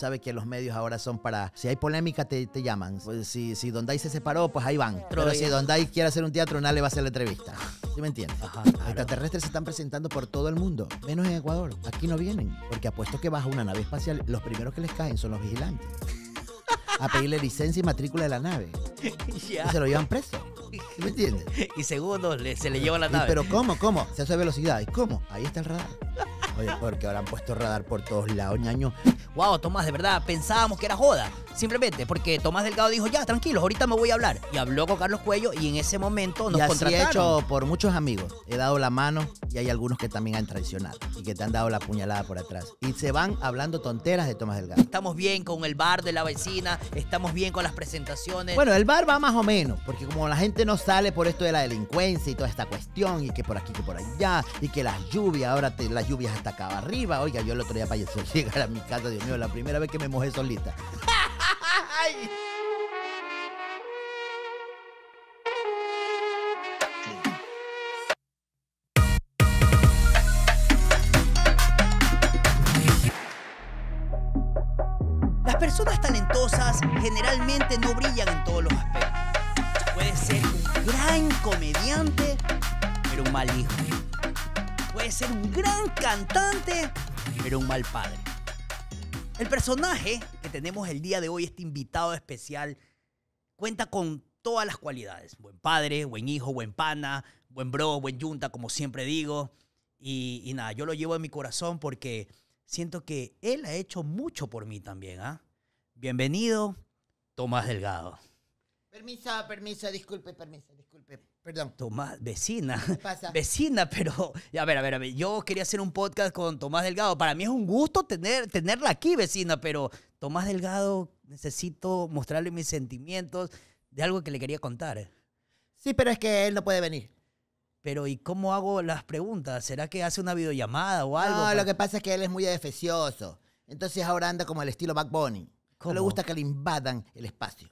Sabe que los medios ahora son para. Si hay polémica, te, llaman. Pues si, si Donday se separó, pues ahí van. Pero, si si Donday quiere hacer un teatro, nadie le va a hacer la entrevista. ¿Sí me entiendes? Los extraterrestres se están presentando por todo el mundo, menos en Ecuador. Aquí no vienen, porque apuesto que baja una nave espacial, los primeros que les caen son los vigilantes a pedirle licencia y matrícula de la nave. Y se lo llevan preso. ¿Me entiendes? Y segundo, se le lleva la nave. pero ¿cómo? ¿Cómo? Se hace velocidad. ¿Y cómo? Ahí está el radar porque ahora han puesto radar por todos lados, ñaño. Wow, Tomás, de verdad, pensábamos que era joda. Simplemente porque Tomás Delgado dijo, ya, tranquilos, ahorita me voy a hablar. Y habló con Carlos Cuello y en ese momento nos y así he hecho por muchos amigos. He dado la mano y hay algunos que también han traicionado y que te han dado la puñalada por atrás. Y se van hablando tonteras de Tomás Delgado. Estamos bien con el bar de la vecina, estamos bien con las presentaciones. Bueno, el bar va más o menos, porque como la gente no sale por esto de la delincuencia y toda esta cuestión, y que por aquí, que por allá, y que las lluvias, ahora las lluvias hasta acaba arriba. Oiga, yo el otro día para llegar a mi casa, Dios mío, la primera vez que me mojé solita. Las personas talentosas generalmente no brillan en todos los aspectos. Puede ser un gran comediante, pero un mal hijo puede ser un gran cantante, pero un mal padre. El personaje que tenemos el día de hoy, este invitado especial, cuenta con todas las cualidades. Buen padre, buen hijo, buen pana, buen bro, buen yunta, como siempre digo. Y, nada, yo lo llevo en mi corazón porque siento que él ha hecho mucho por mí también. ¿ah? Bienvenido, Tomás Delgado. Permisa, permiso, disculpe, permisa. Tomás, vecina. Vecina, pero. A ver, a ver, a ver. Yo quería hacer un podcast con Tomás Delgado. Para mí es un gusto tener, tenerla aquí, vecina, pero Tomás Delgado, necesito mostrarle mis sentimientos de algo que le quería contar. Sí, pero es que él no puede venir. Pero ¿y cómo hago las preguntas? ¿Será que hace una videollamada o algo? No, lo que pasa es que él es muy defecioso. Entonces ahora anda como el estilo Back No le gusta que le invadan el espacio.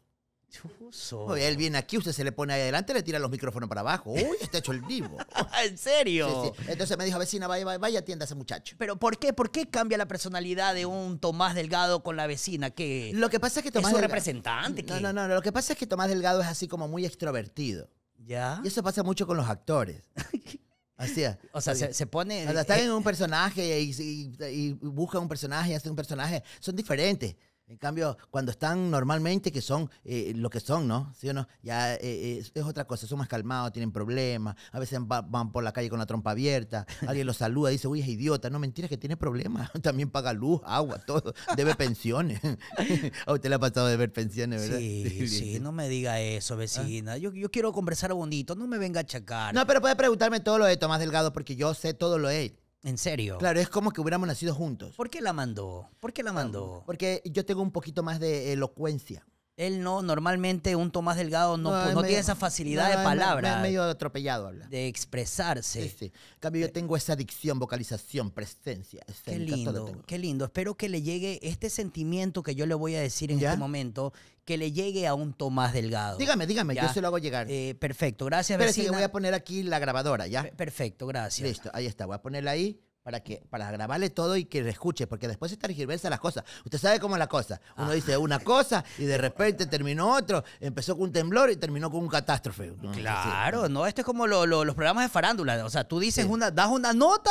Él viene aquí, usted se le pone ahí adelante, le tira los micrófonos para abajo. Uy, está hecho el vivo. ¿En serio? Entonces me dijo, vecina, vaya, vaya, atienda a ese muchacho. ¿Pero por qué? ¿Por qué cambia la personalidad de un Tomás Delgado con la vecina? que Lo que pasa es que Tomás. ¿Es representante? No, no, no, Lo que pasa es que Tomás Delgado es así como muy extrovertido. ¿Ya? Y eso pasa mucho con los actores. Así O sea, se, pone. O están eh, en eh. un personaje y, y buscan un personaje y hacen un personaje. Son diferentes. En cambio, cuando están normalmente, que son eh, lo que son, ¿no? ¿Sí o no? Ya eh, es, otra cosa, son más calmados, tienen problemas, a veces van por la calle con la trompa abierta, alguien los saluda, y dice, uy, es idiota. No, mentiras que tiene problemas. También paga luz, agua, todo. Debe pensiones. a usted le ha pasado de ver pensiones, ¿verdad? Sí, sí, no me diga eso, vecina. Ah. Yo, yo quiero conversar bonito, no me venga a chacar. No, pero puede preguntarme todo lo de Tomás Delgado porque yo sé todo lo de él. ¿En serio? Claro, es como que hubiéramos nacido juntos. ¿Por qué la mandó? ¿Por qué la mandó? Porque yo tengo un poquito más de elocuencia. Él no, normalmente un Tomás Delgado no, pues, tiene esa facilidad de palabra. Es medio atropellado habla. De expresarse. Sí, En cambio, yo tengo esa adicción, vocalización, presencia. Qué lindo, qué lindo. Espero que le llegue este sentimiento que yo le voy a decir en este momento, que le llegue a un Tomás Delgado. Dígame, dígame, yo se lo hago llegar. Eh, perfecto, gracias, Pero Sí, voy a poner aquí la grabadora, ¿ya? Perfecto, gracias. Listo, ahí está, voy a ponerla ahí para que para grabarle todo y que le escuche, porque después se tergiversa las cosas. Usted sabe cómo es la cosa. Uno dice ah. una cosa y de repente terminó otro, empezó con un temblor y terminó con un catástrofe. Claro, no, esto es como los programas de farándula, o sea, tú dices una das una nota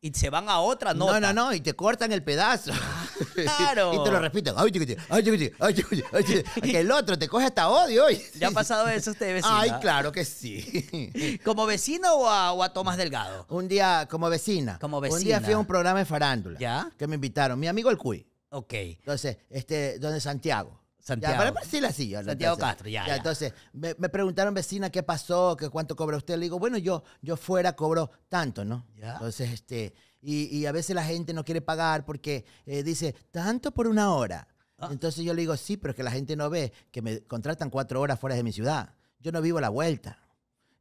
y se van a otra nota. No, no, no, y te cortan el pedazo. Claro. y te lo repiten. Ay, chiquiti, ay, ay, ay, Que el otro te coge hasta odio. hoy ¿Ya ha pasado eso usted, vecino? Ay, claro que sí. ¿Como vecino o a, Tomás Delgado? Un día, como vecina. Como vecina. Un día fui a un programa de farándula. ¿Ya? Que me invitaron. Mi amigo El Cuy. Ok. Entonces, este, donde Santiago. Santiago. Castro, ya, Entonces, me, preguntaron, vecina, ¿qué pasó? ¿Qué, ¿Cuánto cobra usted? Le digo, bueno, yo, yo fuera cobro tanto, ¿no? Entonces, este, y, a veces la gente no quiere pagar porque eh, dice, tanto por una hora. Ah. Entonces yo le digo, sí, pero es que la gente no ve que me contratan cuatro horas fuera de mi ciudad. Yo no vivo a la vuelta.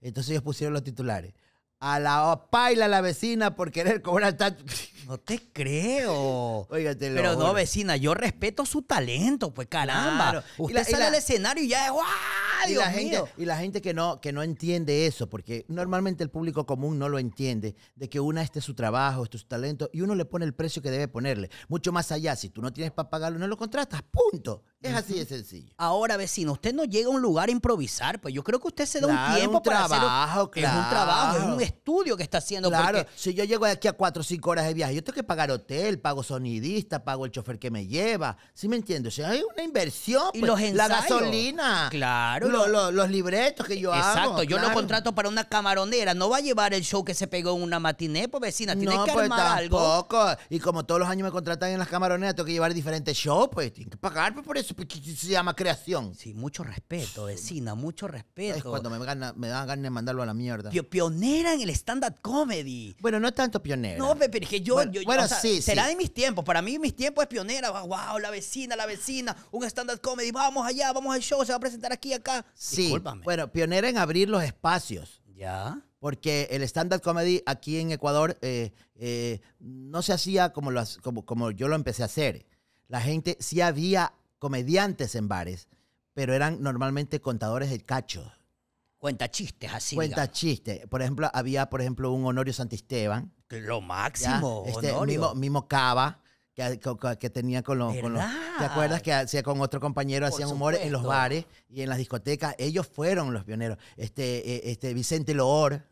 Entonces ellos pusieron los titulares a la paila la vecina por querer cobrar tanto. No te creo. Pero no, vecina, yo respeto su talento, pues caramba. Usted sale al escenario y ya es y la gente, Y la gente que no, que no entiende eso, porque normalmente el público común no lo entiende, de que una este es su trabajo, este es su talento, y uno le pone el precio que debe ponerle. Mucho más allá, si tú no tienes para pagarlo, no lo contratas, punto. Es así de sencillo. Ahora, vecino, usted no llega a un lugar a improvisar, pues yo creo que usted se da un tiempo para hacer un, claro. Es un trabajo, es un estudio que está haciendo. Claro, si yo llego de aquí a cuatro o 5 horas de viaje, yo tengo que pagar hotel, pago sonidista, pago el chofer que me lleva. ¿Sí me entiendes? O sea, hay una inversión. y pues, los ensayos. La gasolina. Claro. los libretos que yo hago. Exacto, yo lo contrato para una camaronera. No va a llevar el show que se pegó en una matiné, pues vecina, tiene que pues, armar tampoco. algo. Y como todos los años me contratan en las camaroneras, tengo que llevar diferentes shows, pues tienen que pagar pues, por eso se llama creación. Sí, mucho respeto, vecina, mucho respeto. Es cuando me, dan ganas de mandarlo a la mierda. pionera en el stand-up comedy. Bueno, no tanto pionera. No, pero es que yo, yo- sí, será de mis tiempos. Para mí, mis tiempos es pionera. Wow, la vecina, la vecina, un stand-up comedy. Vamos allá, vamos al show, se va a presentar aquí, acá. Sí, Discúlpame. bueno, pionera en abrir los espacios. Ya. Porque el stand-up comedy aquí en Ecuador eh, eh, no se hacía como, como, como yo lo empecé a hacer. La gente sí había comediantes en bares, pero eran normalmente contadores de cachos. Cuenta chistes, así. Cuenta chistes. Por ejemplo, había, por ejemplo, un Honorio Santisteban. Lo máximo, este, Mimo, Cava. Que, tenía con los, ¿Te acuerdas que hacía con otro compañero hacían humores en los bares y en las discotecas? Ellos fueron los pioneros. Este, eh, este Vicente Loor.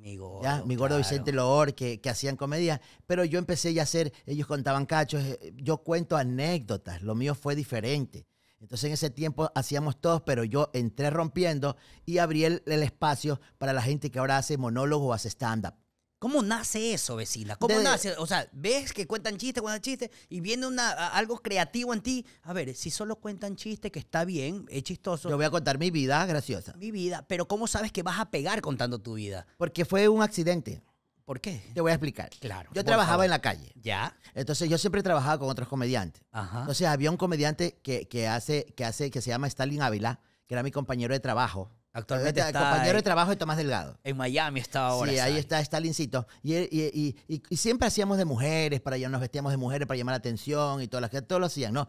Mi gordo. ¿ya? Vicente Loor, que, hacían comedia. Pero yo empecé ya a hacer, ellos contaban cachos, eh, yo cuento anécdotas, lo mío fue diferente. Entonces en ese tiempo hacíamos todos, pero yo entré rompiendo y abrí el, el espacio para la gente que ahora hace monólogo o hace stand-up. ¿Cómo nace eso, vecina? ¿Cómo nace? O sea, ves que cuentan chistes, cuentan chistes, y viene algo creativo en ti. A ver, si solo cuentan chistes, que está bien, es chistoso. Yo voy a contar mi vida graciosa. Mi vida, pero ¿cómo sabes que vas a pegar contando tu vida? Porque fue un accidente. ¿Por qué? Te voy a explicar. Claro. Yo trabajaba en la calle. Ya. Entonces yo siempre trabajaba con otros comediantes. Ajá. Entonces había un comediante que, hace, que hace, que se llama Stalin Ávila, que era mi compañero de trabajo. Actualmente está compañero de trabajo de Tomás Delgado. En Miami estaba ahora. Sí, ahí está Stalincito. Y, y, y, y, siempre hacíamos de mujeres, para nos vestíamos de mujeres para llamar la atención y todas las que todos lo hacían, ¿no?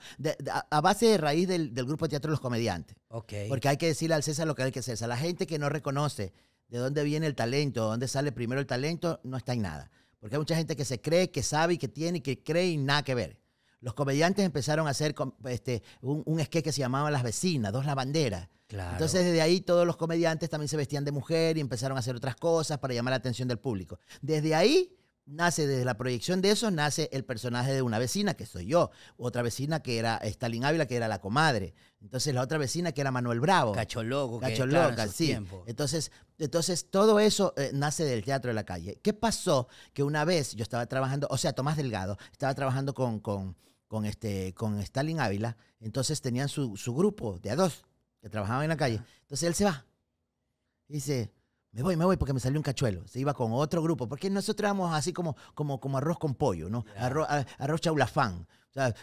a base de raíz del, del grupo de teatro de los comediantes. Okay. Porque hay que decirle al César lo que hay que César. La gente que no reconoce de dónde viene el talento, de dónde sale primero el talento, no está en nada. Porque hay mucha gente que se cree, que sabe y que tiene y que cree y nada que ver. Los comediantes empezaron a hacer este, un, un que se llamaba Las Vecinas, dos la bandera. Entonces desde ahí todos los comediantes también se vestían de mujer y empezaron a hacer otras cosas para llamar la atención del público. Desde ahí nace, desde la proyección de eso, nace el personaje de una vecina, que soy yo, otra vecina que era Stalin Ávila, que era la comadre, entonces la otra vecina que era Manuel Bravo. Cacholoco. cacholoco, sí. Entonces, entonces todo eso eh, nace del teatro de la calle. ¿Qué pasó? Que una vez yo estaba trabajando, o sea, Tomás Delgado, estaba trabajando con... con este, con Stalin Ávila, entonces tenían su, su grupo de a dos, que trabajaba en la calle. Entonces él se va. dice, me voy, me voy, porque me salió un cachuelo. Se iba con otro grupo, porque nosotros éramos así como, como, como arroz con pollo, ¿no? Arroz, arroz chaulafán. O sea,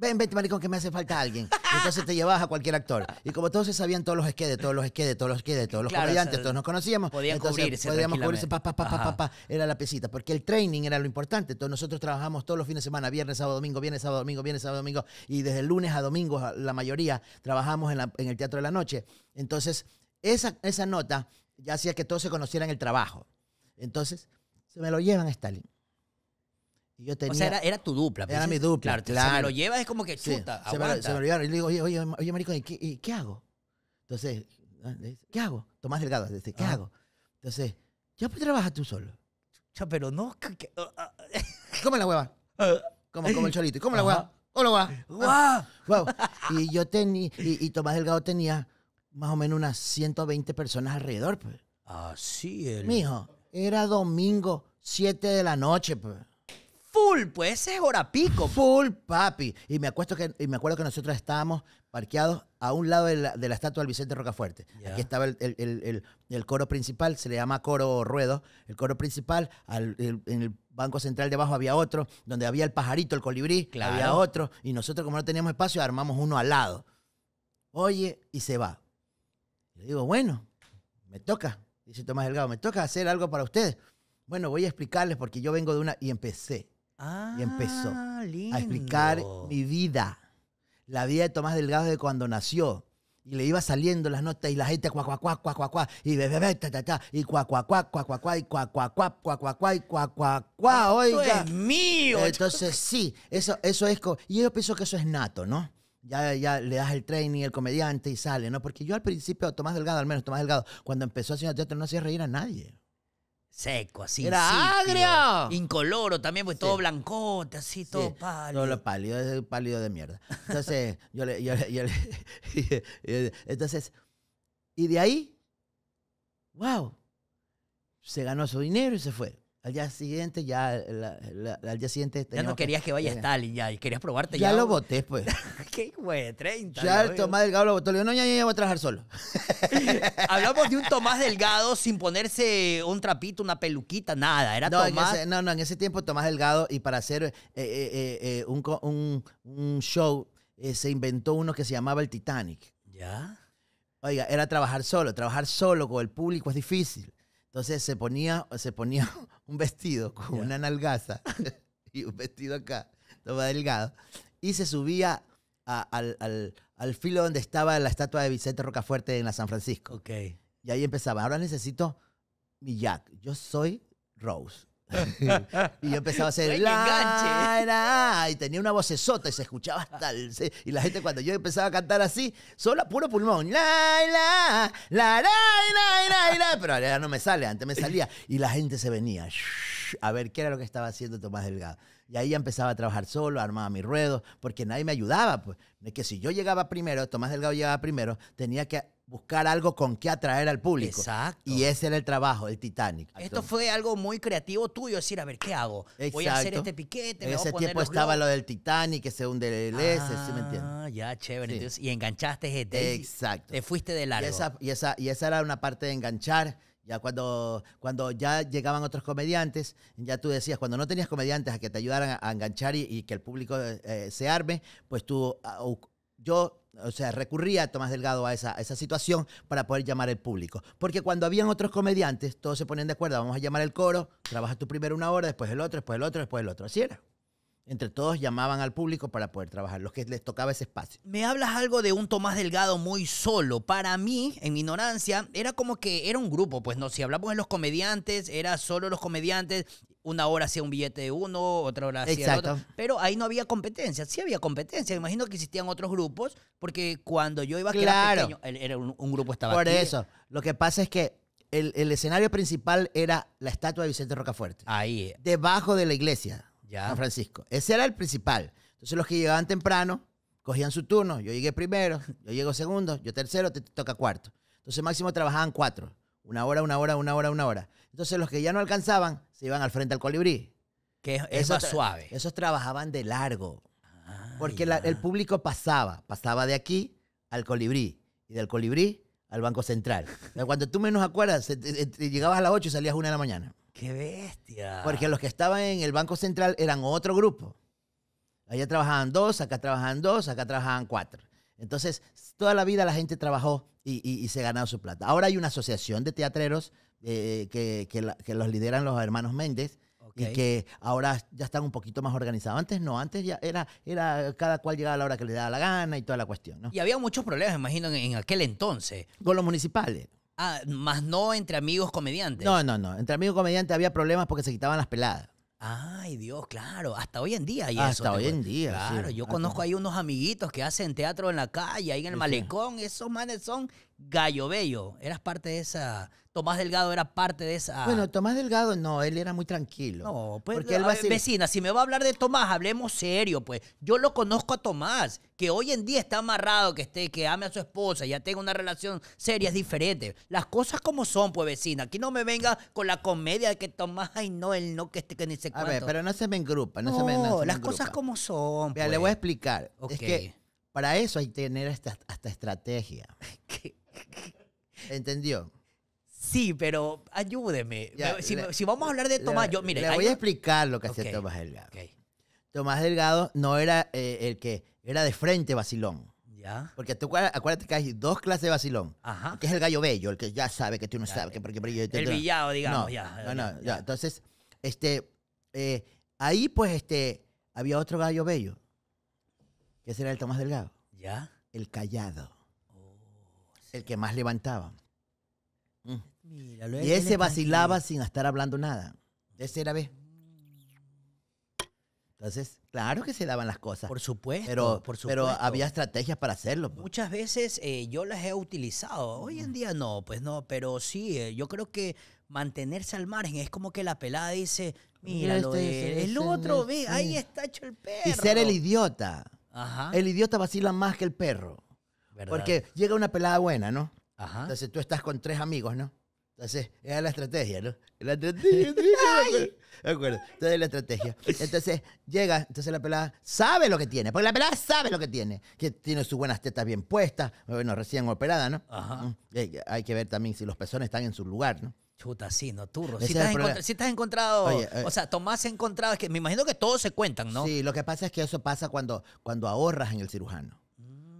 Ven, vete, maricón, que me hace falta alguien. entonces te llevas a cualquier actor. Y como todos se sabían todos los esquedes, todos los esquedes, todos los esquedes, todos los claro, comediantes, todos nos conocíamos. Podían cubrirse Podíamos cubrirse, pa, pa, pa, pa, era la pesita. Porque el training era lo importante. Entonces nosotros trabajamos todos los fines de semana, viernes, sábado, domingo, viernes, sábado, domingo, viernes, sábado, domingo. Y desde el lunes a domingo, la mayoría, trabajamos en, el Teatro de la Noche. Entonces, esa, esa nota ya hacía que todos se conocieran el trabajo. Entonces, se me lo llevan a Stalin o sea, era, tu dupla. Era pues, mi dupla. Claro, claro. me lo llevas, es como que chuta. se, me, se, Y le digo, oye, oye, oye marico, ¿y qué, hago? Entonces, ah, ¿qué hago? Tomás Delgado, ¿qué ah. hago? Entonces, yo puedo trabajar tú solo. sea, pero no. come ah, la hueva. Como, el cholito. Come la hueva. Hola, hueva. ¡Guau! Y yo tenía, y, Tomás Delgado tenía más o menos unas 120 personas alrededor, pues. Así es. El... Mijo, era domingo, 7 de la noche, pues full, pues ese es hora pico. Full, papi. Y me, acuesto que, me acuerdo que nosotros estábamos parqueados a un lado de la, estatua del Vicente Rocafuerte. Aquí estaba el, coro principal, se le llama coro ruedo, el coro principal, en el banco central debajo había otro, donde había el pajarito, el colibrí, había otro, y nosotros como no teníamos espacio, armamos uno al lado. Oye, y se va. Le digo, bueno, me toca, dice Tomás Delgado, me toca hacer algo para ustedes. Bueno, voy a explicarles porque yo vengo de una... Y empecé y empezó a explicar mi vida, la vida de Tomás Delgado de cuando nació. Y le iba saliendo las notas y la gente cuá, y bebé, bebé ta, ta, ta, y cuá, y cuá, cuá, y oiga. es mío! Entonces, sí, eso, eso es, y yo pienso que eso es nato, ¿no? Ya, ya le das el training, el comediante y sale, ¿no? Porque yo al principio, Tomás Delgado, al menos Tomás Delgado, cuando empezó haciendo teatro no hacía reír a nadie. Seco, así. Era Incoloro también, pues todo blancote, así, todo pálido. Todo lo pálido, es pálido de mierda. Entonces, yo le, yo le, yo le entonces, y de ahí, wow, se ganó su dinero y se fue. Al día siguiente ya, al día siguiente... Ya no querías que, vaya eh, Stalin ya, y querías probarte ya. Ya lo voté, pues. ¿Qué güey, 30? Ya el Tomás Delgado lo votó. no, ya, ya, voy a trabajar solo. Hablamos de un Tomás Delgado sin ponerse un trapito, una peluquita, nada. Era Tomás... no, no, en ese tiempo Tomás Delgado, y para hacer eh, eh, un, un, show, se inventó uno que se llamaba el Titanic. ¿Ya? Oiga, era trabajar solo. Trabajar solo con el público es difícil. Entonces se ponía, se ponía un vestido con una nalgaza y un vestido acá, todo delgado, y se subía al, filo donde estaba la estatua de Vicente Rocafuerte en la San Francisco. Okay. Y ahí empezaba, ahora necesito mi Jack, yo soy Rose. y yo empezaba a hacer la, y tenía una esota y se escuchaba hasta y la gente cuando yo empezaba a cantar así solo puro pulmón la la la la la la pero ahora no me sale antes me salía y la gente se venía a ver qué era lo que estaba haciendo Tomás Delgado y ahí ya empezaba a trabajar solo, armaba mi ruedo porque nadie me ayudaba. Pues. Que si yo llegaba primero, Tomás Delgado llegaba primero, tenía que buscar algo con qué atraer al público. Exacto. Y ese era el trabajo, el Titanic. Esto fue algo muy creativo tuyo, decir, a ver, ¿qué hago? Exacto. Voy a hacer este piquete. En ese tiempo estaba lo del Titanic, que se hunde el S, ¿sí me ah, entiendes? Ah, ya, chévere. y enganchaste este. Exacto. Te fuiste de largo. Y esa, y esa, y esa era una parte de enganchar. Ya cuando, cuando ya llegaban otros comediantes, ya tú decías, cuando no tenías comediantes a que te ayudaran a, enganchar y, que el público eh, eh, se arme, pues tú, ah, yo o sea, recurría Tomás Delgado a esa, esa situación para poder llamar al público. Porque cuando habían otros comediantes, todos se ponían de acuerdo, vamos a llamar el coro, trabajas tú primero una hora, después el otro, después el otro, después el otro. Así era. Entre todos llamaban al público para poder trabajar, los que les tocaba ese espacio. Me hablas algo de un Tomás Delgado muy solo. Para mí, en mi ignorancia, era como que era un grupo, pues no, si hablamos de los comediantes, era solo los comediantes una hora hacía un billete de uno, otra hora hacía otro. Pero ahí no había competencia. Sí había competencia. imagino que existían otros grupos, porque cuando yo iba a claro. Pequeño, era un, grupo estaba Por eso. Lo que pasa es que el, escenario principal era la estatua de Vicente Rocafuerte. Ahí. Debajo de la iglesia. San Francisco. Ese era el principal. Entonces los que llegaban temprano cogían su turno. Yo llegué primero, yo llego segundo, yo tercero, te toca cuarto. Entonces máximo trabajaban cuatro. Una hora, una hora, una hora, una hora. Entonces los que ya no alcanzaban se iban al frente al colibrí. Que es, más suave. Esos trabajaban de largo. Ah, porque el público pasaba. Pasaba de aquí al colibrí. Y del colibrí al Banco Central. cuando tú menos acuerdas, llegabas a las 8 y salías a 1 de la mañana. ¡Qué bestia! Porque los que estaban en el Banco Central eran otro grupo. Allá trabajaban dos, acá trabajaban dos, acá trabajaban cuatro. Entonces toda la vida la gente trabajó y, se ganaba su plata. Ahora hay una asociación de teatreros eh, que, los lideran los hermanos Méndez. Y que ahora ya están un poquito más organizados. Antes no, antes ya era, era cada cual llegaba a la hora que le daba la gana y toda la cuestión. Y había muchos problemas, imagino, en, en aquel entonces. Con los municipales. Ah, más no entre amigos comediantes. No, no, no. Entre amigos comediantes había problemas porque se quitaban las peladas. Ay, Dios, claro. Hasta hoy en día hay Hasta hoy en día. Claro, yo conozco ahí unos amiguitos que hacen teatro en la calle, ahí en el malecón. Esos manes son gallo bello. Eras parte de esa, Tomás Delgado era parte de esa. Bueno, Tomás Delgado no, él era muy tranquilo. No, pues. Vecina, si me va a hablar de Tomás, hablemos serio, pues. Yo lo conozco a Tomás, que hoy en día está amarrado, que esté, que ame a su esposa, ya tengo una relación seria, es diferente. Las cosas como son, pues, vecina. Aquí no me venga con la comedia de que Tomás, ay, no, él no, que esté que ni se A ver, pero no se me engrupa, no, se me. No, las cosas como son. Mira, le voy a pues. explicar. Es que para eso hay que tener hasta, estrategia. ¿Entendió? Sí, pero ayúdeme. si, vamos a hablar de Tomás, yo, mire. Le voy a explicar lo que hacía Tomás Delgado. Tomás Delgado no era eh, el que era de frente vacilón. Ya. Porque tú acuérdate que hay dos clases de vacilón. Que es el gallo bello, el que ya sabe que tú no sabes. Que porque, el villado, digamos, ya, no, no, ya. Entonces, este, eh, ahí pues este, había otro gallo bello. Que ese era el Tomás Delgado. Ya. El callado. Oh, el que más levantaba. Mm. y ese vacilaba sin estar hablando nada. Ese era B. Entonces, claro que se daban las cosas. Por supuesto. Pero, había estrategias para hacerlo. Pues. Muchas veces eh, yo las he utilizado. Hoy en mm. día no, pues no. Pero sí, eh, yo creo que mantenerse al margen es como que la pelada dice: Mira, este, este, el este, otro, ahí está hecho el perro. Y ser el idiota. El idiota vacila más que el perro. Porque llega una pelada buena, ¿no? Ajá. Entonces tú estás con tres amigos, ¿no? Entonces, es la estrategia, ¿no? La estrategia, De acuerdo. Entonces, la estrategia. Entonces, llega, entonces la pelada sabe lo que tiene, porque la pelada sabe lo que tiene, que tiene sus buenas tetas bien puestas, bueno, recién operada, ¿no? Ajá. Mm. Hay, que ver también si los pezones están en su lugar, ¿no? Chuta, sí, no, turro. Si, estás si te has encontrado, eh. o sea, Tomás se encontrado, que me imagino que todos se cuentan, ¿no? Sí, lo que pasa es que eso pasa cuando, cuando ahorras en el cirujano.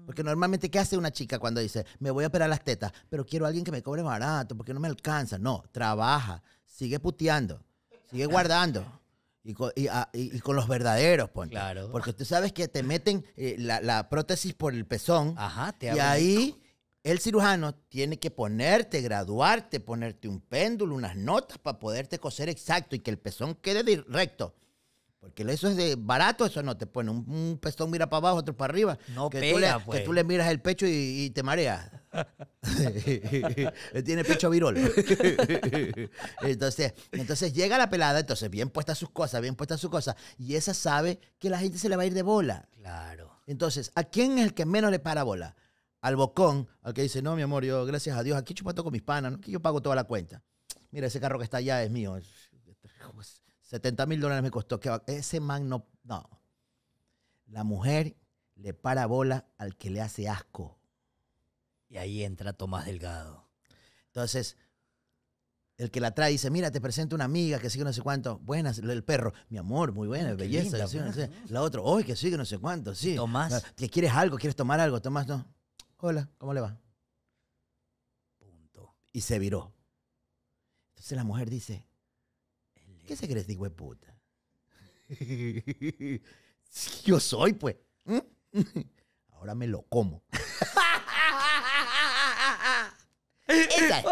Porque normalmente, ¿qué hace una chica cuando dice, me voy a operar las tetas, pero quiero a alguien que me cobre barato porque no me alcanza? No, trabaja, sigue puteando, sigue guardando. Ah, y con, los verdaderos, ponte. Claro. Porque tú sabes que te meten eh, la, prótesis por el pezón. Ajá, te Y ahí el cirujano tiene que ponerte, graduarte, ponerte un péndulo, unas notas para poderte coser exacto y que el pezón quede recto. Porque eso es de barato, eso no te pone un, pestón mira para abajo, otro para arriba. No que tú le, pues. tú le miras el pecho y, te mareas. le tiene pecho virol entonces, entonces llega la pelada, entonces bien puesta sus cosas, bien puesta sus cosas, y esa sabe que la gente se le va a ir de bola. Claro. Entonces, ¿a quién es el que menos le para bola? Al bocón, al que dice, no, mi amor, yo gracias a Dios, aquí chupato con mis panas, ¿no? que yo pago toda la cuenta. Mira, ese carro que está allá es mío. 70 mil dólares me costó. Que ese man no, no. La mujer le para bola al que le hace asco. Y ahí entra Tomás Delgado. Entonces, el que la trae dice, mira, te presento una amiga que sigue no sé cuánto. Buenas, el perro. Mi amor, muy buena, belleza. La otra, hoy que sigue no sé cuánto, sí. Tomás. Ah, que quieres algo, quieres tomar algo. Tomás, no. Hola, ¿cómo le va? Punto. Y se viró. Entonces la mujer dice, ¿Qué se crees, este de puta? Yo soy, pues. ¿Mm? Ahora me lo como.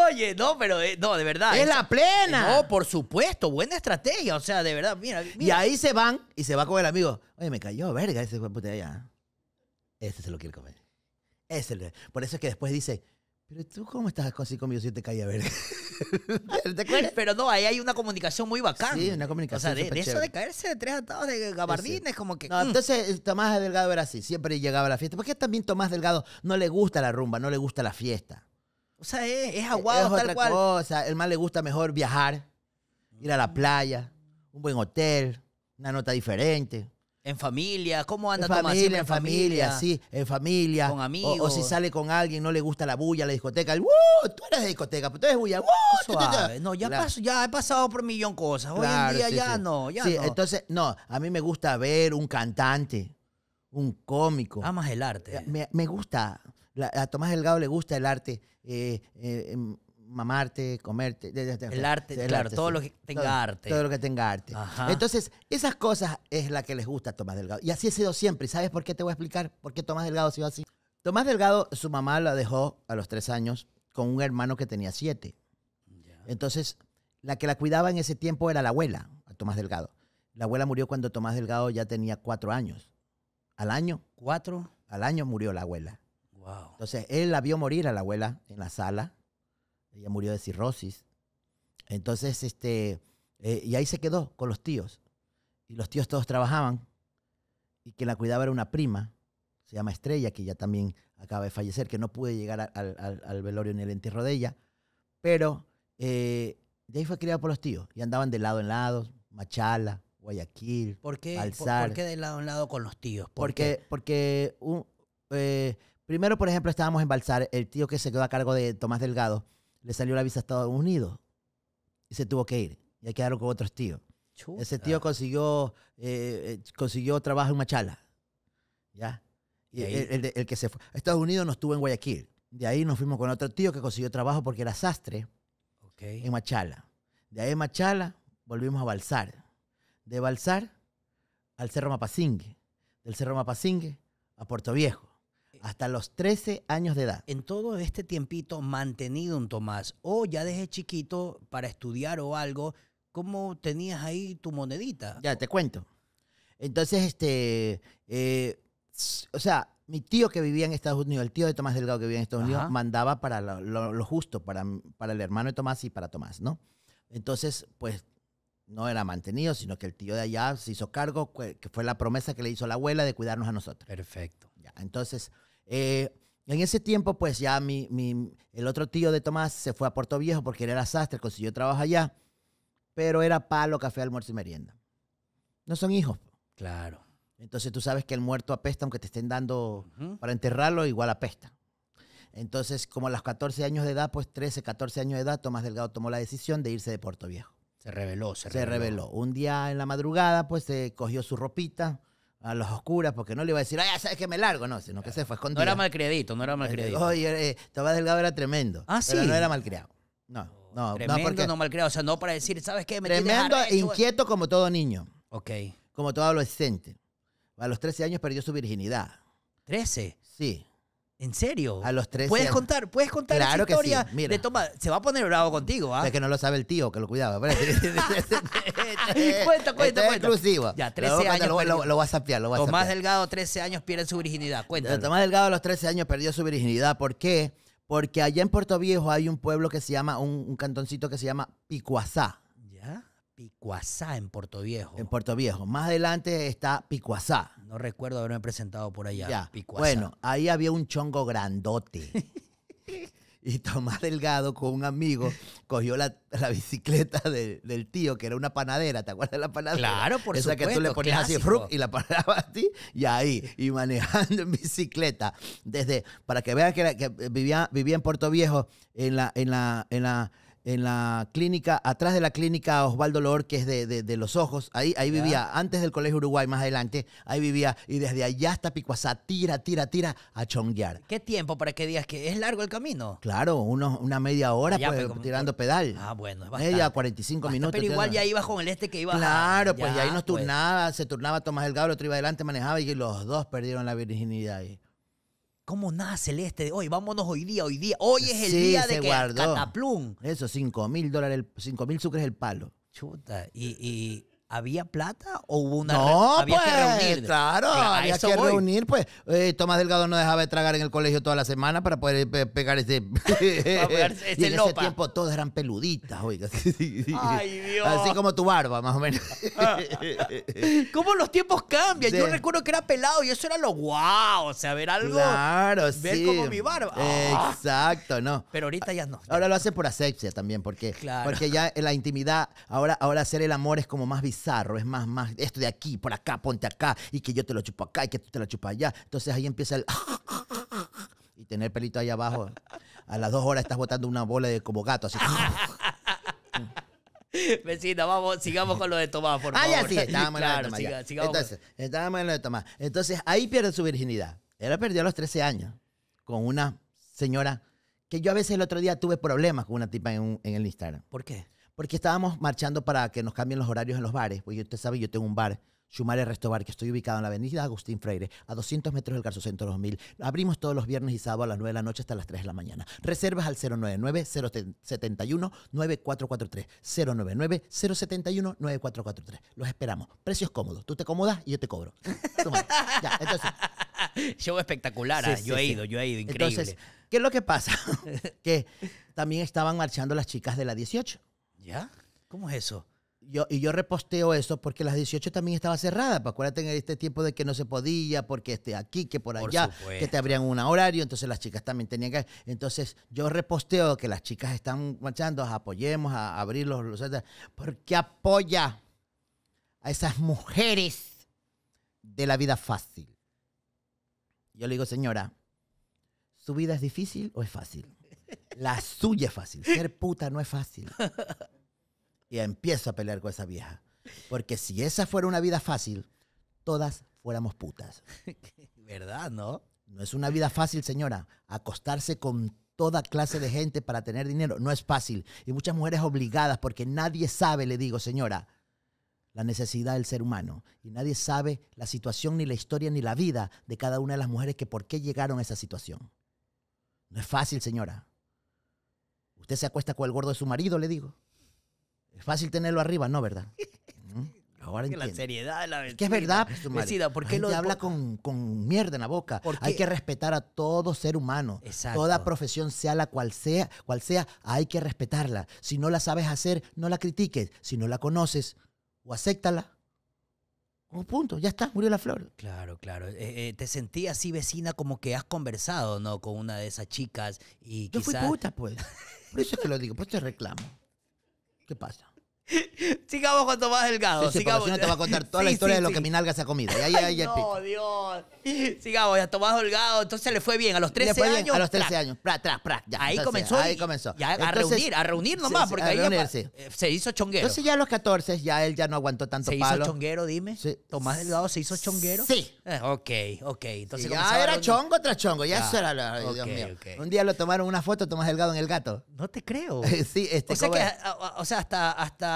Oye, no, pero eh, no, de verdad. Es la plena. No, por supuesto, buena estrategia. O sea, de verdad, mira, Y ahí se van y se va con el amigo. Oye, me cayó verga ese puta allá. Ese se lo quiere comer. Ese, por eso es que después dice, pero tú, ¿cómo estás así conmigo si te caí a ver? Pero no, ahí hay una comunicación muy bacana. Sí, una comunicación. O sea, de, eso de caerse de tres atados de gabardines, como que. No, mm. entonces eh, Tomás Delgado era así, siempre llegaba a la fiesta. Porque también Tomás Delgado no le gusta la rumba, no le gusta la fiesta. O sea, es, es e-, aguado, es tal otra cual. Cosa. El más le gusta mejor viajar, ir a la playa, un buen hotel, una nota diferente. En familia, ¿cómo anda en Tomás? Familia, en familia, sí, en familia. Con amigos. O, si sale con alguien, no le gusta la bulla, la discoteca. El, Tú eres de discoteca, pero pues, tú eres bulla. No, ya, ya he pasado por un millón cosas. Hoy en día ya no, ya sí, entonces, no, a mí me gusta ver un cantante, un cómico. Amas el arte. me, gusta, a Tomás Delgado le gusta el arte. Eh, eh, em, mamarte, comerte. el arte, el claro, arte, todo lo que tenga arte. Todo lo que tenga arte. Entonces, esas cosas es la que les gusta a Tomás Delgado. Y así ha sido siempre. sabes por qué te voy a explicar por qué Tomás Delgado ha sido así? Tomás Delgado, su mamá la dejó a los tres años con un hermano que tenía siete. Entonces, la que la cuidaba en ese tiempo era la abuela, a Tomás Delgado. La abuela murió cuando Tomás Delgado ya tenía cuatro años. ¿Al año? ¿Cuatro? Al año murió la abuela. Entonces, él la vio morir a la abuela en la sala ella murió de cirrosis. Entonces, este, eh, y ahí se quedó con los tíos. Y los tíos todos trabajaban. Y quien la cuidaba era una prima, se llama Estrella, que ya también acaba de fallecer, que no pude llegar al, velorio ni al entierro de ella. Pero eh, de ahí fue criada por los tíos. Y andaban de lado en lado, Machala, Guayaquil, ¿Por qué, Balsar. de lado en lado con los tíos? porque, porque eh, primero, por ejemplo, estábamos en Balsar, el tío que se quedó a cargo de Tomás Delgado, le salió la visa a Estados Unidos y se tuvo que ir. Y quedaron con otros tíos. Ese tío consiguió, eh, eh, consiguió trabajo en Machala. ¿Ya? Y, el, que se fue. Estados Unidos nos estuvo en Guayaquil. De ahí nos fuimos con otro tío que consiguió trabajo porque era sastre en Machala. De ahí en Machala volvimos a Balsar. De Balsar al Cerro Mapasingue. Del Cerro Mapasingue a Puerto Viejo. Hasta los 13 años de edad. En todo este tiempito mantenido un Tomás, o ya desde chiquito para estudiar o algo, ¿cómo tenías ahí tu monedita? Ya, te cuento. Entonces, este, eh, o sea, mi tío que vivía en Estados Unidos, el tío de Tomás Delgado que vivía en Estados Unidos, mandaba para lo, justo, para, para el hermano de Tomás y para Tomás, ¿no? Entonces, pues no era mantenido, sino que el tío de allá se hizo cargo, que fue la promesa que le hizo la abuela de cuidarnos a nosotros. Perfecto. Ya, entonces, eh, en ese tiempo, pues ya mi, mi, el otro tío de Tomás se fue a Puerto Viejo porque era sastre, consiguió trabajo allá, pero era palo, café, almuerzo y merienda. No son hijos. Pues. Claro. Entonces tú sabes que el muerto apesta, aunque te estén dando para enterrarlo, igual apesta. Entonces, como a los 14 años de edad, pues 13, 14 años de edad, Tomás Delgado tomó la decisión de irse de Puerto Viejo. Se reveló, se reveló. Se reveló. Un día en la madrugada, pues se cogió su ropita, a los oscuras porque no le iba a decir, ay, ¿sabes que me largo? No, sino que se fue escondido. No era malcriadito, no era este, malcriadito. Oye, eh, Delgado era tremendo. Ah, sí. Pero no era malcriado. No, no, tremendo, no, porque, no malcriado. O sea, no para decir, ¿sabes qué? Me tremendo, e inquieto como todo niño. Ok. Como todo adolescente. A los 13 años perdió su virginidad. ¿13? Sí. ¿En serio? A los 13 ¿Puedes contar? ¿Puedes contar la historia? se va a poner bravo contigo, ¿ah? Es que no lo sabe el tío que lo cuidaba. Pues. Este, este, este, cuenta, cuenta, cuenta. exclusiva. Ya, 13 años. Lo, lo, vas a sapear, lo a Tomás Delgado, 13 años, pierde su virginidad. Cuenta. Tomás Delgado a los 13 años perdió su virginidad. ¿Por qué? Porque allá en Puerto Viejo hay un pueblo que se llama, un, un cantoncito que se llama Picuazá. Picuazá en Puerto Viejo. En Puerto Viejo. Más adelante está Picuazá. No recuerdo haberme presentado por allá. Ya. Bueno, ahí había un chongo grandote. y Tomás Delgado con un amigo cogió la, bicicleta del tío, que era una panadera, ¿te acuerdas de la panadera? Claro, por Esa que tú le ponías así, y la parabas ti. y ahí, y manejando en bicicleta. desde Para que veas que, vivía, vivía en Puerto Viejo, en la, en la, en la en la clínica, atrás de la clínica Osvaldo Lor, que es de, los ojos, ahí, ahí vivía, antes del Colegio Uruguay, más adelante, ahí vivía, y desde allá hasta Picuaza tira, tira, tira, a chonguear. ¿Qué tiempo para que digas que es largo el camino? Claro, unos, una media hora pues, tirando pedal. Ah, bueno, es bastante. Media, 45 minutos. Pero igual ya iba con el este que iba Claro, pues ya, ahí nos pues. turnaba, se turnaba Tomás Delgado, el otro iba adelante, manejaba, y los dos perdieron la virginidad ahí. ¿Cómo el este de hoy? Vámonos hoy día, hoy día. Hoy es el día de que Cataplum. Eso, 5 mil dólares, 5 mil sucres el palo. Chuta. y, ¿Había plata o hubo una no, había pues, que reunir? Claro, había que reunir, pues. Eh, Tomás Delgado no dejaba de tragar en el colegio toda la semana para poder eh, pegar ese. en ese tiempo todos eran peluditas, oiga. Ay, Dios. Así como tu barba, más o menos. ¿Cómo los tiempos cambian? Yo recuerdo que era pelado y eso era lo guau. o sea, ver algo. Claro, ver como mi barba. Ah. Exacto, no. Pero ahorita ya no. Ahora lo hace por asepsia también, porque, porque ya la intimidad, ahora, ahora hacer el amor es como más visible zarro, es más, más, esto de aquí, por acá, ponte acá, y que yo te lo chupo acá, y que tú te lo chupas allá. Entonces ahí empieza el... Y tener pelito ahí abajo. A las dos horas estás botando una bola de como gato, así. vecina vamos, sigamos con lo de Tomás, por ah, favor. sí, estábamos Entonces, Entonces, ahí pierde su virginidad. Él la perdió a los 13 años con una señora que yo a veces el otro día tuve problemas con una tipa en, en el Instagram. ¿Por qué? porque estábamos marchando para que nos cambien los horarios en los bares. Pues usted sabe, yo tengo un bar, Shumare Resto Bar, que estoy ubicado en la avenida Agustín Freire, a 200 metros del Carso Centro 2000. Abrimos todos los viernes y sábados a las 9 de la noche hasta las 3 de la mañana. Reservas al 099-071-9443. 099-071-9443. Los esperamos. Precios cómodos. Tú te acomodas y yo te cobro. ya, Show espectacular, ah, yo he ido, yo he ido, increíble. Entonces, ¿qué es lo que pasa? que también estaban marchando las chicas de la 18 ¿Ya? ¿Cómo es eso? Yo, y yo reposteo eso porque las 18 también estaba cerrada. Pues acuérdate en este tiempo de que no se podía, porque este, aquí, que por allá, que te abrían un horario. Entonces las chicas también tenían que. Entonces yo reposteo que las chicas están marchando, apoyemos a abrir los. los porque apoya a esas mujeres de la vida fácil. Yo le digo, señora, ¿su vida es difícil o es fácil? La suya es fácil. Ser puta no es fácil. Y empiezo a pelear con esa vieja. Porque si esa fuera una vida fácil, todas fuéramos putas. ¿Verdad, no? No es una vida fácil, señora. Acostarse con toda clase de gente para tener dinero no es fácil. Y muchas mujeres obligadas porque nadie sabe, le digo, señora, la necesidad del ser humano. Y nadie sabe la situación, ni la historia, ni la vida de cada una de las mujeres que por qué llegaron a esa situación. No es fácil, señora. Usted se acuesta con el gordo de su marido, le digo. Es fácil tenerlo arriba, ¿no? ¿Verdad? Ahora que la seriedad la que es verdad, pues, porque lo... habla con, mierda en la boca. Hay que respetar a todo ser humano. Exacto. Toda profesión, sea la cual sea, cual sea, hay que respetarla. Si no la sabes hacer, no la critiques. Si no la conoces, o acéptala. Un punto, ya está, murió la flor. Claro, claro. Eh, eh, te sentí así, vecina, como que has conversado, ¿no? Con una de esas chicas y Yo fui puta, pues. Por eso te lo digo, pues te reclamo. ¿Qué pasa? Sigamos con Tomás Delgado. Sí, sí, Sigamos. Si no te va a contar toda la historia de lo que mi nalga se ha comido. Oh, Ay, no, Dios. Sigamos, ya Tomás Delgado. Entonces le fue bien a los 13 años. A los 13 años. Pra, tra, pra, Ahí comenzó. Ahí comenzó. a reunir, a reunir nomás, porque ahí eh, se hizo chonguero. Entonces ya a los 14, ya él ya no aguantó tanto palo ¿Se hizo chonguero, dime? ¿Tomás Delgado se hizo chonguero? Sí. Eh, ok, ok. ya era chongo tras chongo. Ya, eso era, lo, Dios mío. Un día lo tomaron una foto Tomás Delgado en el gato. No te creo. sí, este O sea, hasta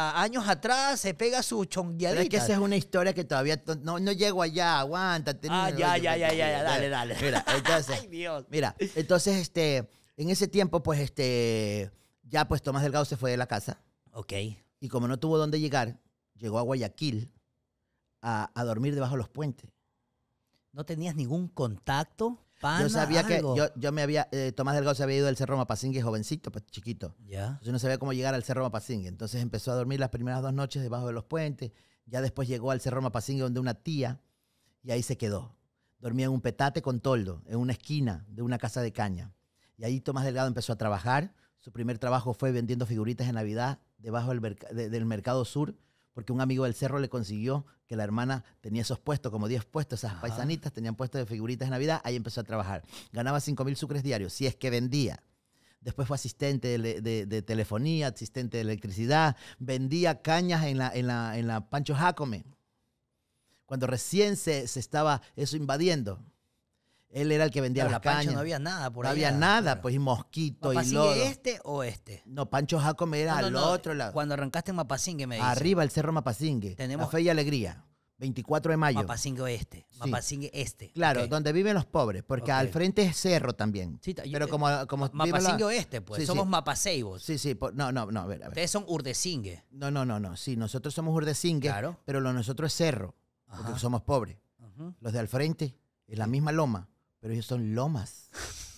años atrás se pega su chongueadita. es que esa es una historia que todavía no, no llego allá, aguántate. Ah, ya, ya, ya, ya, dale, dale. Mira, entonces, Ay, Dios. mira, entonces, este, en ese tiempo, pues, este, ya, pues, Tomás Delgado se fue de la casa. Ok. Y como no tuvo dónde llegar, llegó a Guayaquil a, a dormir debajo de los puentes. No tenías ningún contacto yo sabía que yo, me había, eh, Tomás Delgado se había ido del Cerro Mapasingue jovencito, pues, chiquito. Ya. Yo no sabía cómo llegar al Cerro Mapasingue. Entonces empezó a dormir las primeras dos noches debajo de los puentes. Ya después llegó al Cerro Mapasingue donde una tía y ahí se quedó. Dormía en un petate con toldo, en una esquina de una casa de caña. Y ahí Tomás Delgado empezó a trabajar. Su primer trabajo fue vendiendo figuritas de Navidad debajo del Mercado Sur porque un amigo del cerro le consiguió que la hermana tenía esos puestos, como 10 puestos, esas paisanitas tenían puestos de figuritas de Navidad, ahí empezó a trabajar. Ganaba 5 mil sucres diarios, si es que vendía. Después fue asistente de, telefonía, asistente de electricidad, vendía cañas en la, en la, Pancho Jacome. Cuando recién se, se estaba eso invadiendo. Él era el que vendía la no había nada por ahí. No había nada, pues, y mosquito y lodo. este o este? No, Pancho me era al otro lado. Cuando arrancaste en Mapasingue, me dice. Arriba, el Cerro Mapasingue. Tenemos... fe y alegría. 24 de mayo. Mapasingue Oeste. Mapasingue Este. Claro, donde viven los pobres, porque al frente es cerro también. pero como, como Mapasingue este pues. somos Mapaseibos. Sí, sí. No, no, no. A ver, Ustedes son Urdesingue. No, no, no, no. Sí, nosotros somos Urdesingue, claro. pero lo nosotros es cerro, porque somos pobres. Los de al frente es la misma loma pero ellos son lomas.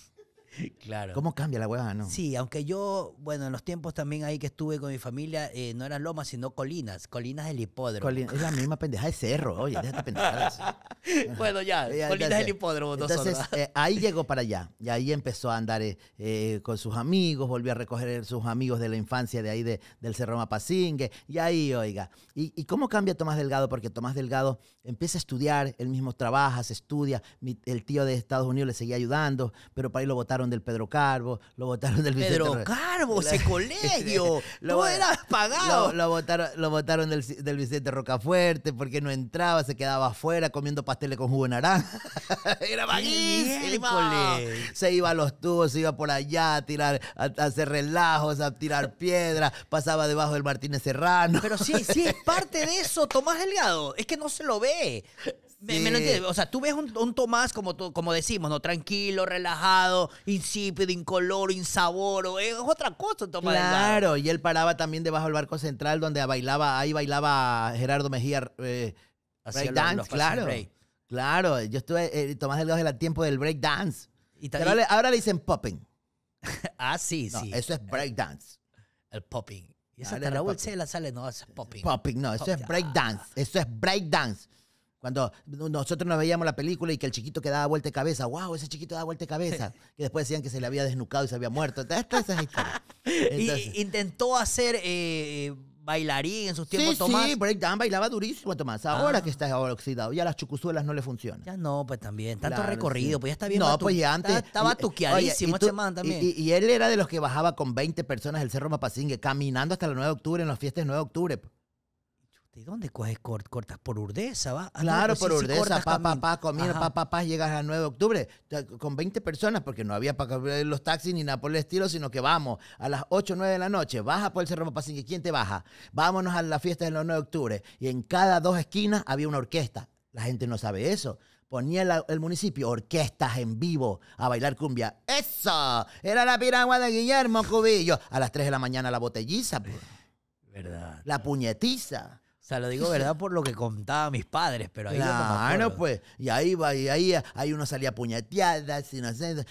Claro. ¿Cómo cambia la hueá, no? Sí, aunque yo, bueno, en los tiempos también ahí que estuve con mi familia, eh, no eran lomas, sino colinas, colinas del hipódromo. es la misma pendeja de cerro, oye, déjate pendejadas. bueno, ya, colinas del hipódromo. Entonces, eh, ahí llegó para allá, y ahí empezó a andar eh, con sus amigos, volvió a recoger sus amigos de la infancia de ahí del Cerro Mapasingue, y ahí, oiga. ¿Y, cómo cambia Tomás Delgado? Porque Tomás Delgado empieza a estudiar, él mismo trabaja, se estudia, el tío de Estados Unidos le seguía ayudando, pero para ahí lo votaron del Pedro Carbo, lo votaron del Vicente Pedro ese colegio. lo, era Lo, votaron, lo votaron del, Vicente Rocafuerte porque no entraba, se quedaba afuera comiendo pasteles con jugo de naranja. Era vaguísimo. Se iba a los tubos, se iba por allá a tirar, a, hacer relajos, a tirar piedras, pasaba debajo del Martínez Serrano. Pero sí, sí, es parte de eso, Tomás Delgado. Es que no se lo ve. Eh, o sea, tú ves un, un Tomás, como, como decimos, ¿no? Tranquilo, relajado, insípido, incoloro, insaboro. Eh, es otra cosa, Tomás. Claro, y él paraba también debajo del barco central donde bailaba, ahí bailaba Gerardo Mejía. Eh, break dance, claro. Claro, yo estuve, eh, Tomás Delgado era el tiempo del break dance. Pero ahora, le dicen popping. ah, sí, sí. Eso es break dance. El popping. Y esa Raúl sale, no, es popping. Popping, no, eso es break dance. Eso es break dance. Cuando nosotros nos veíamos la película y que el chiquito que daba vuelta de cabeza, wow, ese chiquito daba vuelta de cabeza. Que después decían que se le había desnucado y se había muerto. Entonces, esas historias. y intentó hacer eh, bailarín en sus tiempos, sí, Tomás. Sí, también bailaba durísimo, Tomás. Ahora ah. que está oxidado, ya las chucuzuelas no le funcionan. Ya no, pues también. Tanto recorrido, pues ya está bien. No, pues ya antes. estaba tuqueadísimo este también. Y, él era de los que bajaba con 20 personas del Cerro Mapasingue, caminando hasta el 9 de octubre, en las fiestas de 9 de octubre. Pues dónde coges cortas? Por Urdesa, ¿va? Ah, claro, por urdesa pa, pa, pa comida, pa, pa, llegas al 9 de octubre con 20 personas, porque no había para eh, los taxis ni nada por el estilo, sino que vamos a las 8 o 9 de la noche, baja por el Cerro Papacín, ¿quién te baja? Vámonos a la fiesta del 9 de octubre. Y en cada dos esquinas había una orquesta. La gente no sabe eso ponía el municipio orquestas en vivo a bailar cumbia. ¡Eso! Era la piragua de Guillermo Cubillo. A las 3 de la mañana la botelliza. Pues. Verdad. La puñetiza. O sea, lo digo verdad por lo que contaba mis padres, pero ahí claro, Ah, pues. Y ahí va, y ahí, uno salía puñeteada,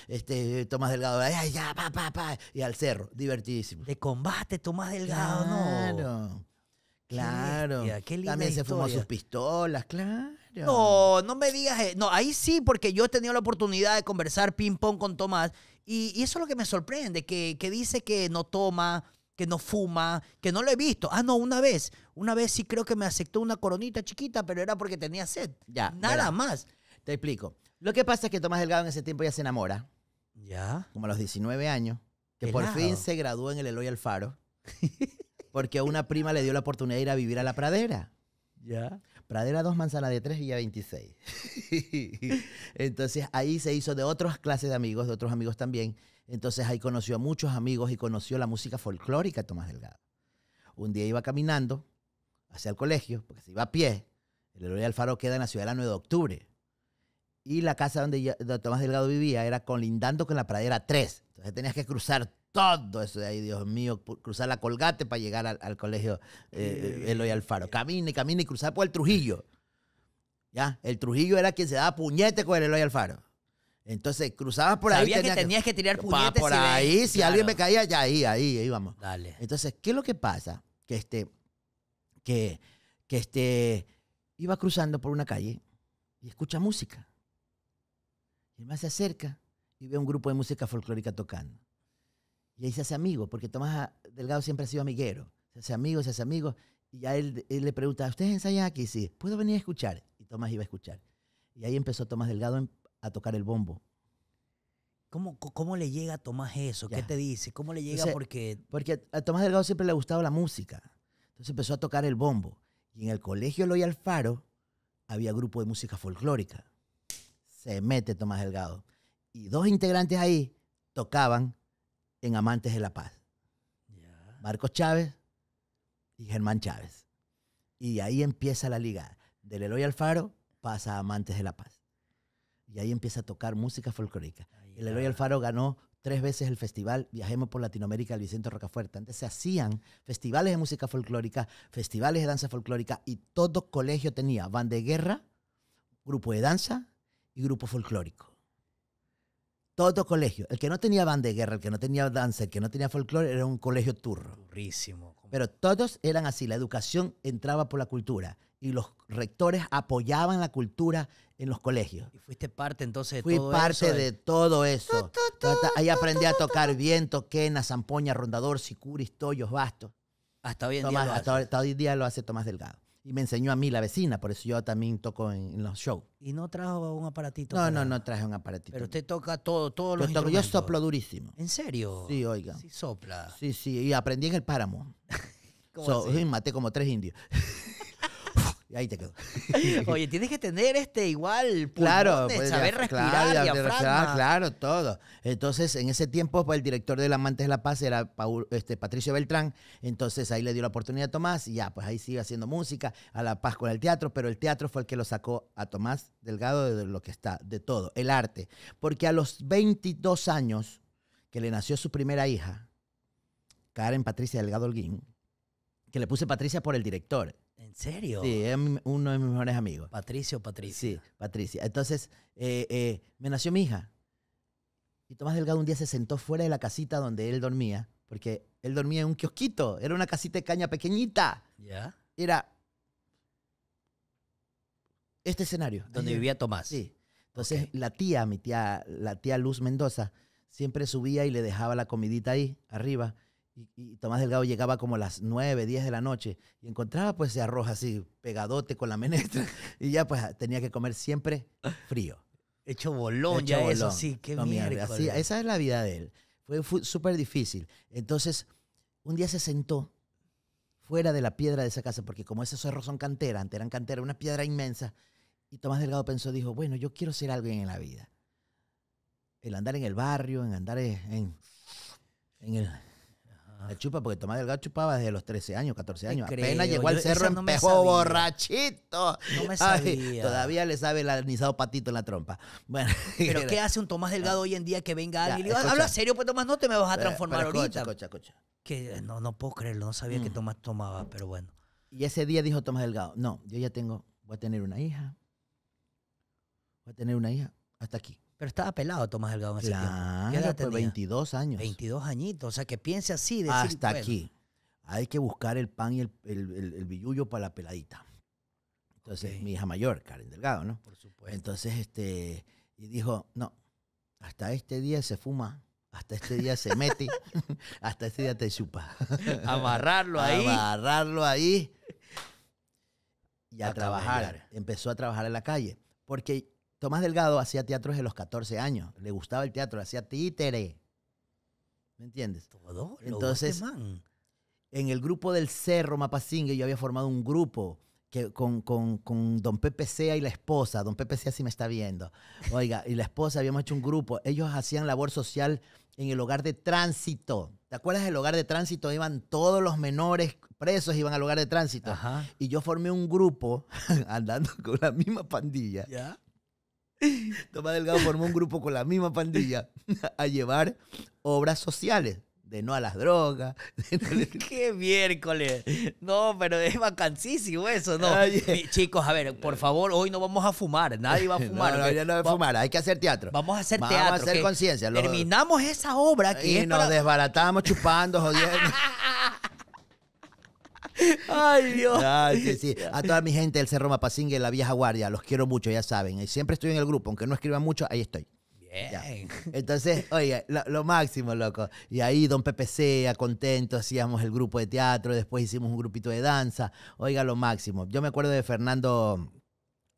este, Tomás Delgado, ya, pa, pa, pa, y al cerro, divertidísimo. De combate, Tomás Delgado, claro. no. Claro. claro. También se fumó sus pistolas, claro. No, no me digas. E-, no, ahí sí, porque yo he tenido la oportunidad de conversar ping-pong con Tomás. Y, eso es lo que me sorprende, que, que dice que no toma, que no fuma, que no lo he visto. Ah, no, una vez. Una vez sí creo que me aceptó una coronita chiquita, pero era porque tenía sed. Ya. Nada más. Te explico. Lo que pasa es que Tomás Delgado en ese tiempo ya se enamora. Ya. Como a los 19 años. Que por fin se graduó en el Eloy Alfaro. porque una prima le dio la oportunidad de ir a vivir a la pradera. Ya. Pradera dos manzanas de y ya 26. Entonces ahí se hizo de otras clases de amigos, de otros amigos también. Entonces ahí conoció a muchos amigos y conoció la música folclórica de Tomás Delgado. Un día iba caminando hacia el colegio, porque se iba a pie. El Eloy Alfaro queda en la ciudad de la 9 de octubre. Y la casa donde, Tomás Delgado vivía era colindando con la pradera 3. Entonces tenías que cruzar todo eso de ahí, Dios mío, cruzar la colgate para llegar al, colegio Eloy eh, eh, Alfaro. Camina y camina y cruzar por el Trujillo. ¿Ya? El Trujillo era quien se daba puñete con el Eloy Alfaro. Entonces cruzabas por ahí. que tenías que, tirar puñetes. Por ahí, si alguien me caía, ya ahí, ahí, íbamos Dale. Entonces, ¿qué es lo que pasa? Que este, que, que este, iba cruzando por una calle y escucha música. Y más se acerca y ve un grupo de música folclórica tocando. Y ahí se hace amigo, porque Tomás Delgado siempre ha sido amiguero. Se hace amigo, se hace amigo. Y ya él, él le pregunta, ¿ustedes ensayan aquí? Sí, ¿puedo venir a escuchar? Y Tomás iba a escuchar. Y ahí empezó Tomás Delgado a tocar el bombo. ¿Cómo, cómo le llega a Tomás eso? ¿Qué te dice? ¿Cómo le llega? porque... porque a Tomás Delgado siempre le ha gustado la música. Entonces empezó a tocar el bombo. Y en el colegio Eloy Alfaro había grupo de música folclórica. Se mete Tomás Delgado. Y dos integrantes ahí tocaban en Amantes de la Paz. Marcos Chávez y Germán Chávez. Y ahí empieza la liga. Del Eloy Alfaro pasa Amantes de la Paz. Y ahí empieza a tocar música folclórica. el Eloy Alfaro ganó tres veces el festival Viajemos por Latinoamérica el Vicente Rocafuerte. Antes se hacían festivales de música folclórica, festivales de danza folclórica y todo colegio tenía banda de guerra, grupo de danza y grupo folclórico. Todo colegio. El que no tenía banda de guerra, el que no tenía danza, el que no tenía folclore, era un colegio turro. Turrísimo. Pero todos eran así. La educación entraba por la cultura y los rectores apoyaban la cultura en los colegios. ¿Y fuiste parte entonces de todo parte Fui parte de todo eso. Ahí aprendí a tocar viento, quena, zampoña, rondador, sicuris, tollos, bastos. Hasta hoy en día. Lo hace. hoy día lo hace Tomás Delgado. Y me enseñó a mí la vecina, por eso yo también toco en, los shows. ¿Y no trajo un aparatito? No, no, no traje un aparatito. Pero usted toca todo, todos los yo toco, Yo soplo durísimo. ¿En serio? Sí, oiga. Sí sopla. Sí, sí, y aprendí en el páramo. maté como tres indios. ahí te quedó. Oye, tienes que tener este igual, claro, pues, saber respirar, claro, claro, todo. Entonces, en ese tiempo, pues, el director de la Amantes de la Paz era este, Patricio Beltrán. Entonces, ahí le dio la oportunidad a Tomás y ya, pues ahí sigue haciendo música, a la paz con el teatro, pero el teatro fue el que lo sacó a Tomás Delgado de lo que está, de todo, el arte. Porque a los 22 años que le nació su primera hija, Karen Patricia Delgado Holguín, que le puse Patricia por el director ¿En serio? Sí, es uno de mis mejores amigos. Patricio, Patricio. Sí, Patricia. Entonces, eh, eh, me nació mi hija. Y Tomás Delgado un día se sentó fuera de la casita donde él dormía, porque él dormía en un kiosquito. Era una casita de caña pequeñita. ¿Ya? Era este escenario. Donde vivía Tomás. Sí. Entonces, la tía, mi tía, la tía Luz Mendoza, siempre subía y le dejaba la comidita ahí, arriba. Y, Tomás Delgado llegaba como a las 9, 10 de la noche y encontraba pues ese arroz así pegadote con la menestra y ya pues tenía que comer siempre frío. Hecho bolón, Hecho ya eso sí, qué mierda. esa es la vida de él. Fue, súper difícil. Entonces, un día se sentó fuera de la piedra de esa casa, porque como esos cerros son cantera, antes eran cantera, una piedra inmensa, y Tomás Delgado pensó, dijo, bueno, yo quiero ser alguien en la vida. El andar en el barrio, en andar en, en el chupa porque Tomás Delgado chupaba desde los 13 años, 14 años. Apenas llegó al cerro, no empezó borrachito. me sabía. todavía le sabe el anisado patito en la trompa. Bueno. Pero ¿qué hace un Tomás Delgado ah. hoy en día que venga alguien y habla serio, pues Tomás, no te me vas a eh, transformar ahorita. Que no, no puedo creerlo, no sabía que mm. Tomás tomaba, pero bueno. Y ese día dijo Tomás Delgado, no, yo ya tengo, voy a tener una hija, voy a tener una hija, hasta aquí. Pero estaba pelado Tomás Delgado 22 pues, años. 22 añitos, o sea, que piense así. Hasta aquí. Hay que buscar el pan y el, el, el, billullo para la peladita. Entonces, mi hija mayor, Karen Delgado, ¿no? Por supuesto. Entonces, este, y dijo, no, hasta este día se fuma, hasta este día se mete, hasta este día te chupa. Amarrarlo ahí. Amarrarlo ahí. Y a, trabajar. Empezó a trabajar en la calle. Porque Tomás Delgado hacía teatro desde los 14 años. Le gustaba el teatro, hacía títere. ¿Me entiendes? Todo. Entonces, en el grupo del Cerro Mapasingue, yo había formado un grupo que, con, con, don Pepe Sea y la esposa. Don Pepe Sea sí me está viendo. Oiga, y la esposa habíamos hecho un grupo. Ellos hacían labor social en el hogar de tránsito. ¿Te acuerdas del hogar de tránsito? Iban todos los menores presos, iban al hogar de tránsito. Y yo formé un grupo andando con la misma pandilla. Toma Delgado formó un grupo con la misma pandilla a llevar obras sociales de no a las drogas. ¡Qué miércoles! No, pero es vacancísimo eso, ¿no? Eh. Chicos, a ver, por favor, hoy no vamos a fumar, nadie va a fumar. No, no, no fumar, hay que hacer teatro. Vamos a hacer teatro. Vamos a hacer conciencia. Terminamos esa obra que y nos desbaratamos chupando, jodiendo. Ay, Dios. A toda mi gente del Cerro Mapasingue, la vieja guardia, los quiero mucho, ya saben. Y siempre estoy en el grupo, aunque no escriban mucho, ahí estoy. Entonces, oye, lo, máximo, loco. Y ahí Don Pepe Sea, contento, hacíamos el grupo de teatro, después hicimos un grupito de danza. Oiga, lo máximo. Yo me acuerdo de Fernando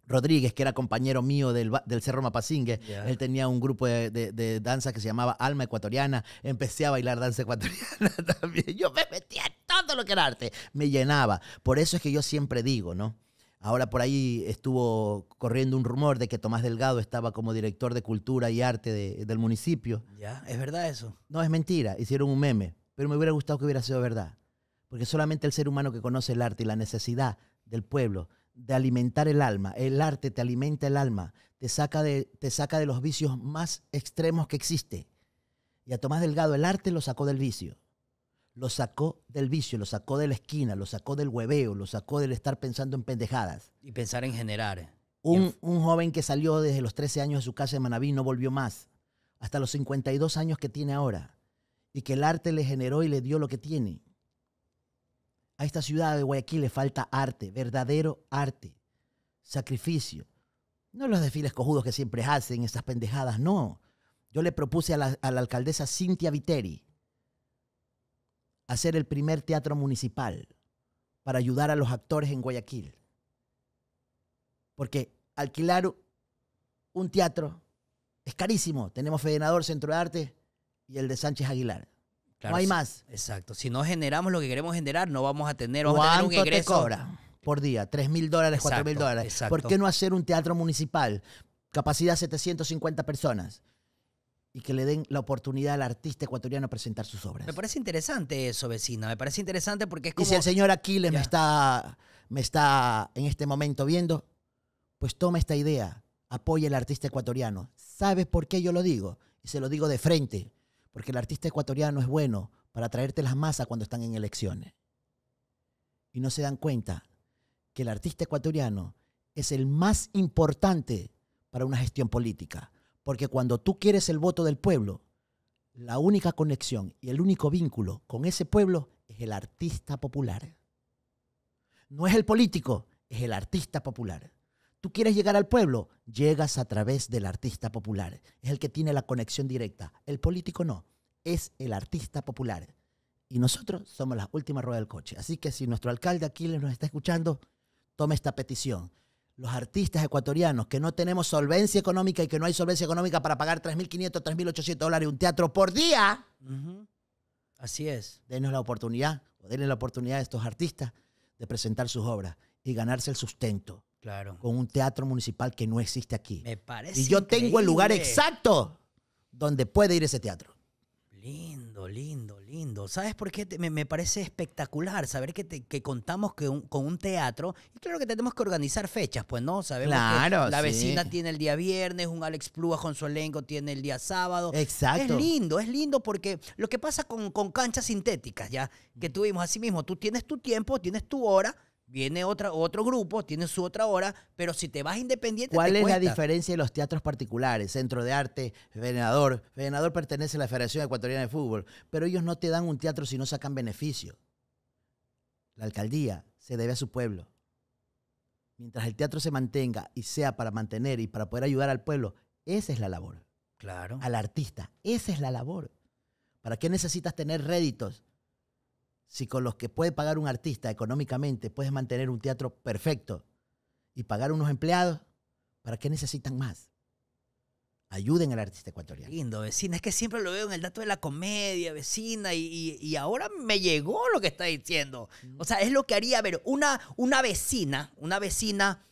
Rodríguez, que era compañero mío del, del Cerro Mapasingue, él tenía un grupo de, danza que se llamaba Alma Ecuatoriana. Empecé a bailar danza ecuatoriana también. Yo me metía en todo lo que era arte. Me llenaba. Por eso es que yo siempre digo, ¿no? Ahora por ahí estuvo corriendo un rumor de que Tomás Delgado estaba como director de cultura y arte del municipio. Ya, ¿es verdad eso? No, es mentira. Hicieron un meme. Pero me hubiera gustado que hubiera sido verdad. Porque solamente el ser humano que conoce el arte y la necesidad del pueblo de alimentar el alma. El arte te alimenta el alma, te saca de, te saca de los vicios más extremos que existe. Y a Tomás Delgado el arte lo sacó del vicio. Lo sacó del vicio, lo sacó de la esquina, lo sacó del hueveo, lo sacó del estar pensando en pendejadas. Y pensar en generar. Eh. Un, un joven que salió desde los 13 años de su casa en Manaví no volvió más, hasta los 52 años que tiene ahora, y que el arte le generó y le dio lo que tiene. A esta ciudad de Guayaquil le falta arte, verdadero arte, sacrificio. No los desfiles cojudos que siempre hacen, esas pendejadas, no. Yo le propuse a la, alcaldesa Cintia Viteri hacer el primer teatro municipal para ayudar a los actores en Guayaquil. Porque alquilar un teatro es carísimo. Tenemos Federador Centro de Arte y el de Sánchez Aguilar no hay más. Exacto. Si no generamos lo que queremos generar, no vamos a tener, vamos a tener un ingreso. Te cobra por día? ¿3 mil dólares, 4 mil dólares? Exacto. ¿Por qué no hacer un teatro municipal? Capacidad 750 personas y que le den la oportunidad al artista ecuatoriano a presentar sus obras. Me parece interesante eso, vecina. Me parece interesante porque es como... Y si el señor Aquiles me está, me está en este momento viendo, pues toma esta idea, apoya al artista ecuatoriano. ¿Sabes por qué yo lo digo? Y se lo digo de frente porque el artista ecuatoriano es bueno para traerte las masas cuando están en elecciones. Y no se dan cuenta que el artista ecuatoriano es el más importante para una gestión política, porque cuando tú quieres el voto del pueblo, la única conexión y el único vínculo con ese pueblo es el artista popular. No es el político, es el artista popular. Tú quieres llegar al pueblo, llegas a través del artista popular. Es el que tiene la conexión directa. El político no, es el artista popular. Y nosotros somos la última rueda del coche. Así que si nuestro alcalde aquí nos está escuchando, tome esta petición. Los artistas ecuatorianos que no tenemos solvencia económica y que no hay solvencia económica para pagar 3.500, 3.800 dólares un teatro por día. Así es. Denos la oportunidad, o denle la oportunidad a estos artistas de presentar sus obras y ganarse el sustento con un teatro municipal que no existe aquí. Me parece. Y yo tengo el lugar exacto donde puede ir ese teatro. Lindo, lindo, lindo. ¿Sabes por qué? me, parece espectacular saber que, contamos con un teatro. Y claro que tenemos que organizar fechas, pues, ¿no? Sabemos que la vecina tiene el día viernes, un Alex Plúa con su elenco tiene el día sábado. Exacto. Es lindo, es lindo porque lo que pasa con, con canchas sintéticas, ya, que tuvimos así mismo, tú tienes tu tiempo, tienes tu hora, Viene otra, otro grupo, tiene su otra hora, pero si te vas independiente. ¿Cuál es la diferencia de los teatros particulares? Centro de Arte, Venador. Venador pertenece a la Federación Ecuatoriana de Fútbol, pero ellos no te dan un teatro si no sacan beneficio. La alcaldía se debe a su pueblo. Mientras el teatro se mantenga y sea para mantener y para poder ayudar al pueblo, esa es la labor. Claro. Al artista, esa es la labor. ¿Para qué necesitas tener réditos? Si con los que puede pagar un artista económicamente puedes mantener un teatro perfecto y pagar unos empleados, ¿para qué necesitan más? Ayuden al artista ecuatoriano. Lindo, vecina. Es que siempre lo veo en el dato de la comedia, vecina, y, ahora me llegó lo que está diciendo. Mm. O sea, es lo que haría, a ver, una, una vecina, una vecina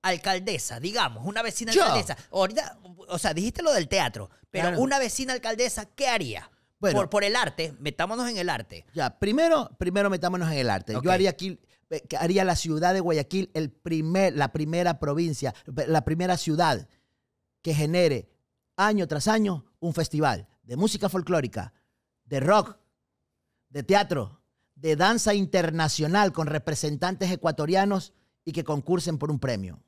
alcaldesa, digamos, una vecina alcaldesa. Ahorita, o sea, dijiste lo del teatro, pero una vecina alcaldesa, ¿qué haría? por, el arte, metámonos en el arte. Ya, primero, primero metámonos en el arte. Yo haría aquí, eh, haría la ciudad de Guayaquil el primer, la primera provincia, la primera ciudad que genere año tras año un festival de música folclórica, de rock, de teatro, de danza internacional con representantes ecuatorianos y que concursen por un premio.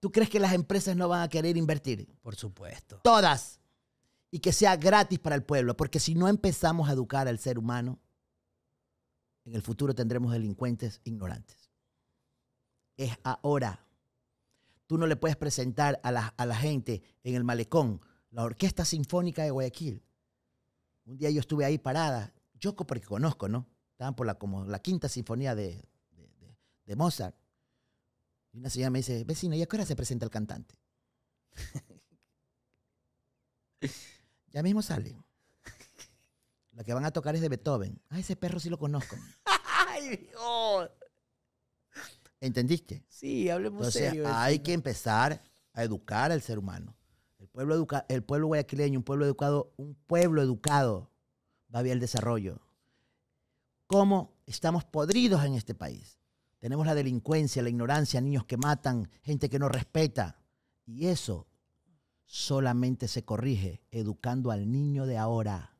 ¿Tú crees que las empresas no van a querer invertir? Por supuesto. Todas y que sea gratis para el pueblo, porque si no empezamos a educar al ser humano, en el futuro tendremos delincuentes ignorantes. Es ahora. Tú no le puedes presentar a la, gente en el malecón la Orquesta Sinfónica de Guayaquil. Un día yo estuve ahí parada, yo porque conozco, ¿no? Estaban por la, como la quinta sinfonía de, de Mozart. Y una señora me dice, vecino, ¿y a qué hora se presenta el cantante? Ya mismo salen. Lo que van a tocar es de Beethoven. Ah, ese perro sí lo conozco. ¡Ay, Dios! ¿Entendiste? Sí, hablemos Entonces, Hay que empezar a educar al ser humano. El pueblo, educa el pueblo guayaquileño, un pueblo educado, un pueblo educado va a ver el desarrollo. ¿Cómo estamos podridos en este país? Tenemos la delincuencia, la ignorancia, niños que matan, gente que no respeta. Y eso solamente se corrige educando al niño de ahora,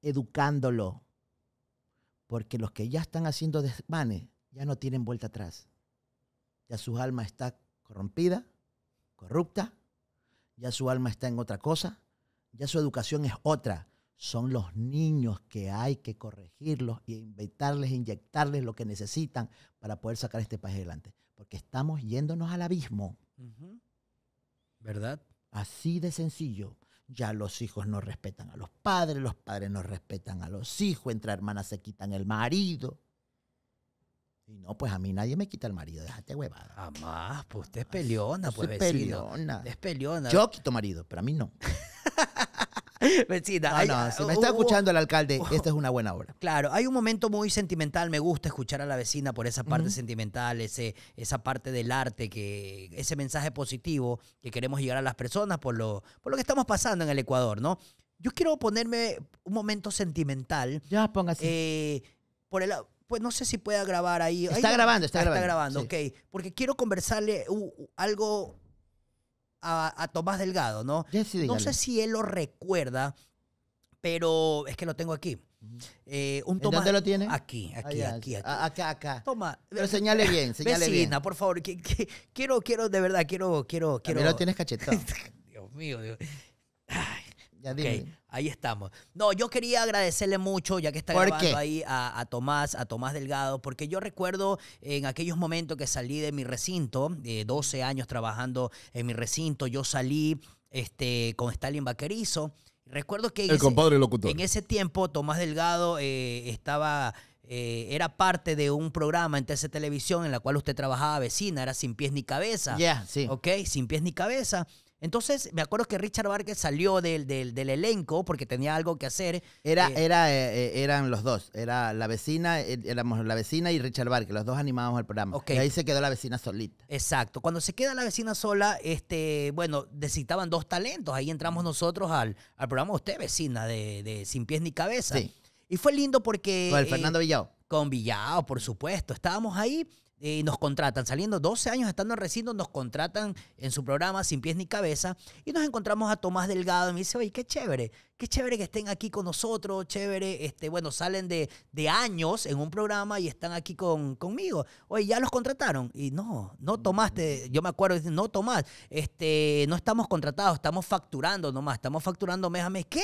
educándolo, porque los que ya están haciendo desmanes ya no tienen vuelta atrás, ya su alma está corrompida, corrupta, ya su alma está en otra cosa, ya su educación es otra. Son los niños que hay que corregirlos y invitarles, inyectarles lo que necesitan para poder sacar este país adelante. Porque estamos yéndonos al abismo. ¿Verdad? Así de sencillo. Ya los hijos no respetan a los padres, los padres no respetan a los hijos, entre hermanas se quitan el marido. Y no, pues a mí nadie me quita el marido, déjate huevada. Jamás, ah, pues usted es peleona, pues. Es peleona. Es peleona. Yo quito marido, pero a mí no. Vecina, pues ah, si me está escuchando el alcalde, esta es una buena obra. Claro, hay un momento muy sentimental, me gusta escuchar a la vecina por esa parte sentimental, ese, esa parte del arte, que, ese mensaje positivo que queremos llegar a las personas por lo, por lo que estamos pasando en el Ecuador, ¿no? Yo quiero ponerme un momento sentimental. Ya, póngase. Eh, pues no sé si pueda grabar ahí. Está grabando, está, grabando. Ah, está grabando, ok. Porque quiero conversarle algo a, Tomás Delgado, ¿no? no sé si él lo recuerda, pero es que lo tengo aquí. Eh, ¿Dónde lo tiene? Aquí, aquí, aquí, ah, aquí. Acá, acá. Toma. Pero señale bien, señale bien. por favor. Que, quiero, quiero, de verdad, quiero, quiero, quiero. lo tienes cachetado. Dios mío, Dios ahí estamos. No, yo quería agradecerle mucho, ya que está grabando ahí a, Tomás, a Tomás Delgado, porque yo recuerdo en aquellos momentos que salí de mi recinto, eh, de 12 años trabajando en mi recinto, yo salí este, con Stalin Vaquerizo. Recuerdo que El en, ese, en ese tiempo Tomás Delgado eh, estaba... Eh, era parte de un programa en TC Televisión en la cual usted trabajaba vecina, era sin pies ni cabeza. Ya, Ok, sin pies ni cabeza. Entonces, me acuerdo que Richard Várquez salió del, del, elenco porque tenía algo que hacer. Era, eh, era, eh, eh, eran los dos. Era la vecina, éramos la vecina y Richard Várquez, Los dos animábamos el programa. Y ahí se quedó la vecina solita. Exacto. Cuando se queda la vecina sola, este, bueno, necesitaban dos talentos. Ahí entramos nosotros al, al programa Usted, vecina, de, Sin Pies ni Cabeza. Y fue lindo porque... Con el Fernando villado Villao. Con Villao, por supuesto. Estábamos ahí y eh, nos contratan, saliendo 12 años estando en recinto, nos contratan en su programa Sin Pies ni Cabeza y nos encontramos a Tomás Delgado y me dice, oye, qué chévere, qué chévere que estén aquí con nosotros, chévere, este, bueno, salen de, de años en un programa y están aquí con, conmigo. Oye, ¿ya los contrataron? Y no, no tomaste, yo me acuerdo, no Tomás, este, no estamos contratados, estamos facturando nomás, estamos facturando mes a mes. ¿Qué?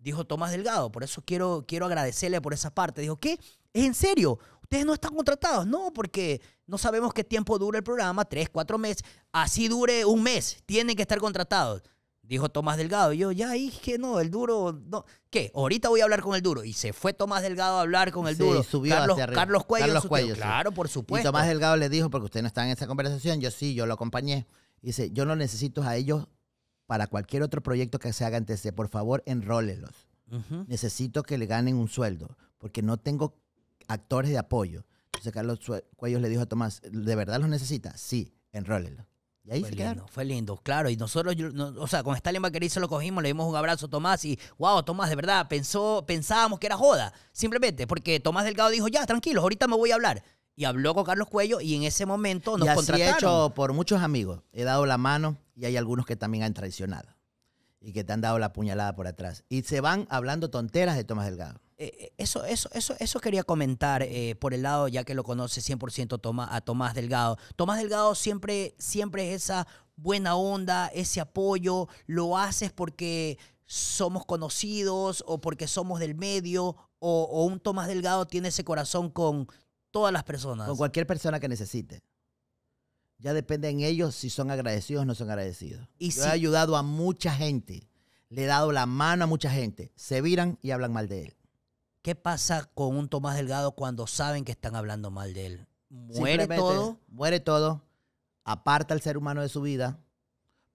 Dijo Tomás Delgado, por eso quiero, quiero agradecerle por esa parte. Dijo, ¿qué? ¿Es en serio? ustedes no están contratados. No, porque no sabemos qué tiempo dura el programa, tres, cuatro meses. Así dure un mes, tienen que estar contratados. Dijo Tomás Delgado. Y yo, ya dije, no, el duro, no. ¿Qué? Ahorita voy a hablar con el duro. Y se fue Tomás Delgado a hablar con el sí, duro. Subió Carlos, Carlos Cuello. Carlos Cuello Claro, por supuesto. Y Tomás Delgado le dijo, porque usted no está en esa conversación, yo sí, yo lo acompañé. Dice, yo no necesito a ellos para cualquier otro proyecto que se haga antes de. Por favor, enrólelos. Necesito que le ganen un sueldo, porque no tengo actores de apoyo. Entonces Carlos Cuellos le dijo a Tomás, ¿de verdad los necesita? Sí, enrólelo. Y ahí fue lindo, fue lindo, claro. Y nosotros, o sea, con Stalin Baquerí se lo cogimos, le dimos un abrazo a Tomás y, wow, Tomás, de verdad, pensó, pensábamos que era joda. Simplemente porque Tomás Delgado dijo, ya, tranquilos, ahorita me voy a hablar. Y habló con Carlos Cuello y en ese momento nos y he hecho por muchos amigos. He dado la mano y hay algunos que también han traicionado y que te han dado la puñalada por atrás. Y se van hablando tonteras de Tomás Delgado. Eh, eso, eso, eso, eso quería comentar eh, por el lado, ya que lo conoce 100% Toma, a Tomás Delgado. Tomás Delgado siempre, siempre es esa buena onda, ese apoyo, lo haces porque somos conocidos o porque somos del medio o, un Tomás Delgado tiene ese corazón con todas las personas. Con cualquier persona que necesite. Ya depende en ellos si son agradecidos o no son agradecidos. Y Yo he ayudado a mucha gente. Le he dado la mano a mucha gente. Se viran y hablan mal de él. ¿Qué pasa con un Tomás Delgado cuando saben que están hablando mal de él? Muere todo. Muere todo. Aparta al ser humano de su vida.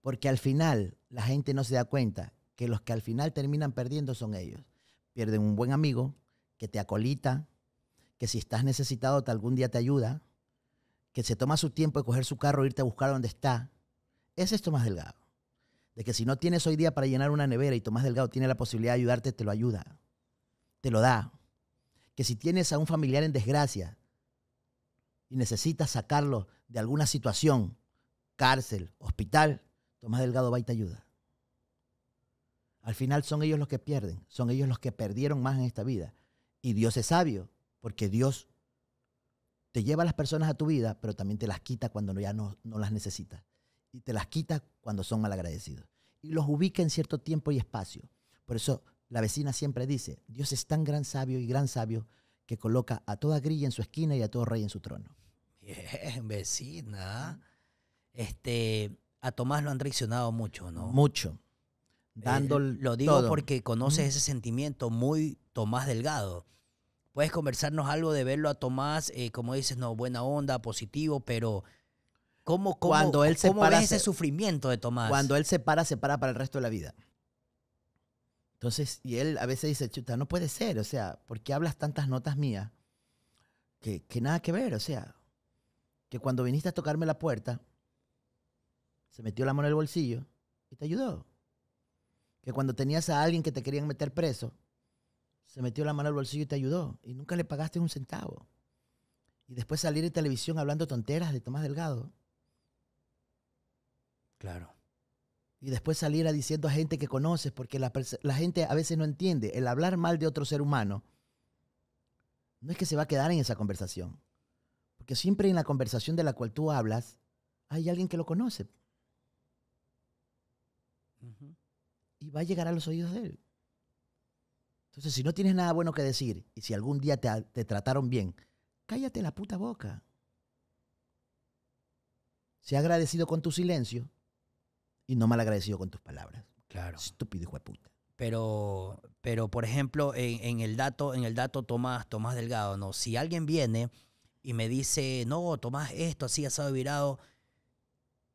Porque al final la gente no se da cuenta que los que al final terminan perdiendo son ellos. Pierden un buen amigo que te acolita, que si estás necesitado te algún día te ayuda, que se toma su tiempo de coger su carro e irte a buscar donde está. Ese es Tomás Delgado. De que si no tienes hoy día para llenar una nevera y Tomás Delgado tiene la posibilidad de ayudarte, te lo ayuda te lo da. Que si tienes a un familiar en desgracia y necesitas sacarlo de alguna situación, cárcel, hospital, Tomás Delgado va y te ayuda. Al final son ellos los que pierden, son ellos los que perdieron más en esta vida. Y Dios es sabio, porque Dios te lleva a las personas a tu vida, pero también te las quita cuando ya no, no las necesitas. Y te las quita cuando son malagradecidos. Y los ubica en cierto tiempo y espacio. Por eso la vecina siempre dice, Dios es tan gran sabio y gran sabio que coloca a toda grilla en su esquina y a todo rey en su trono. Bien, vecina. Este, a Tomás lo han traicionado mucho, ¿no? Mucho. Eh, Dando lo digo porque conoces ese sentimiento muy Tomás Delgado. Puedes conversarnos algo de verlo a Tomás, eh, como dices, no, buena onda, positivo, pero ¿cómo, cuando él se ese sufrimiento de Tomás? Cuando él se para, se para para el resto de la vida. Entonces, y él a veces dice, chuta, no puede ser, o sea, ¿por qué hablas tantas notas mías? Que, nada que ver, o sea, que cuando viniste a tocarme la puerta, se metió la mano en el bolsillo y te ayudó. Que cuando tenías a alguien que te querían meter preso, se metió la mano en el bolsillo y te ayudó. Y nunca le pagaste un centavo. Y después salir de televisión hablando tonteras de Tomás Delgado. Claro y después saliera diciendo a gente que conoces, porque la, gente a veces no entiende. El hablar mal de otro ser humano no es que se va a quedar en esa conversación. Porque siempre en la conversación de la cual tú hablas, hay alguien que lo conoce. Y va a llegar a los oídos de él. Entonces, si no tienes nada bueno que decir y si algún día te, te trataron bien, cállate la puta boca. ha agradecido con tu silencio y no mal agradecido con tus palabras. Claro. Estúpido hijo de puta. Pero, pero por ejemplo, en, el dato, en el dato Tomás, Tomás Delgado, ¿no? Si alguien viene y me dice, no, Tomás, esto así ha sido virado.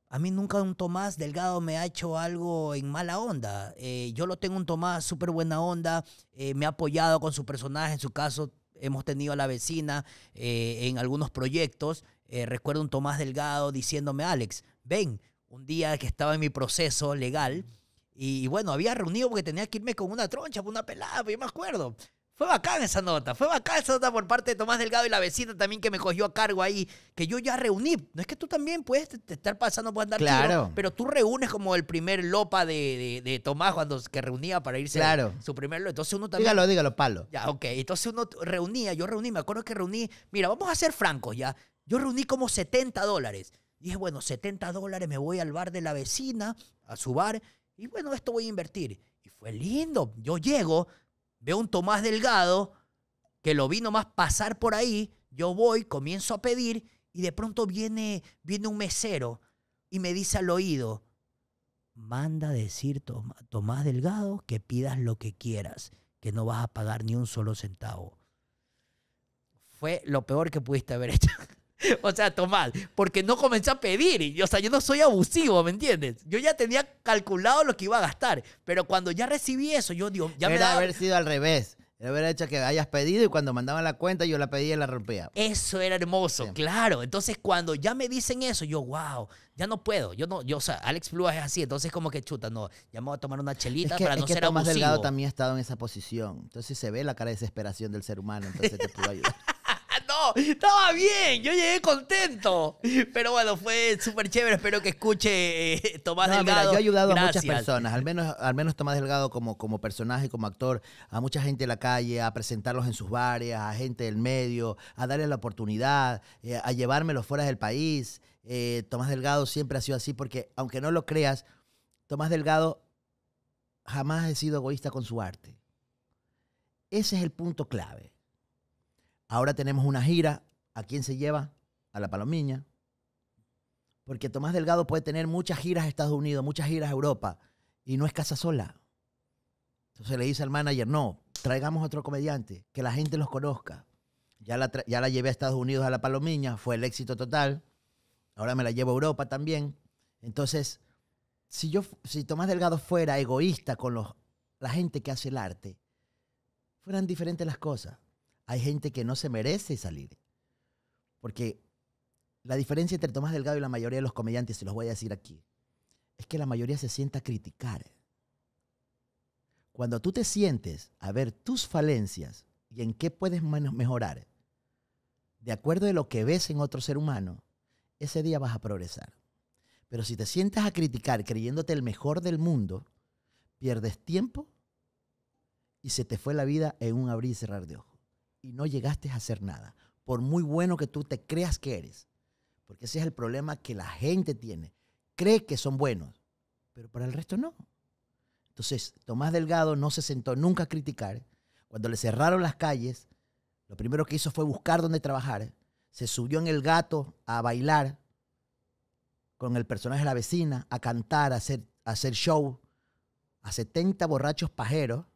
A mí nunca un Tomás Delgado me ha hecho algo en mala onda. Eh, yo lo tengo un Tomás súper buena onda, eh, me ha apoyado con su personaje, en su caso hemos tenido a la vecina eh, en algunos proyectos. recuerdo un Tomás Delgado diciéndome, Alex, ven, un día que estaba en mi proceso legal. Y, bueno, había reunido porque tenía que irme con una troncha, con una pelada, pues yo me acuerdo. Fue bacán esa nota, fue bacán esa nota por parte de Tomás Delgado y la vecina también que me cogió a cargo ahí, que yo ya reuní. No es que tú también puedes estar pasando, por andar claro. pero tú reúnes como el primer lopa de, Tomás cuando que reunía para irse claro. su primer lopa. Entonces uno también. Dígalo, dígalo, palo. Ya, ok. Entonces uno reunía, yo reuní, me acuerdo que reuní. Mira, vamos a ser francos ya. Yo reuní como 70 dólares dije, bueno, 70 dólares, me voy al bar de la vecina, a su bar, y bueno, esto voy a invertir. Y fue lindo. Yo llego, veo un Tomás Delgado, que lo vi nomás pasar por ahí, yo voy, comienzo a pedir, y de pronto viene, viene un mesero y me dice al oído, manda a decir Tomás Delgado que pidas lo que quieras, que no vas a pagar ni un solo centavo. Fue lo peor que pudiste haber hecho. O sea, Tomás, porque no comencé a pedir. Y, o sea, yo no soy abusivo, ¿me entiendes? Yo ya tenía calculado lo que iba a gastar. Pero cuando ya recibí eso, yo digo, ya me daba... haber sido al revés. Era haber hecho que hayas pedido y cuando mandaban la cuenta yo la pedía y la rompía. Eso era hermoso, claro. Entonces cuando ya me dicen eso, yo, wow, ya no puedo. Yo no, yo, o sea, Alex Blúa es así, entonces como que chuta, no, ya a tomar una chelita es que, para no es que ser Tomás Delgado también ha estado en esa posición. Entonces se ve la cara de desesperación del ser humano, entonces te puedo ayudar. estaba bien, yo llegué contento. Pero bueno, fue súper chévere, espero que escuche eh, Tomás Delgado. Mira, yo he ayudado a muchas personas, al menos, al menos Tomás Delgado como, como personaje, como actor, a mucha gente de la calle, a presentarlos en sus bares, a gente del medio, a darle la oportunidad, eh, a llevármelos fuera del país. Eh, Tomás Delgado siempre ha sido así porque, aunque no lo creas, Tomás Delgado jamás ha sido egoísta con su arte. Ese es el punto clave. Ahora tenemos una gira. ¿A quién se lleva? A la Palomiña. Porque Tomás Delgado puede tener muchas giras a Estados Unidos, muchas giras a Europa, y no es casa sola. Entonces le dice al manager, no, traigamos otro comediante, que la gente los conozca. Ya la, ya la llevé a Estados Unidos a la Palomiña, fue el éxito total. Ahora me la llevo a Europa también. Entonces, si, yo, si Tomás Delgado fuera egoísta con los, la gente que hace el arte, fueran diferentes las cosas hay gente que no se merece salir. Porque la diferencia entre Tomás Delgado y la mayoría de los comediantes, se los voy a decir aquí, es que la mayoría se sienta a criticar. Cuando tú te sientes a ver tus falencias y en qué puedes mejorar, de acuerdo a lo que ves en otro ser humano, ese día vas a progresar. Pero si te sientas a criticar creyéndote el mejor del mundo, pierdes tiempo y se te fue la vida en un abrir y cerrar de ojos y no llegaste a hacer nada, por muy bueno que tú te creas que eres. Porque ese es el problema que la gente tiene. Cree que son buenos, pero para el resto no. Entonces, Tomás Delgado no se sentó nunca a criticar. Cuando le cerraron las calles, lo primero que hizo fue buscar dónde trabajar. Se subió en el gato a bailar con el personaje de la vecina, a cantar, a hacer, show, a 70 borrachos pajeros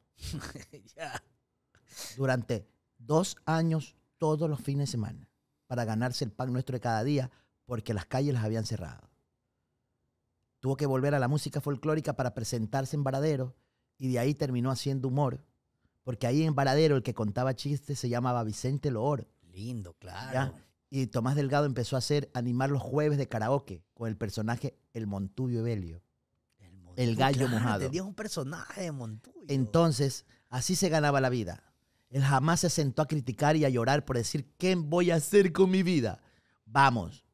durante dos años todos los fines de semana para ganarse el pan nuestro de cada día porque las calles las habían cerrado. Tuvo que volver a la música folclórica para presentarse en Varadero y de ahí terminó haciendo humor, porque ahí en Varadero el que contaba chistes se llamaba Vicente Loor. Lindo, claro. Y Tomás Delgado empezó a hacer animar los jueves de karaoke con el personaje El Montubio Evelio. El, gallo ah, mojado. tenía un personaje de Entonces, así se ganaba la vida él jamás se sentó a criticar y a llorar por decir, ¿qué voy a hacer con mi vida? Vamos.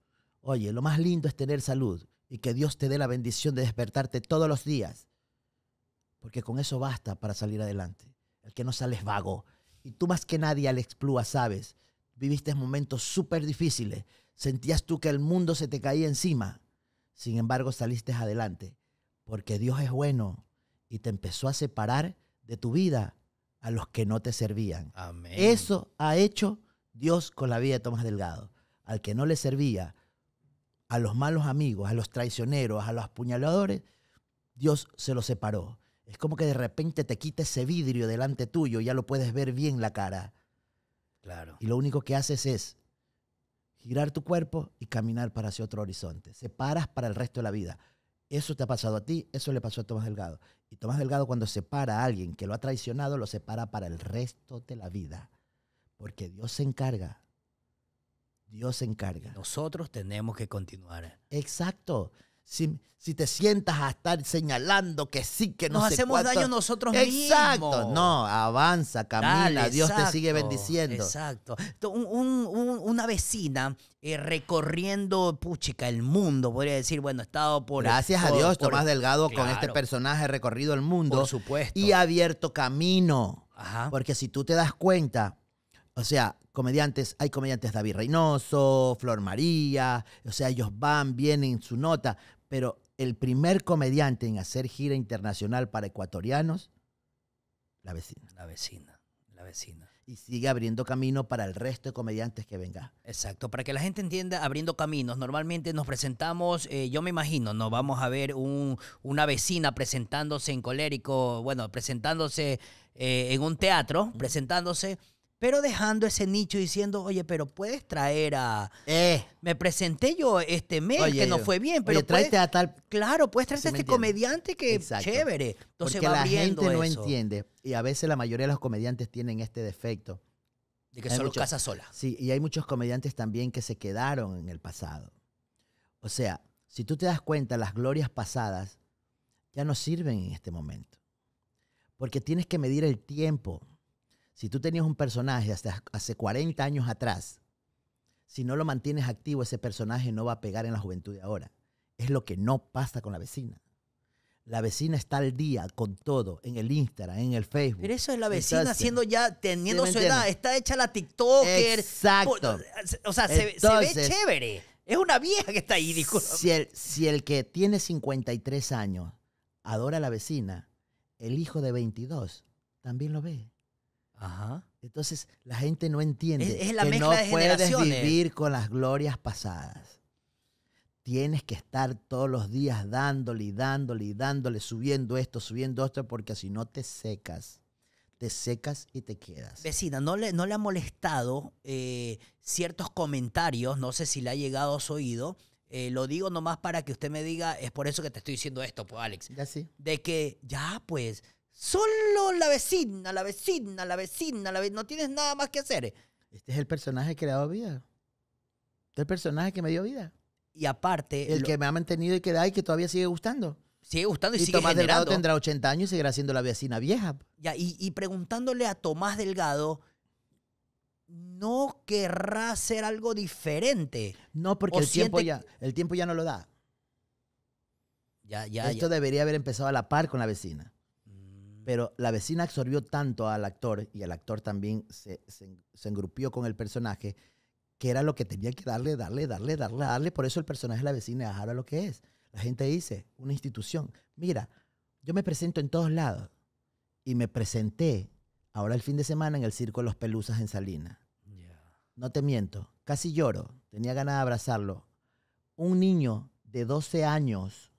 Oye, lo más lindo es tener salud y que Dios te dé la bendición de despertarte todos los días. Porque con eso basta para salir adelante. El que no sale es vago. Y tú más que nadie, al explúa, sabes, viviste momentos súper difíciles. Sentías tú que el mundo se te caía encima. Sin embargo, saliste adelante. Porque Dios es bueno y te empezó a separar de tu vida a los que no te servían. Eso ha hecho Dios con la vida de Tomás Delgado. Al que no le servía, a los malos amigos, a los traicioneros, a los apuñaladores, Dios se los separó. Es como que de repente te quita ese vidrio delante tuyo, y ya lo puedes ver bien la cara. Claro. Y lo único que haces es girar tu cuerpo y caminar para hacia otro horizonte. Separas para el resto de la vida. Eso te ha pasado a ti, eso le pasó a Tomás Delgado. Y Tomás Delgado cuando separa a alguien que lo ha traicionado, lo separa para el resto de la vida. Porque Dios se encarga. Dios se encarga. Nosotros tenemos que continuar. Exacto si, te sientas a estar señalando que sí, que no Nos hacemos daño nosotros mismos. Exacto, no, avanza, camina, Dios te sigue bendiciendo. Exacto. una vecina eh, recorriendo, puchica, el mundo, podría decir, bueno, he estado por... Gracias a Dios, Tomás Delgado con este personaje recorrido el mundo. Por supuesto. Y abierto camino. Ajá. Porque si tú te das cuenta, o sea, comediantes, hay comediantes David Reynoso, Flor María, o sea, ellos van, vienen su nota, pero el primer comediante en hacer gira internacional para ecuatorianos, la vecina. La vecina, la vecina. Y sigue abriendo camino para el resto de comediantes que venga. Exacto, para que la gente entienda, abriendo caminos. Normalmente nos presentamos, eh, yo me imagino, nos vamos a ver un, una vecina presentándose en colérico, bueno, presentándose eh, en un teatro, presentándose pero dejando ese nicho diciendo, oye, pero puedes traer a... Eh. Me presenté yo este mes, que no fue bien, pero... Oye, a tal... Claro, puedes traerte a este comediante que es chévere. Entonces Porque la gente no entiende, y a veces la mayoría de los comediantes tienen este defecto. De que solo casa sola. Sí, y hay muchos comediantes también que se quedaron en el pasado. O sea, si tú te das cuenta, las glorias pasadas ya no sirven en este momento. Porque tienes que medir el tiempo si tú tenías un personaje hace 40 años atrás, si no lo mantienes activo, ese personaje no va a pegar en la juventud de ahora. Es lo que no pasa con la vecina. La vecina está al día con todo, en el Instagram, en el Facebook. Pero eso es la vecina ya, teniendo su edad, está hecha la TikToker. Exacto. O sea, se, ve chévere. Es una vieja que está ahí, Si el, si el que tiene 53 años adora a la vecina, el hijo de 22 también lo ve. Ajá. Entonces la gente no entiende es, la que no puedes vivir con las glorias pasadas. Tienes que estar todos los días dándole y dándole y dándole, subiendo esto, subiendo esto, porque si no te secas, te secas y te quedas. Vecina, ¿no le, no le ha molestado eh, ciertos comentarios? No sé si le ha llegado a su oído. Eh, lo digo nomás para que usted me diga, es por eso que te estoy diciendo esto, pues, Alex. Ya sí. De que, ya, pues, Solo la vecina, la vecina, la vecina, la vecina. No tienes nada más que hacer. Este es el personaje que le ha dado vida. Este es el personaje que me dio vida. Y aparte. El que me ha mantenido y que da y que todavía sigue gustando. Sigue gustando y, y sigue Tomás Delgado tendrá 80 años y seguirá siendo la vecina vieja. y, preguntándole a Tomás Delgado, ¿no querrá hacer algo diferente? No, porque el tiempo, ya, el tiempo ya no lo da. Ya, ya, Esto debería haber empezado a la par con la vecina. Pero la vecina absorbió tanto al actor y el actor también se, engrupió con el personaje que era lo que tenía que darle, darle, darle, darle, darle. Por eso el personaje de la vecina es ahora lo que es. La gente dice, una institución. Mira, yo me presento en todos lados y me presenté ahora el fin de semana en el Circo de los Pelusas en Salinas. No te miento, casi lloro, tenía ganas de abrazarlo. Un niño de 12 años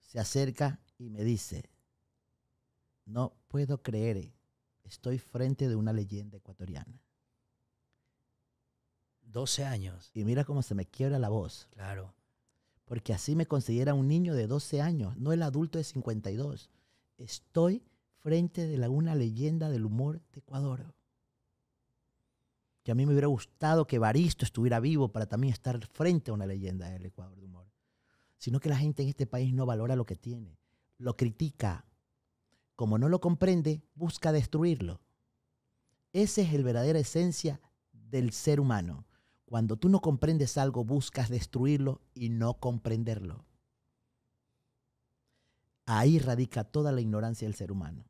se acerca y me dice, no puedo creer, eh, estoy frente de una leyenda ecuatoriana. 12 años. Y mira cómo se me quiebra la voz. Claro. Porque así me considera un niño de 12 años, no el adulto de 52. Estoy frente de la, una leyenda del humor de Ecuador. Que a mí me hubiera gustado que Baristo estuviera vivo para también estar frente a una leyenda del Ecuador de humor. Sino que la gente en este país no valora lo que tiene, lo critica, como no lo comprende, busca destruirlo. Esa es la verdadera esencia del ser humano. Cuando tú no comprendes algo, buscas destruirlo y no comprenderlo. Ahí radica toda la ignorancia del ser humano.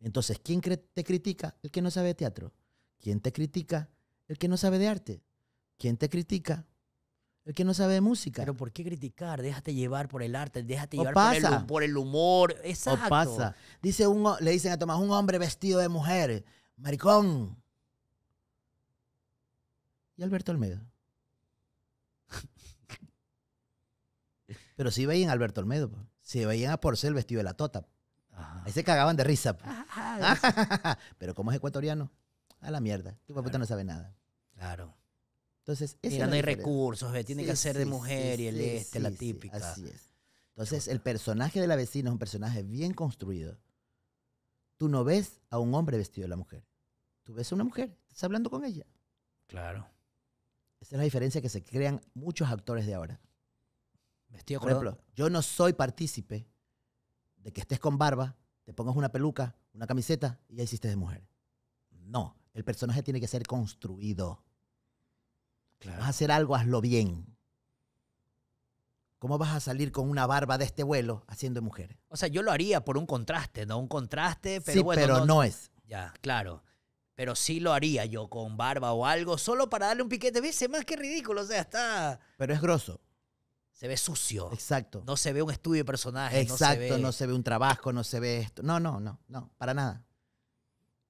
Entonces, ¿quién te critica? El que no sabe de teatro. ¿Quién te critica? El que no sabe de arte. ¿Quién te critica? el que no sabe de música. Pero ¿por qué criticar? Déjate llevar por el arte, déjate llevar Por, el, humor. Exacto. O pasa. Dice un, le dicen a Tomás, un hombre vestido de mujer. Maricón. Y Alberto Olmedo. Pero sí veían a Alberto Olmedo. se pues. veían a el vestido de la tota. Ahí se cagaban de risa. Pues. Pero como es ecuatoriano, a la mierda. Tu este papá no sabe nada. Claro. Entonces, no hay recursos, tiene que ser de mujer y el este, la típica. así es. Entonces, el personaje de la vecina es un personaje bien construido. Tú no ves a un hombre vestido de la mujer. Tú ves a una mujer, estás hablando con ella. Claro. Esa es la diferencia que se crean muchos actores de ahora. Vestido Por ejemplo, yo no soy partícipe de que estés con barba, te pongas una peluca, una camiseta y ya hiciste de mujer. No, el personaje tiene que ser construido. Vas a hacer algo, hazlo bien. ¿Cómo vas a salir con una barba de este vuelo haciendo mujeres? O sea, yo lo haría por un contraste, ¿no? Un contraste, pero sí, pero no, es. Ya, claro pero sí lo haría yo con barba o algo, solo para darle un piquete. ¿Ves? Más que ridículo, o sea, está. Pero es grosso. Se ve sucio. Exacto. No se ve un estudio de personajes. Exacto, no se ve un trabajo, no se ve esto. No, no, no, no, para nada.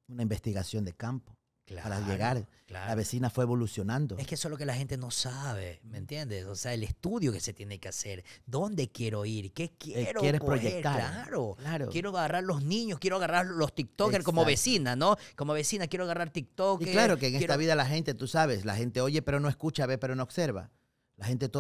Una investigación de campo para llegar. La vecina fue evolucionando. Es que eso es lo que la gente no sabe, ¿me entiendes? O sea, el estudio que se tiene que hacer, dónde quiero ir, qué eh, quiero Quieres proyectar. Claro, Quiero agarrar los niños, quiero agarrar los TikTokers como vecina, ¿no? Como vecina quiero agarrar tiktokers. Y claro que en esta vida la gente, tú sabes, la gente oye pero no escucha, ve pero no observa. La gente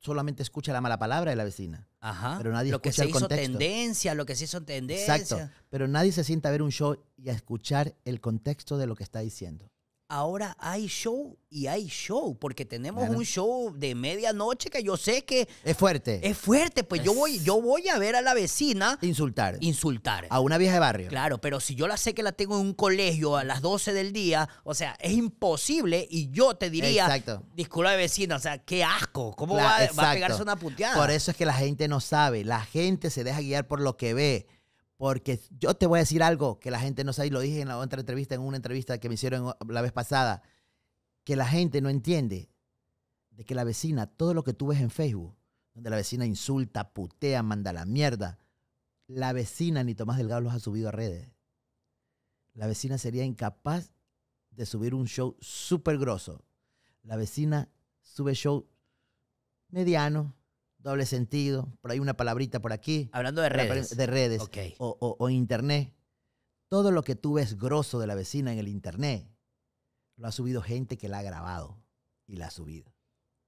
solamente escucha la mala palabra de la vecina. Ajá. Pero nadie lo que se hizo tendencia, lo que se hizo tendencia. Exacto. Pero nadie se sienta a ver un show y a escuchar el contexto de lo que está diciendo ahora hay show y hay show, porque tenemos un show de medianoche que yo sé que... Es fuerte. Es fuerte, pues yo voy, yo voy a ver a la vecina... Insultar. Insultar. A una vieja de barrio. Claro, pero si yo la sé que la tengo en un colegio a las 12 del día, o sea, es imposible y yo te diría... Exacto. Disculpa vecina, o sea, qué asco, ¿cómo va, a pegarse una puteada? Por eso es que la gente no sabe, la gente se deja guiar por lo que ve. Porque yo te voy a decir algo que la gente no sabe, y lo dije en la otra entrevista, en una entrevista que me hicieron la vez pasada, que la gente no entiende de que la vecina, todo lo que tú ves en Facebook, donde la vecina insulta, putea, manda la mierda, la vecina ni Tomás Delgado los ha subido a redes. La vecina sería incapaz de subir un show súper grosso. La vecina sube show mediano, doble sentido, pero hay una palabrita por aquí. Hablando de redes. De redes. O, internet. Todo lo que tú ves grosso de la vecina en el internet, lo ha subido gente que la ha grabado y la ha subido.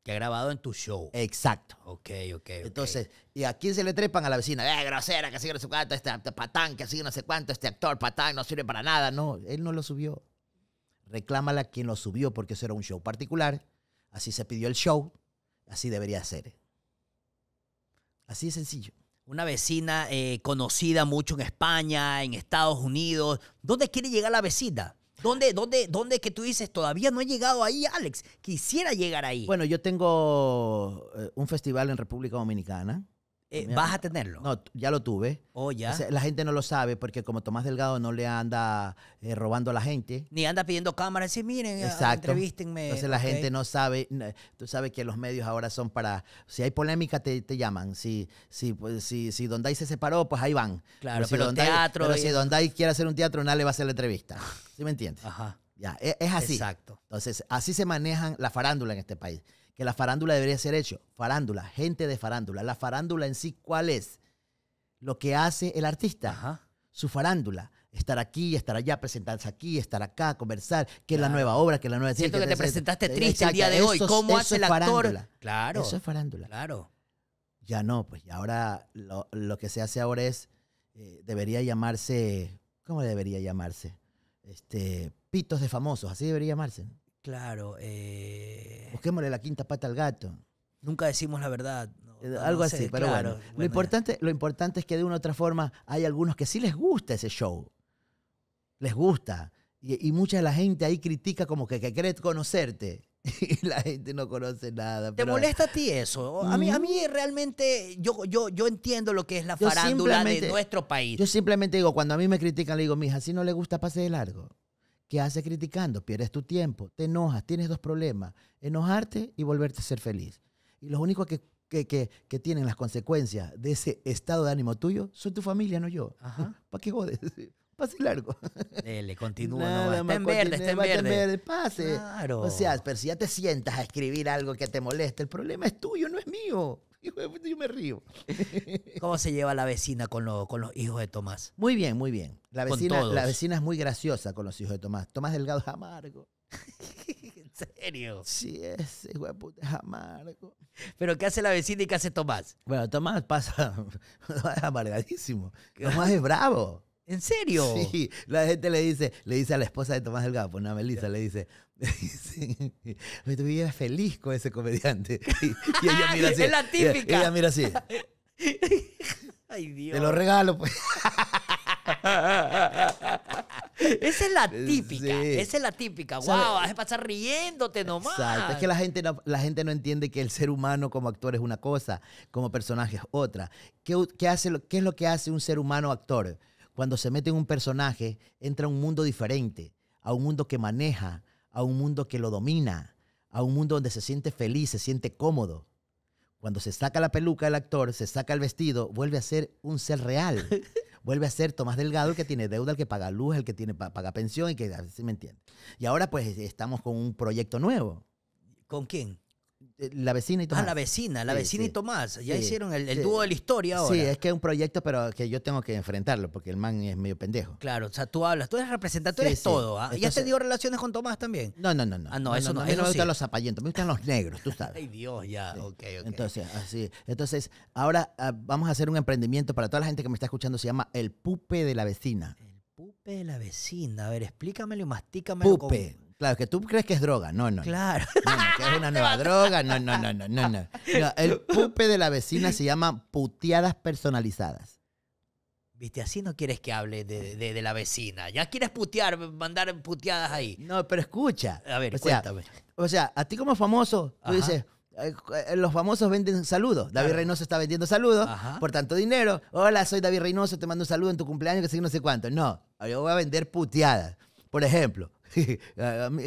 Que ha grabado en tu show. Exacto. Ok, ok. Entonces, ¿y a quién se le trepan a la vecina? Eh, grosera, que sigue en su cuánto, este, patán, que sigue no sé cuánto, este actor patán, no sirve para nada. No, él no lo subió. Reclámala quien lo subió porque eso era un show particular. Así se pidió el show. Así debería ser. Así de sencillo. Una vecina eh, conocida mucho en España, en Estados Unidos. ¿Dónde quiere llegar la vecina? ¿Dónde, dónde, que tú dices, todavía no he llegado ahí, Alex? Quisiera llegar ahí. Bueno, yo tengo eh, un festival en República Dominicana eh, ¿Vas a tenerlo? No, ya lo tuve. Oh, ya. la gente no lo sabe porque como Tomás Delgado no le anda eh, robando a la gente. Ni anda pidiendo cámaras y miren, Exacto. entrevístenme. Entonces la gente no sabe, tú sabes que los medios ahora son para, si hay polémica te, llaman, si, si, pues, si, si Donday se separó, pues ahí van. Claro, pero, si Pero quiere hacer un teatro, nadie va a hacer la entrevista. ¿Sí me entiendes? Ajá. Ya, e, es, así. Exacto. Entonces, así se manejan la farándula en este país que la farándula debería ser hecho. Farándula, gente de farándula. La farándula en sí, ¿cuál es? Lo que hace el artista. Ajá. Su farándula. Estar aquí, estar allá, presentarse aquí, estar acá, conversar, ¿Qué es la nueva obra, ¿Qué es la nueva... Siento que, te, presentaste triste el día de hoy. ¿Cómo hace el farándula. actor? Claro. Eso es farándula. Claro. Ya no, pues ahora lo, que se hace ahora es, eh, debería llamarse, ¿cómo debería llamarse? Este, pitos de famosos, así debería llamarse. Claro. Eh... Busquémosle la quinta pata al gato. Nunca decimos la verdad. Eh, algo así, pero Lo importante, lo importante es que de una u otra forma hay algunos que sí les gusta ese show. Les gusta. Y, mucha de la gente ahí critica como que, que conocerte y la gente no conoce nada. ¿Te molesta a ti eso? A mí, mm. realmente, yo, yo, yo entiendo lo que es la farándula de nuestro país. Yo simplemente digo, cuando a mí me critican, le digo, mija, si no le gusta, pase de largo. ¿Qué hace criticando? Pierdes tu tiempo, te enojas, tienes dos problemas, enojarte y volverte a ser feliz. Y los únicos que, que, que, que tienen las consecuencias de ese estado de ánimo tuyo son tu familia, no yo. Ajá. ¿Para qué jodes? Pase largo. Dele, continúa. no Está en verde, está en verde. Pase. O sea, pero si ya te sientas a escribir algo que te moleste, el problema es tuyo, no es mío. yo me río. ¿Cómo se lleva la vecina con, los hijos de Tomás? Muy bien, muy bien. La vecina, es muy graciosa con los hijos de Tomás. Tomás Delgado es amargo. ¿En serio? Sí, ese hijo de puta es amargo. ¿Pero qué hace la vecina y qué hace Tomás? Bueno, Tomás pasa. es amargadísimo. Tomás es bravo. ¿En serio? Sí, la gente le dice, le dice a la esposa de Tomás Delgado, pues una Melissa, le dice, Me estuviera feliz con ese comediante. Y, ella mira así. es la típica. Ella, mira así. Ay, Dios. Te lo regalo, pues. Esa es la típica, esa es la típica. Wow, vas a pasar riéndote nomás. Exacto. Es que la gente, no, la gente no entiende que el ser humano como actor es una cosa, como personaje es otra. ¿Qué, qué hace, qué es lo que hace un ser humano actor? Cuando se mete en un personaje, entra a un mundo diferente, a un mundo que maneja, a un mundo que lo domina, a un mundo donde se siente feliz, se siente cómodo. Cuando se saca la peluca del actor, se saca el vestido, vuelve a ser un ser real. vuelve a ser Tomás Delgado, el que tiene deuda, el que paga luz, el que tiene, paga pensión y que, así ah, me entiende. Y ahora pues estamos con un proyecto nuevo. ¿Con quién? Eh, la vecina y ah, Tomás. Ah, la vecina, la vecina y Tomás. Ya hicieron el, dúo de la historia ahora. Sí, es que es un proyecto, pero que yo tengo que enfrentarlo, porque el man es medio pendejo. Claro, o sea, tú hablas, tú eres representante, tú eres todo. ¿ah? ¿Ya has dio relaciones con Tomás también? No, no, no. no. Ah, no, eso no. no, no me gustan los zapallentos, me gustan los negros, tú sabes. Ay, Dios, ya, ok, ok. Entonces, así. Entonces, ahora ah, vamos a hacer un emprendimiento para toda la gente que me está escuchando, se llama El Pupe de la Vecina. El Pupe de la Vecina. A ver, explícamelo y mastícamelo. Pupe. Claro, es que tú crees que es droga. No, no. Claro. que es una nueva droga. No, no, no, no, no, El pupe de la vecina se llama puteadas personalizadas. Viste, así no quieres que hable de, la vecina. Ya quieres putear, mandar puteadas ahí. No, pero escucha. A ver, o cuéntame. Sea, o sea, a ti como famoso, tú dices, eh, los famosos venden saludos. David Reynoso está vendiendo saludos por tanto dinero. Hola, soy David Reynoso, te mando un saludo en tu cumpleaños, que sé no sé cuánto. No, yo voy a vender puteadas. Por ejemplo,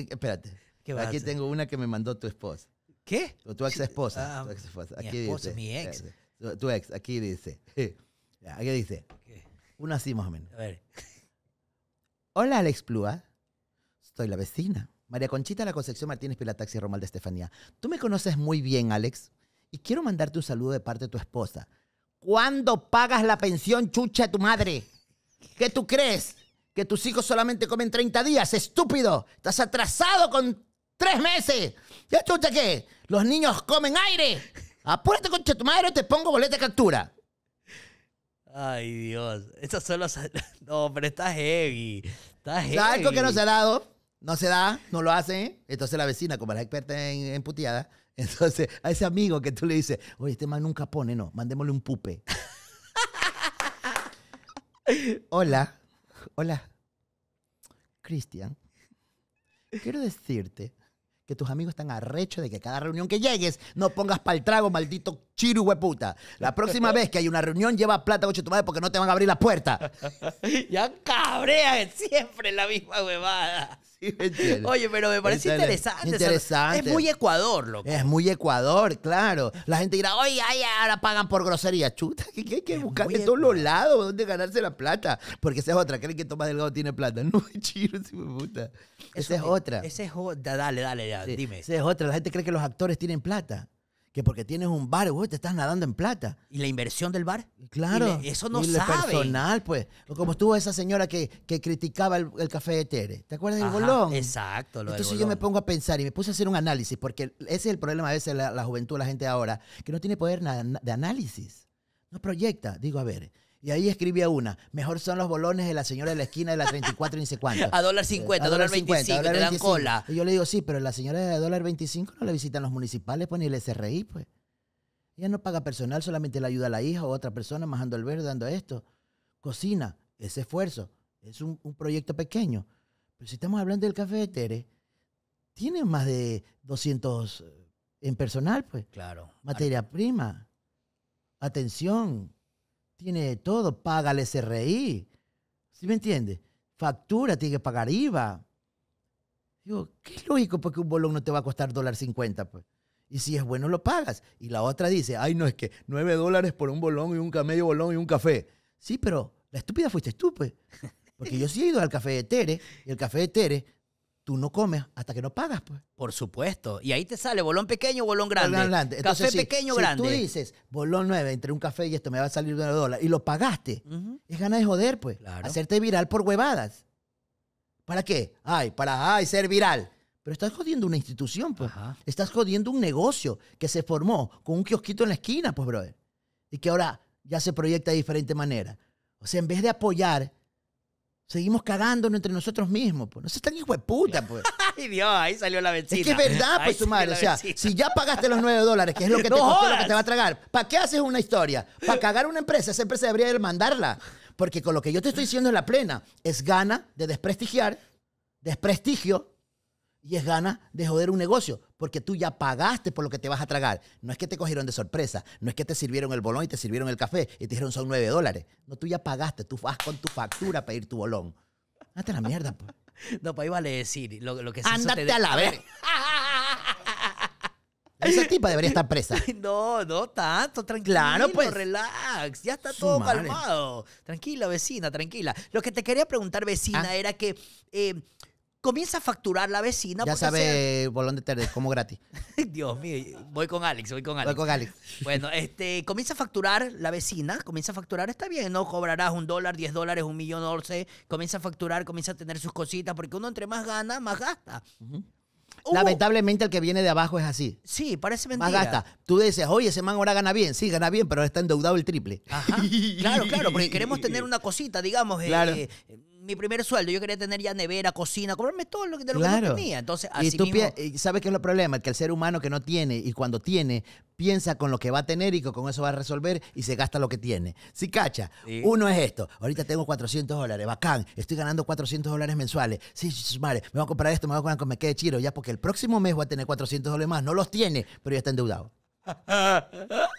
espérate. Aquí tengo una que me mandó tu esposa. ¿Qué? tu ex esposa. Ah, tu ex esposa. Aquí mi esposa, mi ex. Tu, ex, aquí dice. Aquí dice. Una así más o menos. A ver. Hola, Alex Plúa. Soy la vecina. María Conchita, la Concepción Martínez Taxi Romal de Estefanía. Tú me conoces muy bien, Alex, y quiero mandarte un saludo de parte de tu esposa. ¿Cuándo pagas la pensión chucha de tu madre? ¿Qué tú crees? que tus hijos solamente comen 30 días, estúpido. Estás atrasado con tres meses. ¿Ya chucha qué? Los niños comen aire. Apúrate, con tu madre, o te pongo boleta de captura. Ay, Dios. Eso solo... No, pero está heavy. Está heavy. Algo que no se ha dado. No se da, no lo hace Entonces la vecina, como la experta en, en puteada, entonces a ese amigo que tú le dices, oye, este man nunca pone, no, mandémosle un pupe. Hola, Hola, Cristian. Quiero decirte que tus amigos están arrecho de que cada reunión que llegues no pongas para el trago, maldito Chiru, hueputa. La próxima vez que hay una reunión, lleva plata, coche porque no te van a abrir la puerta. ya cabrea siempre la misma huevada. Oye, pero me parece interesante. es muy Ecuador, loco. Es muy Ecuador, claro. La gente dirá, oye, ay, ahora pagan por grosería. Chuta, que, hay que buscar de todos los lados donde ganarse la plata. Porque esa es otra. Creen que Tomás Delgado tiene plata. No, Chiro, si me puta. esa es otra. Esa es otra. Dale, dale, dime. Esa es otra. La gente cree que los actores tienen plata que porque tienes un bar, güey, te estás nadando en plata. ¿Y la inversión del bar? Claro. eso no y sabe. personal, pues. Como estuvo esa señora que, criticaba el, café de Tere. ¿Te acuerdas del bolón? Exacto. Lo Entonces yo me pongo a pensar y me puse a hacer un análisis, porque ese es el problema a veces la, la juventud, la gente ahora, que no tiene poder de análisis. No proyecta. Digo, a ver, y ahí escribía una, mejor son los bolones de la señora de la esquina de la 34 y no sé cuánto. A dólar 50, a dólar 25, dan cola. Y yo le digo, sí, pero la señora de dólar 25 no la visitan los municipales, pues ni el SRI, pues. Ella no paga personal, solamente le ayuda a la hija o a otra persona majando el verde, dando esto. Cocina, ese esfuerzo. Es un, un proyecto pequeño. Pero si estamos hablando del café de Tere, tiene más de 200 eh, en personal, pues. Claro. Materia prima, atención, tiene de todo, paga el SRI. ¿Sí me entiendes? Factura, tiene que pagar IVA. Digo, qué es lógico porque un bolón no te va a costar $1.50. pues. Y si es bueno, lo pagas. Y la otra dice, ay, no, es que 9 dólares por un bolón y un camello bolón y un café. Sí, pero la estúpida fuiste estúpida. Pues. Porque yo sí he ido al café de Tere, y el café de Tere tú no comes hasta que no pagas, pues. Por supuesto. Y ahí te sale bolón pequeño, bolón grande. Bolón grande. Entonces, café si, pequeño, tú dices, bolón nueve, entre un café y esto me va a salir de dólar, y lo pagaste, es ganas de joder, pues. Hacerte viral por huevadas. ¿Para qué? Ay, para ay, ser viral. Pero estás jodiendo una institución, pues. Estás jodiendo un negocio que se formó con un kiosquito en la esquina, pues, brother. Y que ahora ya se proyecta de diferente manera. O sea, en vez de apoyar Seguimos cagándonos entre nosotros mismos, pues. No seas tan hijo de puta, pues. Ay, Dios, ahí salió la vecina. Es que es verdad, pues, tu madre. O sea, si ya pagaste los 9 dólares, que es lo que, te, va a tragar, ¿para qué haces una historia? ¿Para cagar una empresa? Esa empresa debería mandarla. Porque con lo que yo te estoy diciendo en la plena. Es gana de desprestigiar, desprestigio, y es gana de joder un negocio porque tú ya pagaste por lo que te vas a tragar. No es que te cogieron de sorpresa, no es que te sirvieron el bolón y te sirvieron el café y te dijeron son nueve dólares. No, tú ya pagaste, tú vas con tu factura a pedir tu bolón. a la mierda. Pues. No, pues ahí vale decir lo, que se Ándate a la vez. Esa tipa debería estar presa. No, no tanto, tranquilo. Claro, pues. Relax, ya está todo calmado. Tranquila, vecina, tranquila. Lo que te quería preguntar, vecina, ah. era que eh, comienza a facturar la vecina. Ya sabe bolón de tarde, como gratis. Dios mío, voy con Alex, voy con Alex. Voy con Alex. Bueno, este, comienza a facturar la vecina, comienza a facturar, está bien, ¿no? Cobrarás un dólar, diez dólares, un millón, once, comienza a facturar, comienza a tener sus cositas, porque uno entre más gana, más gasta. Lamentablemente el que viene de abajo es así. Sí, parece mentira. Más gasta. Tú dices, oye, ese man ahora gana bien. Sí, gana bien, pero está endeudado el triple. Claro, claro, porque queremos tener una cosita, digamos. Claro. Eh, mi primer sueldo, yo quería tener ya nevera, cocina, comprarme todo lo que, no tenía. Entonces, así y tú ¿Sabes qué es lo problema? Que el ser humano que no tiene y cuando tiene, piensa con lo que va a tener y con eso va a resolver y se gasta lo que tiene. Si ¿Sí, cacha, uno es esto. Ahorita tengo 400 dólares, bacán, estoy ganando 400 dólares mensuales. Sí, madre, me voy a comprar esto, me voy a comprar, me quede chiro ya porque el próximo mes voy a tener 400 dólares más. No los tiene, pero ya está endeudado.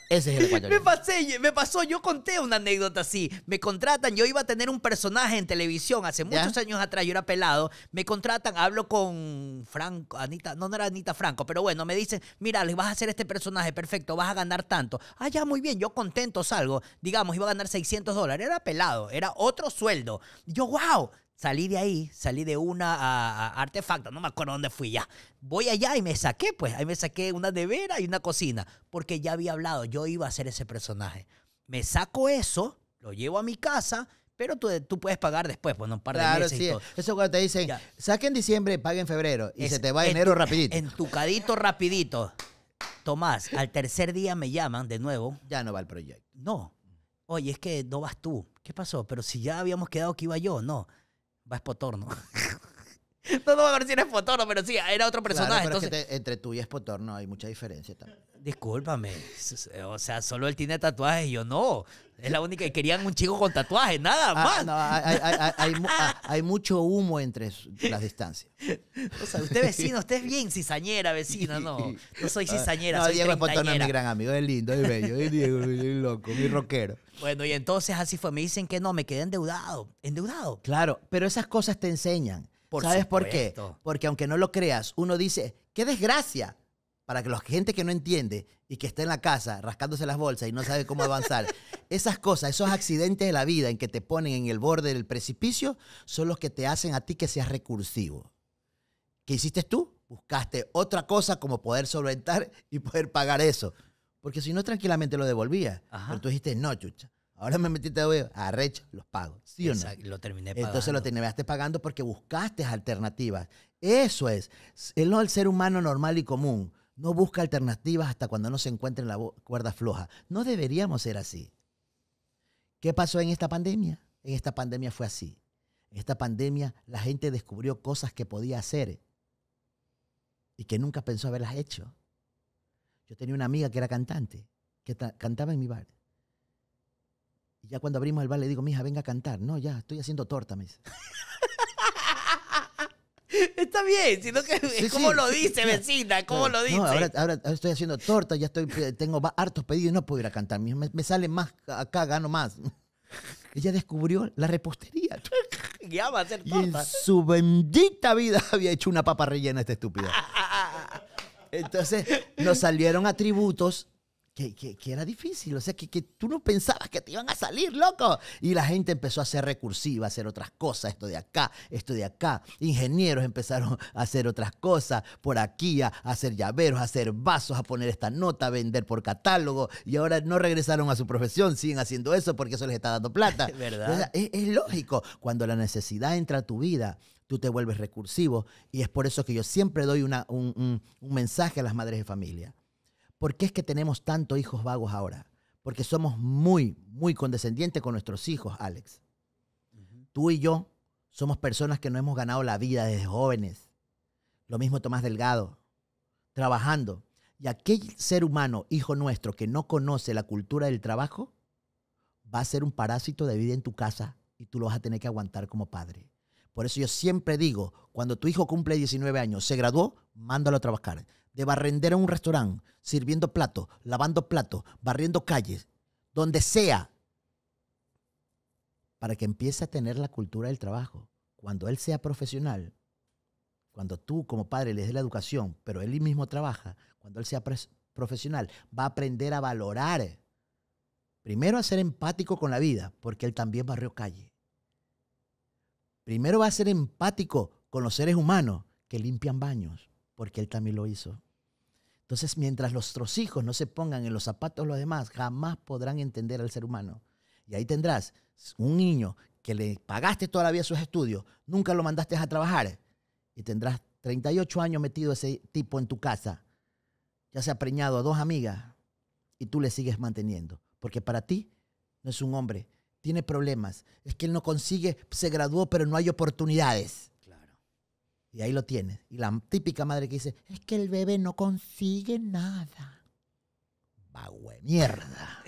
Ese es el Me, pasé, me pasó, yo conté una anécdota así. Me contratan, yo iba a tener un personaje en televisión hace muchos años atrás, yo era pelado. Me contratan, hablo con Franco, Anita, no, no era Anita Franco, pero bueno, me dicen, mira, le vas a hacer este personaje, perfecto, vas a ganar tanto. Ah, ya, muy bien, yo contento salgo. Digamos, iba a ganar 600 dólares, era pelado, era otro sueldo. Yo, wow, salí de ahí, salí de una a, artefacto, no me acuerdo dónde fui ya. Voy allá y me saqué, pues, ahí me saqué una nevera y una cocina, porque ya había hablado, yo iba a ser ese personaje. Me saco eso, lo llevo a mi casa, pero tú, tú, puedes pagar después, bueno, pues, un par de claro, meses. Sí. Y todo. Eso cuando te dicen, saque en diciembre, pague en febrero. Y se te va en enero tu, cadito rapidito. Tomás, al tercer día me llaman de nuevo. Ya no va el proyecto. No. Oye, es que no vas tú. ¿Qué pasó? Pero si ya habíamos quedado que iba yo, no va espotorno. No, no a ver si era Espotorno, pero sí, era otro personaje. pero entre tú y Potorno hay mucha diferencia también. Discúlpame. O sea, solo él tiene tatuajes y yo no. Es la única que querían un chico con tatuajes, nada ah, más. Ah, hay, mucho humo entre las distancias. O sea, usted vecino, usted es bien cizañera, vecina, no. No soy ah, cizañera, no, soy Diego Espotorno es mi gran amigo, es lindo, es bello, es Diego, es loco, mi rockero. Bueno, y entonces así fue. Me dicen que no, me quedé endeudado. Endeudado. Claro, pero esas cosas te enseñan. ¿Sabes por qué? Porque aunque no lo creas, uno dice, qué desgracia. Para que la gente que no entiende y que está en la casa rascándose las bolsas y no sabe cómo avanzar, esas cosas, esos accidentes de la vida en que te ponen en el borde del precipicio, son los que te hacen a ti que seas recursivo. ¿Qué hiciste tú? Buscaste otra cosa como poder solventar y poder pagar eso. Porque si no, tranquilamente lo devolvías. Pero tú dijiste, no, chucha Ahora me metiste a huevo. Arrecho, los pago. ¿Sí o no? Lo terminé Entonces lo terminaste pagando porque buscaste alternativas. Eso es. El, el ser humano normal y común no busca alternativas hasta cuando no se encuentra en la cuerda floja. No deberíamos ser así. ¿Qué pasó en esta pandemia? En esta pandemia fue así. En esta pandemia la gente descubrió cosas que podía hacer y que nunca pensó haberlas hecho. Yo tenía una amiga que era cantante, que cantaba en mi bar ya cuando abrimos el bar le digo, mija, venga a cantar. No, ya, estoy haciendo torta, me Está bien, sino que ¿cómo lo dice, vecina? ¿Cómo lo dice? No, ahora, estoy haciendo torta, ya estoy, eh, tengo hartos pedidos y no puedo ir a cantar. Me, me sale más acá, gano más. Ella descubrió la repostería. Ya va a hacer torta. Y su bendita vida había hecho una papa rellena esta estúpida. Entonces nos salieron atributos que, era difícil, o sea, que, tú no pensabas que te iban a salir, loco. Y la gente empezó a ser recursiva, a hacer otras cosas, esto de acá, esto de acá. Ingenieros empezaron a hacer otras cosas, por aquí, a, hacer llaveros, a hacer vasos, a poner esta nota, a vender por catálogo. Y ahora no regresaron a su profesión, siguen haciendo eso porque eso les está dando plata. ¿Verdad? es, lógico, cuando la necesidad entra a tu vida, tú te vuelves recursivo. Y es por eso que yo siempre doy un, un mensaje a las madres de familia. ¿Por qué es que tenemos tantos hijos vagos ahora? Porque somos muy, muy condescendientes con nuestros hijos, Alex. Tú y yo somos personas que no hemos ganado la vida desde jóvenes. Lo mismo Tomás Delgado, trabajando. Y aquel ser humano, hijo nuestro, que no conoce la cultura del trabajo, va a ser un parásito de vida en tu casa y tú lo vas a tener que aguantar como padre. Por eso yo siempre digo, cuando tu hijo cumple 19 años, se graduó, mándalo a trabajar de barrender en un restaurante, sirviendo platos, lavando platos, barriendo calles, donde sea, para que empiece a tener la cultura del trabajo. Cuando él sea profesional, cuando tú como padre le des la educación, pero él mismo trabaja, cuando él sea profesional, va a aprender a valorar. Primero a ser empático con la vida, porque él también barrió calle. Primero va a ser empático con los seres humanos que limpian baños porque Él también lo hizo. Entonces, mientras nuestros hijos no se pongan en los zapatos de los demás, jamás podrán entender al ser humano. Y ahí tendrás un niño que le pagaste toda la vida sus estudios, nunca lo mandaste a trabajar y tendrás 38 años metido ese tipo en tu casa, ya se ha preñado a dos amigas y tú le sigues manteniendo, porque para ti no es un hombre, tiene problemas, es que él no consigue, se graduó pero no hay oportunidades. Y ahí lo tienes. Y la típica madre que dice, es que el bebé no consigue nada. Bagüe, mierda.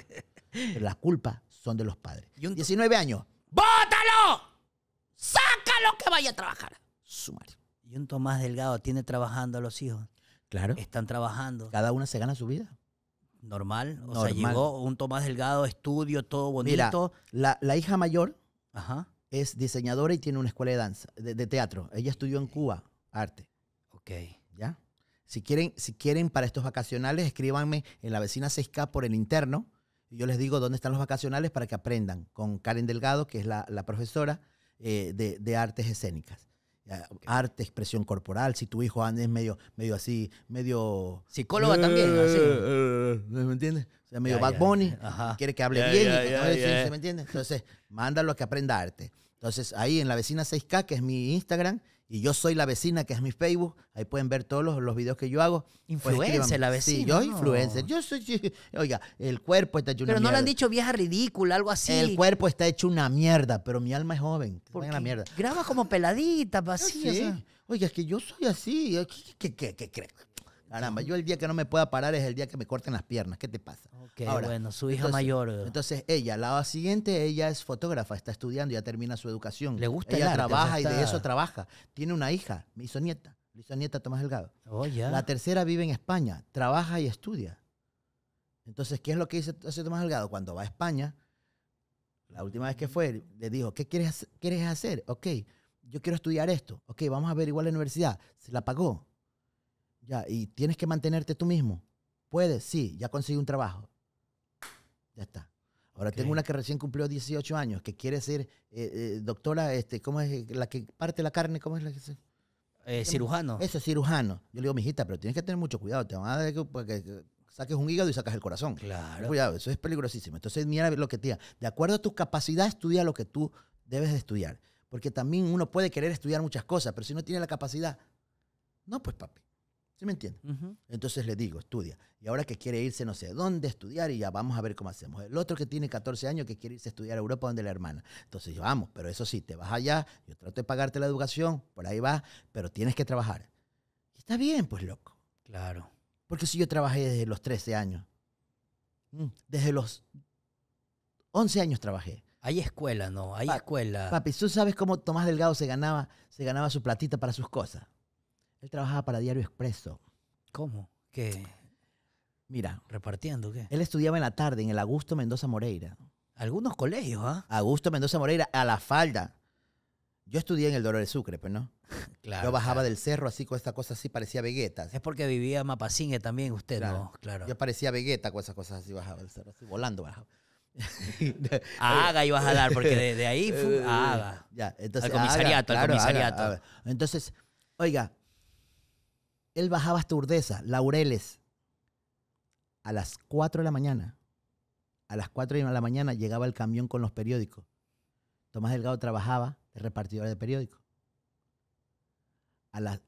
Pero las culpas son de los padres. Y un 19 años, ¡bótalo! ¡Sácalo que vaya a trabajar! Sumario. Y un Tomás Delgado tiene trabajando a los hijos. Claro. Están trabajando. Cada una se gana su vida. Normal. O sea, llegó un Tomás Delgado, estudio, todo bonito. la, la hija mayor Ajá es diseñadora y tiene una escuela de danza, de, teatro. Ella estudió en Cuba arte. Ok. ¿Ya? Si quieren, si quieren para estos vacacionales, escríbanme en la vecina 6K por el interno. Y yo les digo dónde están los vacacionales para que aprendan con Karen Delgado, que es la, profesora eh, de, artes escénicas. Arte, expresión corporal. Si tu hijo anda es medio, medio así, medio. Psicóloga también, eh, así. Eh, eh, ¿Me entiendes? O sea, medio Bad Bunny. Quiere que hable bien. Entonces, ¿Me entiendes? Entonces, mándalo a que aprenda arte. Entonces, ahí en la vecina 6K, que es mi Instagram, y yo soy la vecina, que es mi Facebook. Ahí pueden ver todos los, los videos que yo hago. Pues influencer, la vecina. Sí, yo influencer. Yo soy. oiga, el cuerpo está hecho una no mierda. Pero no le han dicho vieja ridícula, algo así. El cuerpo está hecho una mierda, pero mi alma es joven. la mierda. Graba como peladita, vacía. Oiga, es que yo soy así. ¿Qué, qué, qué, Caramba, yo el día que no me pueda parar es el día que me corten las piernas. ¿Qué te pasa? bueno, su hija mayor. Eh. Entonces, ella, la siguiente, ella es fotógrafa, está estudiando, ya termina su educación. Le gusta Ella trabaja y pues, de eso trabaja. Tiene una hija, me hizo nieta, hizo Nieta Tomás Delgado. Oh, la tercera vive en España, trabaja y estudia. Entonces, ¿qué es lo que dice, hace Tomás Delgado? Cuando va a España, la última vez que fue, le dijo, ¿qué quieres, quieres hacer? Ok, yo quiero estudiar esto. Ok, vamos a ver igual la universidad. Se la pagó. Ya, y tienes que mantenerte tú mismo. Puedes, sí, ya conseguí un trabajo. Ya está. Ahora tengo una que recién cumplió 18 años, que quiere ser eh, eh, doctora, este, ¿cómo es la que parte la carne? ¿Cómo es la que se... Eh, cirujano. Eso, cirujano. Yo le digo, mijita, pero tienes que tener mucho cuidado. Te van a dar pues, que, saques un hígado y sacas el corazón. Claro. Cuidado, eso es peligrosísimo. Entonces, mira lo que te diga. De acuerdo a tu capacidad, estudia lo que tú debes de estudiar. Porque también uno puede querer estudiar muchas cosas, pero si no tiene la capacidad, no, pues papi. ¿Sí me entiendes? Entonces le digo, estudia. Y ahora que quiere irse no sé dónde estudiar y ya vamos a ver cómo hacemos. El otro que tiene 14 años que quiere irse a estudiar a Europa donde la hermana. Entonces yo, vamos, pero eso sí, te vas allá, yo trato de pagarte la educación, por ahí vas, pero tienes que trabajar. está bien, pues loco. Claro. Porque si yo trabajé desde los 13 años, mm, desde los 11 años trabajé. Hay escuela, ¿no? Hay escuela. Papi, ¿tú sabes cómo Tomás Delgado se ganaba, se ganaba su platita para sus cosas? Él trabajaba para Diario Expreso. ¿Cómo? ¿Qué? Mira. ¿Repartiendo qué? Él estudiaba en la tarde en el Augusto Mendoza Moreira. Algunos colegios, ¿ah? Augusto Mendoza Moreira, a la falda. Yo estudié en el de Sucre, pues, no. Claro. Yo bajaba del cerro así con esta cosa así, parecía Vegeta. Es porque vivía en también usted, ¿no? Claro. Yo parecía Vegeta con esas cosas así, bajaba del cerro, así volando bajaba. haga ibas a dar, porque de, ahí fue, eh, haga. Ya, entonces. Al comisariato, al comisariato. Entonces, oiga, él bajaba hasta Urdesa, Laureles, a las 4 de la mañana. A las 4 de la mañana llegaba el camión con los periódicos. Tomás Delgado trabajaba de repartidor de periódicos. A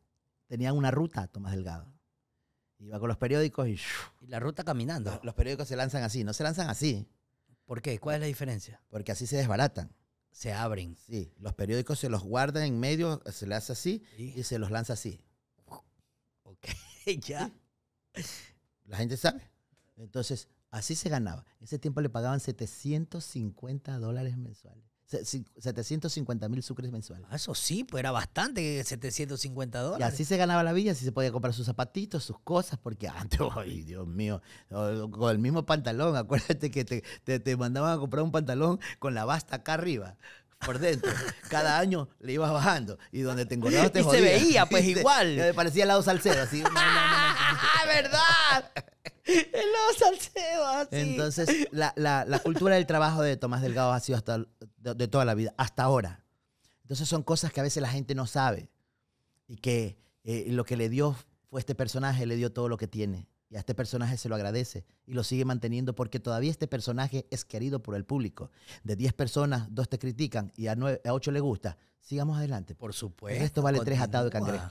tenía una ruta, Tomás Delgado. Iba con los periódicos y... la ruta caminando. Los, periódicos se lanzan así, no se lanzan así. ¿Por qué? ¿Cuál es la diferencia? Porque así se desbaratan. Se abren. Sí, los periódicos se los guardan en medio, se le hace así y se los lanza así. ya. La gente sabe. Entonces, así se ganaba. Ese tiempo le pagaban 750 dólares mensuales. 750 mil sucres mensuales. Ah, eso sí, pues era bastante, 750 dólares. Y así se ganaba la villa, así se podía comprar sus zapatitos, sus cosas, porque antes, ay, Dios mío, con el mismo pantalón, acuérdate que te, te mandaban a comprar un pantalón con la basta acá arriba por dentro. Cada año le ibas bajando. Y donde te engordabas te y se veía, pues igual. Me parecía el lado Salcedo, así. No, ¡Verdad! El lado Salcedo, así. Entonces, la, la, la, cultura del trabajo de Tomás Delgado ha sido hasta, de, toda la vida, hasta ahora. Entonces, son cosas que a veces la gente no sabe. Y que eh, lo que le dio fue este personaje, le dio todo lo que tiene a este personaje se lo agradece y lo sigue manteniendo porque todavía este personaje es querido por el público. De 10 personas, 2 te critican y a, 8 le gusta. Sigamos adelante. Por pues supuesto. Esto vale 3 atados de cangrejo.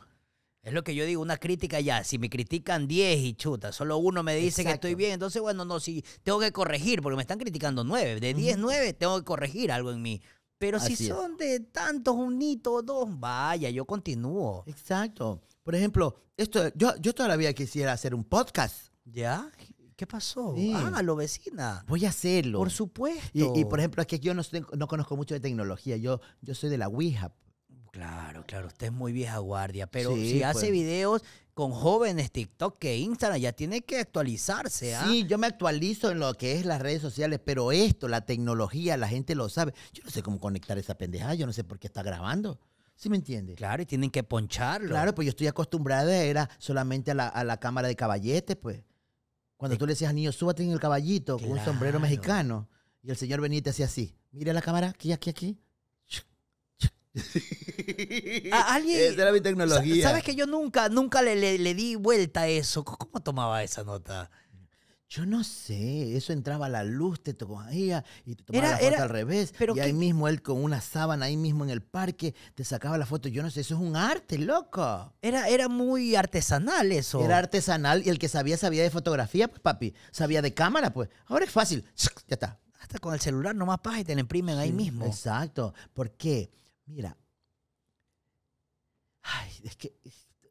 Es lo que yo digo, una crítica ya. Si me critican 10 y chuta, solo uno me dice que estoy bien, entonces bueno, no, si tengo que corregir, porque me están criticando 9. De 10, 9 tengo que corregir algo en mí. Pero si son de tantos, un hito, dos, vaya, yo continúo. Exacto. Por ejemplo, esto, yo, yo todavía quisiera hacer un podcast. ¿Ya? ¿Qué pasó? Ah, Hágalo, vecina. Voy a hacerlo. Por supuesto. Y, por ejemplo, es que yo no, no, conozco mucho de tecnología. Yo, yo soy de la Ouija. Claro, claro. Usted es muy vieja guardia. Pero si hace pues. videos con jóvenes, TikTok e Instagram, ya tiene que actualizarse. ¿ah? Sí, yo me actualizo en lo que es las redes sociales, pero esto, la tecnología, la gente lo sabe. Yo no sé cómo conectar esa pendejada. Yo no sé por qué está grabando. ¿Sí me entiendes? Claro, y tienen que poncharlo. Claro, pues yo estoy acostumbrada, era solamente a la, cámara de caballetes, pues. Cuando eh. tú le decías al niño, súbate en el caballito con un sombrero mexicano. Y el señor venía y te hacía así. Mira la cámara, aquí, aquí, aquí. ¿Alguien, Esa era mi tecnología. Sabes que yo nunca, nunca le, le di vuelta a eso. ¿Cómo tomaba esa nota? Yo no sé, eso entraba a la luz, te ella y te tomaba la foto al revés. y ahí mismo él con una sábana, ahí mismo en el parque, te sacaba la foto. Yo no sé, eso es un arte, loco. Era, era muy artesanal eso. Era artesanal y el que sabía, sabía de fotografía, pues papi. Sabía de cámara, pues. Ahora es fácil, ya está. Hasta con el celular nomás pasa y te la imprimen ahí mismo. Exacto. ¿Por qué? Mira. Ay, es que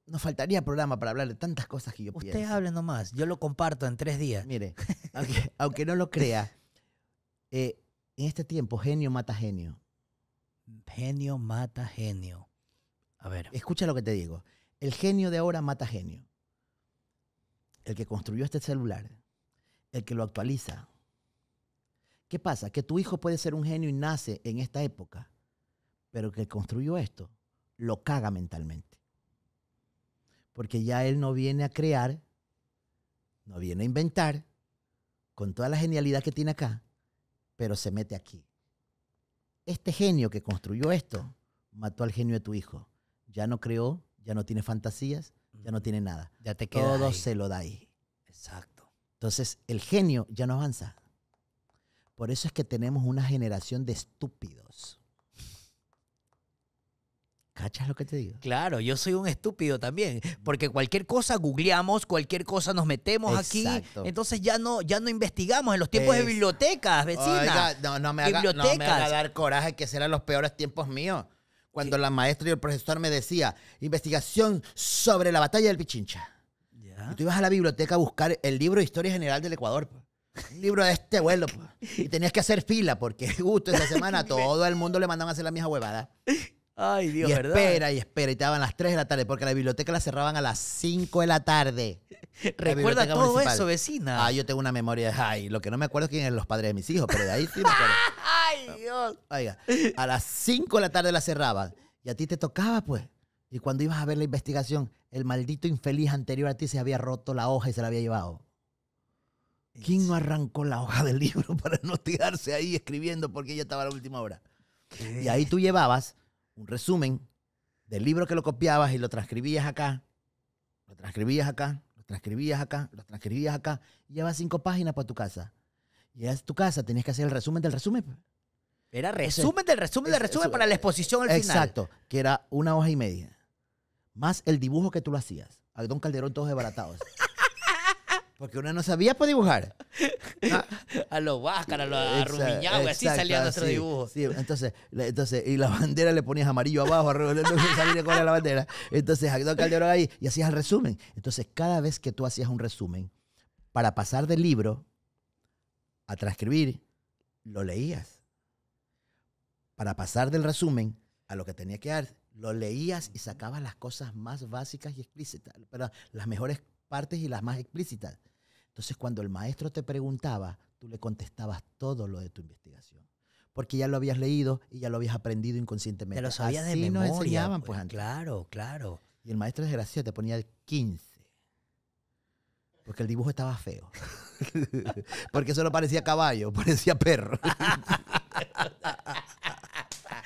nos faltaría programa para hablar de tantas cosas que yo puedo Usted hable nomás, yo lo comparto en tres días. Mire, aunque, no lo crea, eh, en este tiempo genio mata genio. Genio mata genio. A ver. Escucha lo que te digo. El genio de ahora mata genio. El que construyó este celular, el que lo actualiza. ¿Qué pasa? Que tu hijo puede ser un genio y nace en esta época, pero que construyó esto lo caga mentalmente. Porque ya Él no viene a crear, no viene a inventar, con toda la genialidad que tiene acá, pero se mete aquí. Este genio que construyó esto mató al genio de tu hijo. Ya no creó, ya no tiene fantasías, ya no tiene nada. Ya te quedó. Todo se lo da ahí. Exacto. Entonces, el genio ya no avanza. Por eso es que tenemos una generación de estúpidos. ¿Cachas lo que te digo? Claro, yo soy un estúpido también, porque cualquier cosa googleamos, cualquier cosa nos metemos Exacto. aquí, entonces ya no, ya no investigamos en los tiempos de bibliotecas, vecina. no, me haga, no dar coraje que serán los peores tiempos míos. Cuando la maestra y el profesor me decía, investigación sobre la batalla del Pichincha. Y tú ibas a la biblioteca a buscar el libro de Historia General del Ecuador. libro de este vuelo. Y tenías que hacer fila, porque justo esa semana todo el mundo le mandaban a hacer la misma huevada. Ay, Dios, espera y espera. Y te daban las 3 de la tarde porque la biblioteca la cerraban a las 5 de la tarde. Recuerda todo eso, vecina. Ah, yo tengo una memoria. Ay, lo que no me acuerdo es quién eran los padres de mis hijos, pero de ahí sí me acuerdo. Ay, ah, Dios. Oiga, a las 5 de la tarde la cerraban. Y a ti te tocaba, pues. Y cuando ibas a ver la investigación, el maldito infeliz anterior a ti se había roto la hoja y se la había llevado. ¿Quién no arrancó la hoja del libro para no tirarse ahí escribiendo porque ya estaba la última hora? Y ahí tú llevabas un resumen del libro que lo copiabas y lo transcribías acá, lo transcribías acá, lo transcribías acá, lo transcribías acá, y llevas cinco páginas para tu casa. Y es tu casa tenías que hacer el resumen del resumen. Pues. Era resumen del resumen del resumen para la eh, exposición al final. Exacto, que era una hoja y media. Más el dibujo que tú lo hacías. A Don Calderón todos desbaratados. Porque uno no sabía por dibujar. Ah. A los Váscar, a los arrumiñados, así salía nuestro dibujo. Sí. Entonces, entonces, y la bandera le ponías amarillo abajo, salía con la bandera. Entonces, Calderón ahí, y hacías el resumen. Entonces, cada vez que tú hacías un resumen, para pasar del libro a transcribir, lo leías. Para pasar del resumen a lo que tenía que dar, lo leías y sacabas las cosas más básicas y explícitas, pero las mejores partes y las más explícitas. Entonces, cuando el maestro te preguntaba, tú le contestabas todo lo de tu investigación. Porque ya lo habías leído y ya lo habías aprendido inconscientemente. Te lo sabías de memoria. pues, pues Claro, claro. Y el maestro gracia te ponía el 15. Porque el dibujo estaba feo. porque solo parecía caballo, parecía perro.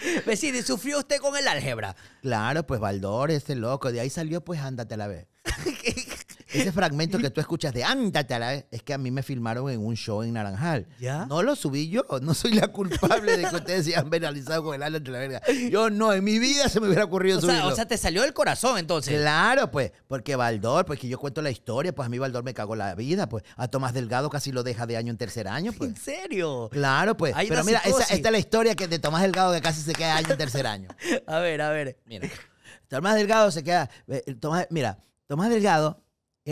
Me pues ¿y sufrió usted con el álgebra? Claro, pues Baldor, ese loco. De ahí salió, pues ándate a la vez. Ese fragmento que tú escuchas de Antatara es que a mí me filmaron en un show en Naranjal. ¿Ya? No lo subí yo, no soy la culpable de que ustedes se hayan penalizado con el ala entre la verga. Yo no, en mi vida se me hubiera ocurrido o o sea, te salió del corazón entonces. Claro, pues, porque Valdor, pues que yo cuento la historia, pues a mí Valdor me cagó la vida, pues a Tomás Delgado casi lo deja de año en tercer año, pues. ¿En serio? Claro, pues. Pero mira, esta es la historia que de Tomás Delgado que casi se queda año en tercer año. a ver, a ver. Mira. Tomás Delgado se queda. Eh, mira, Tomás Delgado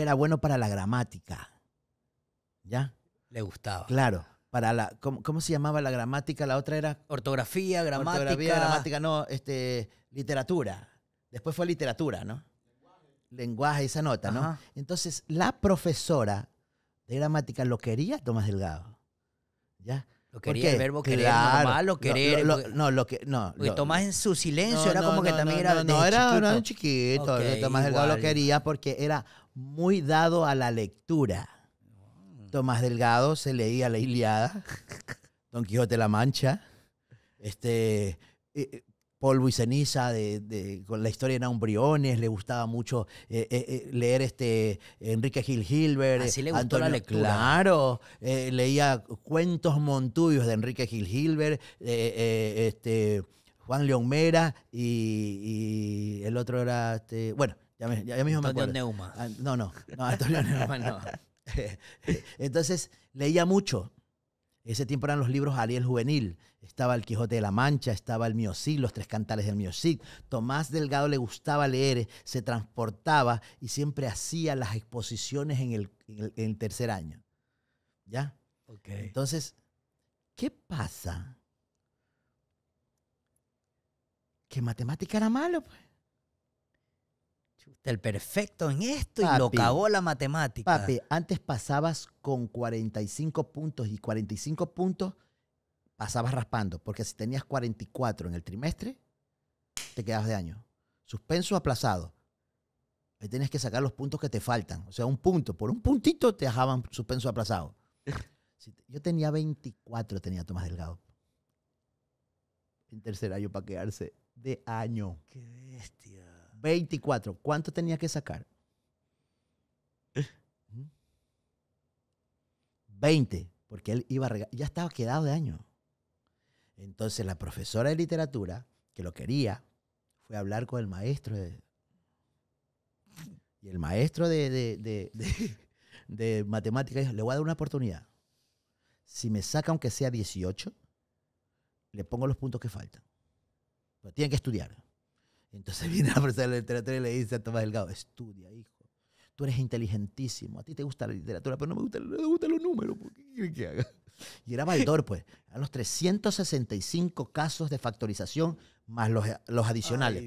era bueno para la gramática. ¿Ya? Le gustaba. Claro. Para la, ¿cómo, se llamaba la gramática? La otra era... Ortografía, gramática. Ortografía, gramática, no, este, literatura. Después fue literatura, ¿no? Lenguaje, esa nota, ¿no? Entonces, la profesora de gramática lo quería Tomás Delgado. ¿Ya? Lo quería el verbo querer claro, normal querer. Lo, no, lo que. No. Tomás en su silencio era como que también no, era. No, era, un chiquito. Tomás Delgado lo quería porque era muy dado a la lectura. Tomás Delgado se leía la Iliada, Don Quijote de la Mancha, este, eh, eh, Polvo y Ceniza, de, con la historia de Naum le gustaba mucho eh, leer este Enrique Gil Gilbert. Así ah, le gustó la lectura. Claro, leía cuentos Montuyos de Enrique Gil Gilbert, este, Juan León Mera y, y, el otro era, este, bueno, ya, me, ya, mismo me Neuma. Ah, no, no, no, Antonio no. Entonces leía mucho. Ese tiempo eran los libros Ariel Juvenil. Estaba El Quijote de la Mancha, estaba El Cid Los Tres Cantares del Miocid. Tomás Delgado le gustaba leer, se transportaba y siempre hacía las exposiciones en el, tercer año. ¿Ya? Entonces, ¿qué pasa? Que matemática era malo, pues. El perfecto en esto y lo cagó la matemática. Papi, antes pasabas con 45 puntos y 45 puntos pasabas raspando, porque si tenías 44 en el trimestre, te quedabas de año. Suspenso aplazado. Ahí tenías que sacar los puntos que te faltan. O sea, un punto. Por un puntito te dejaban suspenso aplazado. Yo tenía 24, tenía Tomás Delgado. En tercer año para quedarse de año. Qué bestia. 24. ¿Cuánto tenía que sacar? 20, porque él iba a ya estaba quedado de año. Entonces la profesora de literatura, que lo quería, fue a hablar con el maestro. y el maestro de, de, de matemáticas dijo, le voy a dar una oportunidad. Si me saca aunque sea 18, le pongo los puntos que faltan. Pero tiene que estudiar. Entonces viene la profesora de literatura y le dice a Tomás Delgado, estudia, hijo. Tú eres inteligentísimo, a ti te gusta la literatura, pero no me gustan gusta los números. ¿qué quieres que haga? Y era Baldor, pues. A los 365 casos de factorización más los, los adicionales.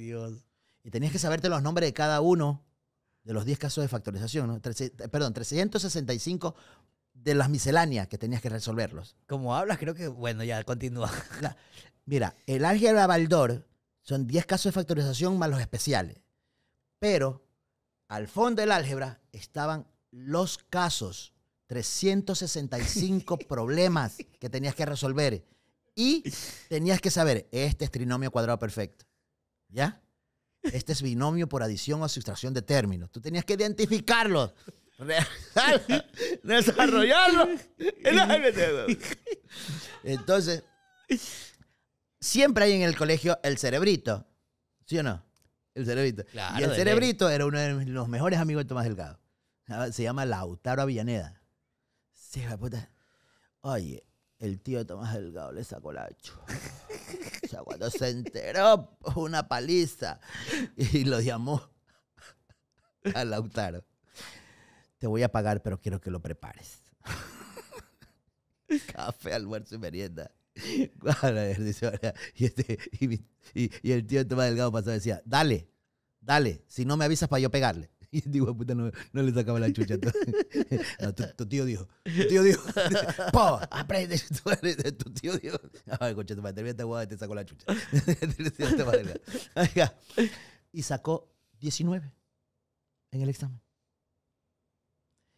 Y tenías que saberte los nombres de cada uno de los 10 casos de factorización, ¿no? Eh, perdón, 365 de las misceláneas que tenías que resolverlos. Como hablas, creo que, bueno, ya continúa. mira, el álgebra Baldor son 10 casos de factorización más los especiales. Pero al fondo del álgebra estaban los casos, 365 problemas que tenías que resolver. Y tenías que saber, este es trinomio cuadrado perfecto. ¿Ya? Este es binomio por adición o sustracción de términos. Tú tenías que identificarlos, desarrollarlos. Entonces, siempre hay en el colegio el cerebrito. ¿Sí o no? El cerebrito. y el cerebrito era uno de los mejores amigos de Tomás Delgado. Se llama Lautaro Avillaneda. Sí, la puta. Oye, el tío Tomás Delgado le sacó la O sea, cuando se enteró, una paliza. Y lo llamó a Lautaro. Te voy a pagar, pero quiero que lo prepares. Café, almuerzo y merienda. Ah, y, este, y, el tío Delgado pasaba y decía, dale, dale, si no me avisas para yo pegarle. Y digo, puta, no, le sacaba la chucha. tu, tío dijo, tu tío dijo, po, aprende, tu tío dijo. Ay, coche, te voy a guada y te saco la chucha. y sacó 19 en el examen.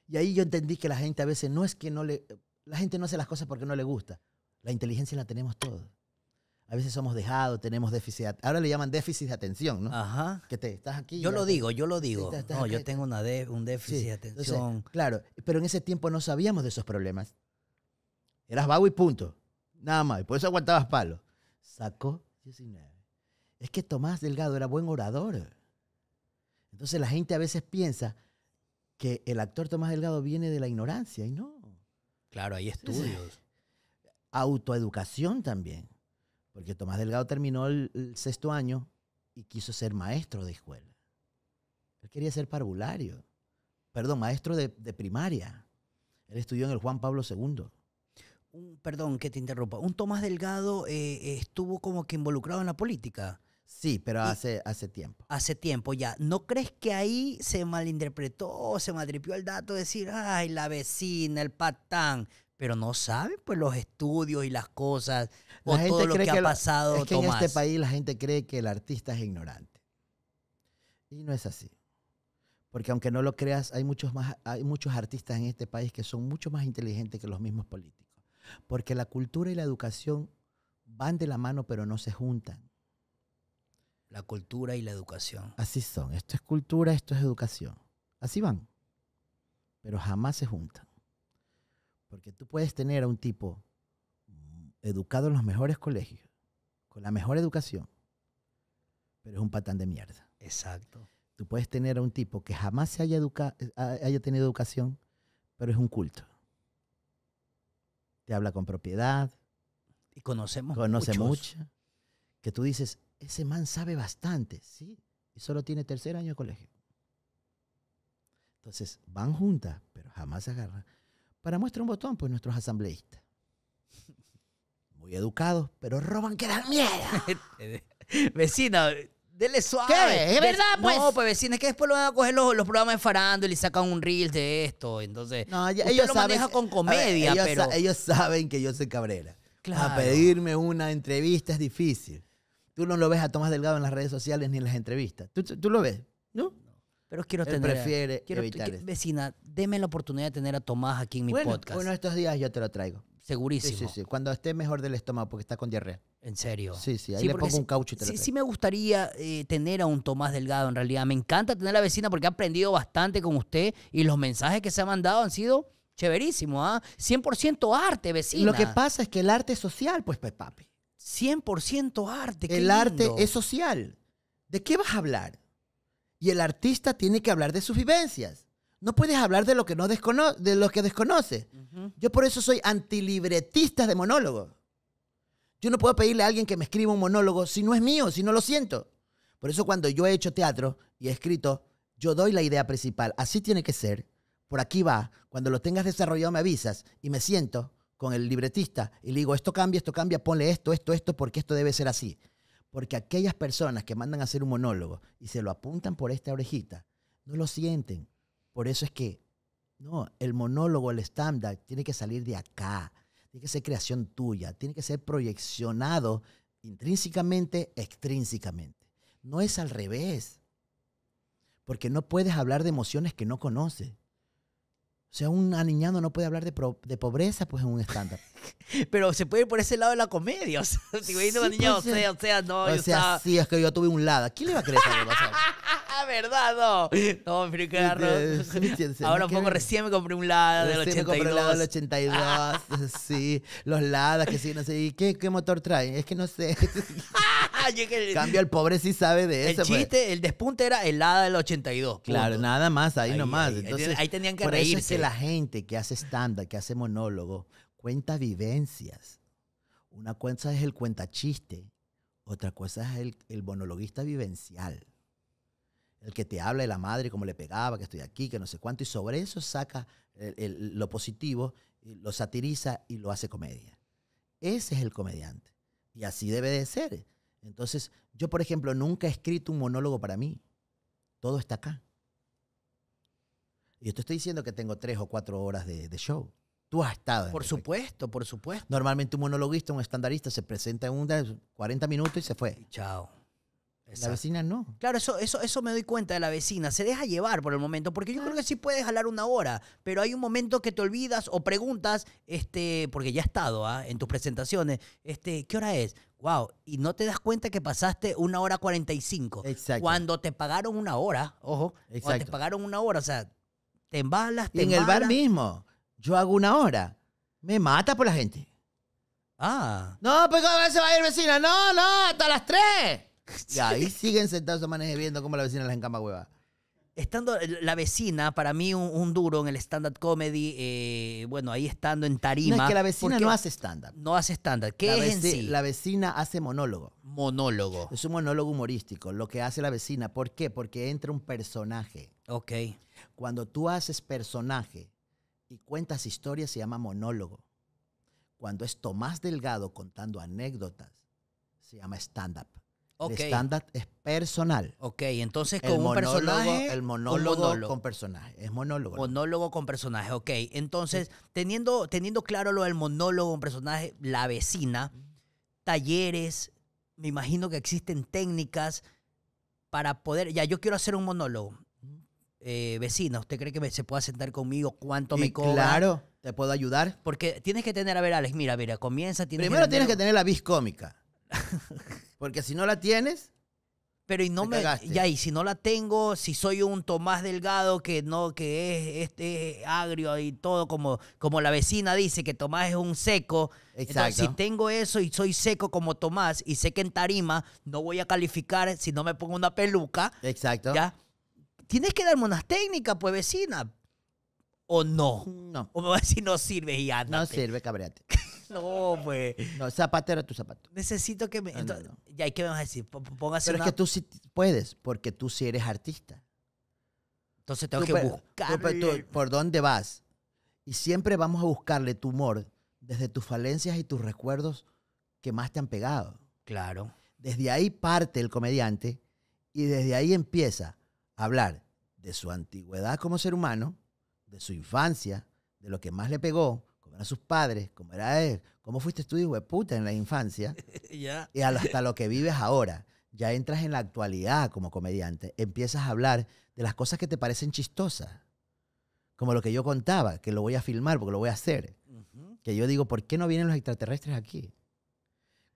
Y ahí yo entendí que la gente a veces no es que no le, la gente no hace las cosas porque no le gusta. La inteligencia la tenemos todos. A veces somos dejados, tenemos déficit. Ahora le llaman déficit de atención, ¿no? Ajá. Que te estás aquí. Yo lo digo, yo lo digo. no, yo tengo una un déficit de atención. claro, pero en ese tiempo no sabíamos de esos problemas. Eras vago y punto. Nada más. Y por eso aguantabas palos. Sacó 19. Es que Tomás Delgado era buen orador. Entonces la gente a veces piensa que el actor Tomás Delgado viene de la ignorancia y no. Claro, hay estudios autoeducación también, porque Tomás Delgado terminó el, sexto año y quiso ser maestro de escuela. Él quería ser parvulario, perdón, maestro de, primaria. Él estudió en el Juan Pablo II. Un, perdón que te interrumpa. Un Tomás Delgado eh, estuvo como que involucrado en la política. Sí, pero hace, hace tiempo. Hace tiempo ya. ¿No crees que ahí se malinterpretó, se madripió el dato de decir, ay, la vecina, el patán? pero no sabe pues los estudios y las cosas la gente lo cree que, ha pasado. Es que en este país la gente cree que el artista es ignorante. Y no es así. Porque aunque no lo creas, hay muchos, más, hay muchos artistas en este país que son mucho más inteligentes que los mismos políticos. Porque la cultura y la educación van de la mano, pero no se juntan. La cultura y la educación. Así son. Esto es cultura, esto es educación. Así van. Pero jamás se juntan. Porque tú puedes tener a un tipo educado en los mejores colegios, con la mejor educación, pero es un patán de mierda. Exacto. Tú puedes tener a un tipo que jamás se haya, haya tenido educación, pero es un culto. Te habla con propiedad. Y conocemos Conoce mucho. Que tú dices, ese man sabe bastante, ¿sí? Y solo tiene tercer año de colegio. Entonces, van juntas, pero jamás se agarran. Para muestra un botón, pues nuestros asambleístas. Muy educados, pero roban que dan miedo. Vecina, dele suave. ¿Qué? Es verdad, pues. No, pues vecina, es que después lo van a coger los, programas de farándula y sacan un reel de esto. Entonces, no, ellos lo maneja con comedia, pero... ellos saben que yo soy Cabrera. A pedirme una entrevista es difícil. Tú no lo ves a Tomás Delgado en las redes sociales ni en las entrevistas. tú lo ves. Pero quiero tener. prefiere quiero, evitar Vecina, deme la oportunidad de tener a Tomás aquí en mi podcast. Bueno, estos días yo te lo traigo. Segurísimo. Sí, sí, sí. Cuando esté mejor del estómago, porque está con diarrea. ¿En serio? Sí, sí. Ahí le pongo un caucho y te sí, lo traigo. Sí, me gustaría eh, tener a un Tomás Delgado, en realidad. Me encanta tener a la vecina porque ha aprendido bastante con usted y los mensajes que se han mandado han sido chéverísimos. 100% ¿ah? arte, vecina. Lo que pasa es que el arte es social, pues, pues papi. 100% arte. el arte es social. ¿De qué vas a hablar? Y el artista tiene que hablar de sus vivencias. No puedes hablar de lo que, no descono de lo que desconoce. Yo por eso soy antilibretista de monólogos. Yo no puedo pedirle a alguien que me escriba un monólogo si no es mío, si no lo siento. Por eso cuando yo he hecho teatro y he escrito, yo doy la idea principal. Así tiene que ser. Por aquí va. Cuando lo tengas desarrollado me avisas y me siento con el libretista y le digo, esto cambia, esto cambia, ponle esto, esto, esto, porque esto debe ser así. Porque aquellas personas que mandan a hacer un monólogo y se lo apuntan por esta orejita, no lo sienten. Por eso es que, no, el monólogo, el estándar, tiene que salir de acá. Tiene que ser creación tuya. Tiene que ser proyeccionado intrínsecamente, extrínsecamente. No es al revés. Porque no puedes hablar de emociones que no conoces. O sea, un aniñado no puede hablar de, pro, de pobreza, pues, en un estándar. Pero se puede ir por ese lado de la comedia. O sea, si sí, o sea, o sea, no. O sea, sí, es que yo tuve un lado. ¿Quién le va a creer eso? verdad, no. No, pero carro. Ahora pongo, recién me compré un Lada del 82. me compré un Lada del 82. sí, los Ladas que sí, no sé. ¿Y qué, motor trae? Es que no sé. Cambio, el pobre sí sabe de eso. El pues. chiste, el despunte era el Lada del 82. Claro, nada más, ahí, nomás. Ahí, Entonces, ahí tenían que reírse. es que la gente que hace estándar, que hace monólogo, cuenta vivencias. Una cosa es el cuenta chiste, otra cosa es el, el monologuista vivencial el que te habla de la madre, cómo le pegaba, que estoy aquí, que no sé cuánto, y sobre eso saca lo positivo, lo satiriza y lo hace comedia. Ese es el comediante. Y así debe de ser. Entonces, yo, por ejemplo, nunca he escrito un monólogo para mí. Todo está acá. Y te estoy diciendo que tengo tres o cuatro horas de, show. Tú has estado. por supuesto, por supuesto. Normalmente un monologuista, un estandarista, se presenta en un 40 minutos y se fue. chao. La vecina no. Claro, eso, eso, eso me doy cuenta de la vecina. Se deja llevar por el momento, porque yo creo que sí puedes jalar una hora, pero hay un momento que te olvidas o preguntas, este, porque ya he estado ¿ah? en tus presentaciones, este, ¿qué hora es? Wow, y no te das cuenta que pasaste una hora cuarenta cinco Exacto. Cuando te pagaron una hora, ojo, Exacto. cuando te pagaron una hora, o sea, te embalas, te En el bar mismo, yo hago una hora. Me mata por la gente. Ah. No, pues ¿cómo se va a ir vecina? No, no, hasta las tres Y ahí siguen sentados viendo cómo la vecina las encama hueva. Estando la vecina, para mí un, duro en el stand-up comedy, eh, bueno, ahí estando en tarima. No, es que la vecina no hace stand-up. No hace stand-up. ¿Qué la es La vecina hace monólogo. Monólogo. Es un monólogo humorístico, lo que hace la vecina. ¿Por qué? Porque entra un personaje. Ok. Cuando tú haces personaje y cuentas historias, se llama monólogo. Cuando es Tomás Delgado contando anécdotas, se llama stand-up. Okay. El es personal. Ok, entonces con personaje. El monólogo, con personaje. Es monólogo. Monólogo con personaje, ok. Entonces, teniendo, teniendo claro lo del monólogo con personaje, la vecina, talleres, me imagino que existen técnicas para poder. Ya, yo quiero hacer un monólogo. Eh, vecina, ¿usted cree que se pueda sentar conmigo? ¿Cuánto me cobra? Claro, te puedo ayudar. Porque tienes que tener, a ver, Alex, mira, mira, comienza. Primero tienes que tener la vis cómica. Porque si no la tienes. Pero y no me. Ya, y si no la tengo, si soy un Tomás Delgado que no, que es este agrio y todo, como, como la vecina dice que Tomás es un seco. Exacto. si tengo eso y soy seco como Tomás y sé que en tarima no voy a calificar si no me pongo una peluca. Exacto. Ya. Tienes que darme unas técnicas, pues vecina. O no. No. O me va a decir no sirve y No sirve, cabrón. No, pues. No, era tu zapato. Necesito que me. Y que a decir, póngase. Pero es que tú sí puedes, porque tú sí eres artista. Entonces tengo que buscar. ¿Por dónde vas? Y siempre vamos a buscarle tu humor desde tus falencias y tus recuerdos que más te han pegado. Claro. Desde ahí parte el comediante y desde ahí empieza a hablar de su antigüedad como ser humano, de su infancia, de lo que más le pegó, como sus padres, como era él, cómo fuiste tú, hijo de puta, en la infancia, y hasta lo que vives ahora. Ya entras en la actualidad como comediante, empiezas a hablar de las cosas que te parecen chistosas, como lo que yo contaba, que lo voy a filmar porque lo voy a hacer. Que yo digo, ¿por qué no vienen los extraterrestres aquí?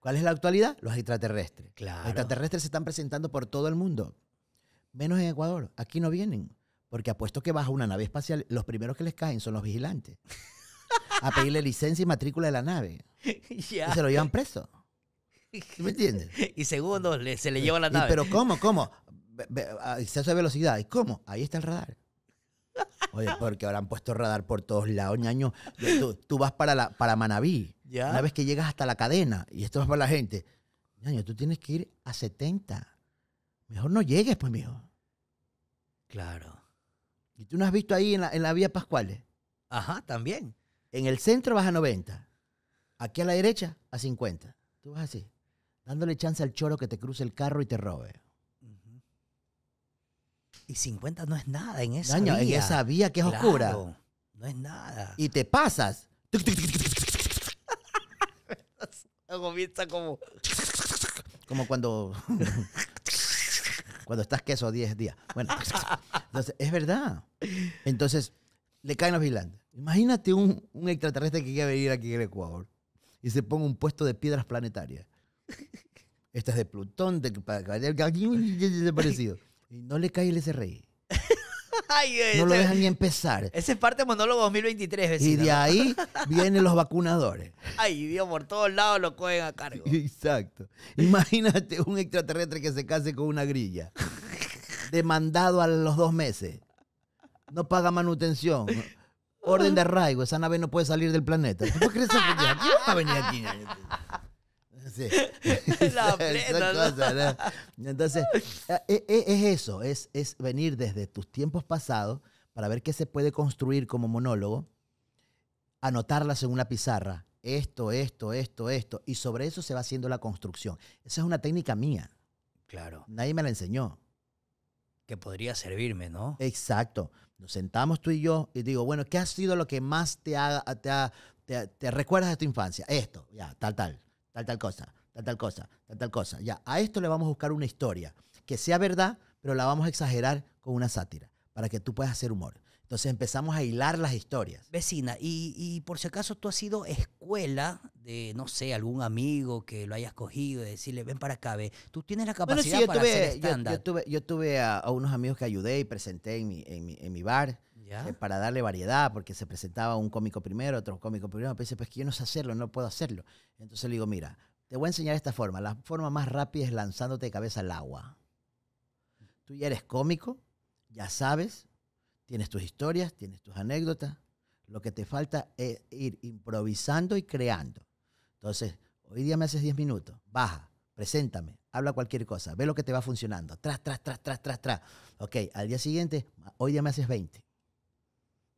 ¿Cuál es la actualidad? Los extraterrestres. Los extraterrestres se están presentando por todo el mundo, menos en Ecuador. Aquí no vienen, porque apuesto que baja una nave espacial, los primeros que les caen son los vigilantes. a pedirle licencia y matrícula de la nave. Ya. Y se lo llevan preso. ¿Me entiendes? Y segundo, se le lleva la nave. pero ¿cómo? ¿Cómo? Exceso ah, de velocidad. ¿Y cómo? Ahí está el radar. Oye, porque ahora han puesto radar por todos lados, ñaño. Tú, tú vas para, la, para Manabí. Ya. Una vez que llegas hasta la cadena, y esto es para la gente, ñaño, tú tienes que ir a 70. Mejor no llegues, pues, mijo. Claro. ¿Y tú no has visto ahí en la, en la vía Pascuales? Ajá, también. En el centro vas a 90. Aquí a la derecha a 50. Tú vas así, dándole chance al choro que te cruce el carro y te robe. Y 50 no es nada en esa Daño, vía. En esa vía que es oscura. No es nada. Y te pasas. Comienza como. Como cuando. cuando estás queso 10 días. Bueno. Entonces, es verdad. Entonces, le caen los vigilantes. Imagínate un, extraterrestre que quiera venir aquí al Ecuador y se ponga un puesto de piedras planetarias. Esta es de Plutón, de parecido. Y no le cae el SRI. no lo dejan ni empezar. Ese es parte de Monólogo 2023, Y de ahí vienen los vacunadores. Ay, Dios, por todos lados lo cogen a cargo. Exacto. Imagínate un extraterrestre que se case con una grilla. Demandado a los dos meses. No paga manutención. Orden de arraigo, esa nave no puede salir del planeta. ¿Tú crees que va a venir aquí? La Entonces, es, eso, es, es, venir desde tus tiempos pasados para ver qué se puede construir como monólogo, anotarlas en una pizarra, esto, esto, esto, esto, y sobre eso se va haciendo la construcción. Esa es una técnica mía. Claro. Nadie me la enseñó. Que podría servirme, ¿no? Exacto. Nos sentamos tú y yo y digo, bueno, ¿qué ha sido lo que más te ha, te recuerdas de tu infancia? Esto, ya, tal, tal, tal, tal cosa, tal, tal cosa, tal, tal cosa. Ya, a esto le vamos a buscar una historia que sea verdad, pero la vamos a exagerar con una sátira para que tú puedas hacer humor. Entonces empezamos a hilar las historias. Vecina, y, por si acaso tú has sido escuela de, no sé, algún amigo que lo hayas cogido y decirle, ven para acá, ve. Tú tienes la capacidad para hacer Yo, tuve, a, unos amigos que ayudé y presenté en mi, en mi, bar. Eh, para darle variedad, porque se presentaba un cómico primero, otro cómico primero, pero pues que yo no sé hacerlo, no puedo hacerlo. Entonces le digo, mira, te voy a enseñar esta forma. La forma más rápida es lanzándote de cabeza al agua. Tú ya eres cómico, ya sabes, Tienes tus historias, tienes tus anécdotas. Lo que te falta es ir improvisando y creando. Entonces, hoy día me haces 10 minutos, baja, preséntame, habla cualquier cosa, ve lo que te va funcionando, tras, tras, tras, tras, tras, tras. Ok, al día siguiente, hoy día me haces 20.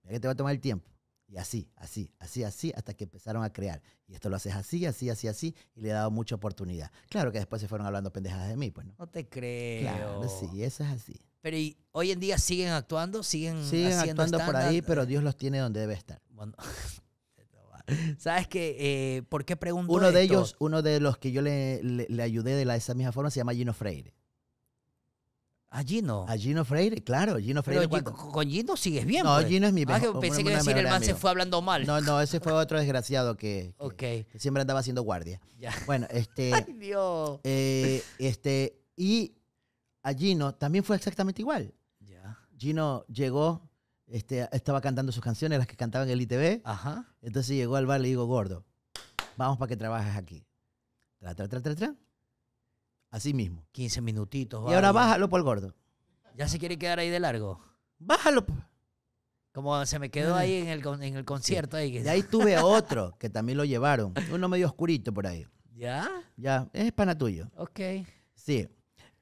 Mira que te va a tomar el tiempo. Y así, así, así, así, hasta que empezaron a crear. Y esto lo haces así, así, así, así, y le he dado mucha oportunidad. Claro que después se fueron hablando pendejadas de mí, pues, ¿no? No te creo. Claro, sí, eso es así. Pero hoy en día siguen actuando, siguen, haciendo actuando por ahí, pero Dios los tiene donde debe estar. ¿Sabes qué? Eh, ¿Por qué pregunto Uno de ellos, uno de los que yo le, ayudé de, la, esa misma forma se llama Gino Freire. ¿A Gino? A Gino Freire, claro. Gino Freire con Gino sigues bien. No, pues. Gino es mi ah, mejor. Ah, pensé que decir el man se fue hablando mal. No, no, ese fue otro desgraciado que, siempre andaba haciendo guardia. Bueno, este. Ay, Dios. Eh, este. Y a Gino también fue exactamente igual. Gino llegó, este, estaba cantando sus canciones, las que cantaban en el ITV. Ajá. Entonces llegó al bar y le digo, gordo, vamos para que trabajes aquí. Así mismo. 15 minutitos. Y ahora bájalo por el gordo. ¿Ya se quiere quedar ahí de largo? Bájalo. Como se me quedó ah. ahí en el, concierto. Y Ahí. ahí tuve a otro que también lo llevaron. Uno medio oscurito por ahí. ¿Ya? Ya, es pana tuyo. Ok. Sí.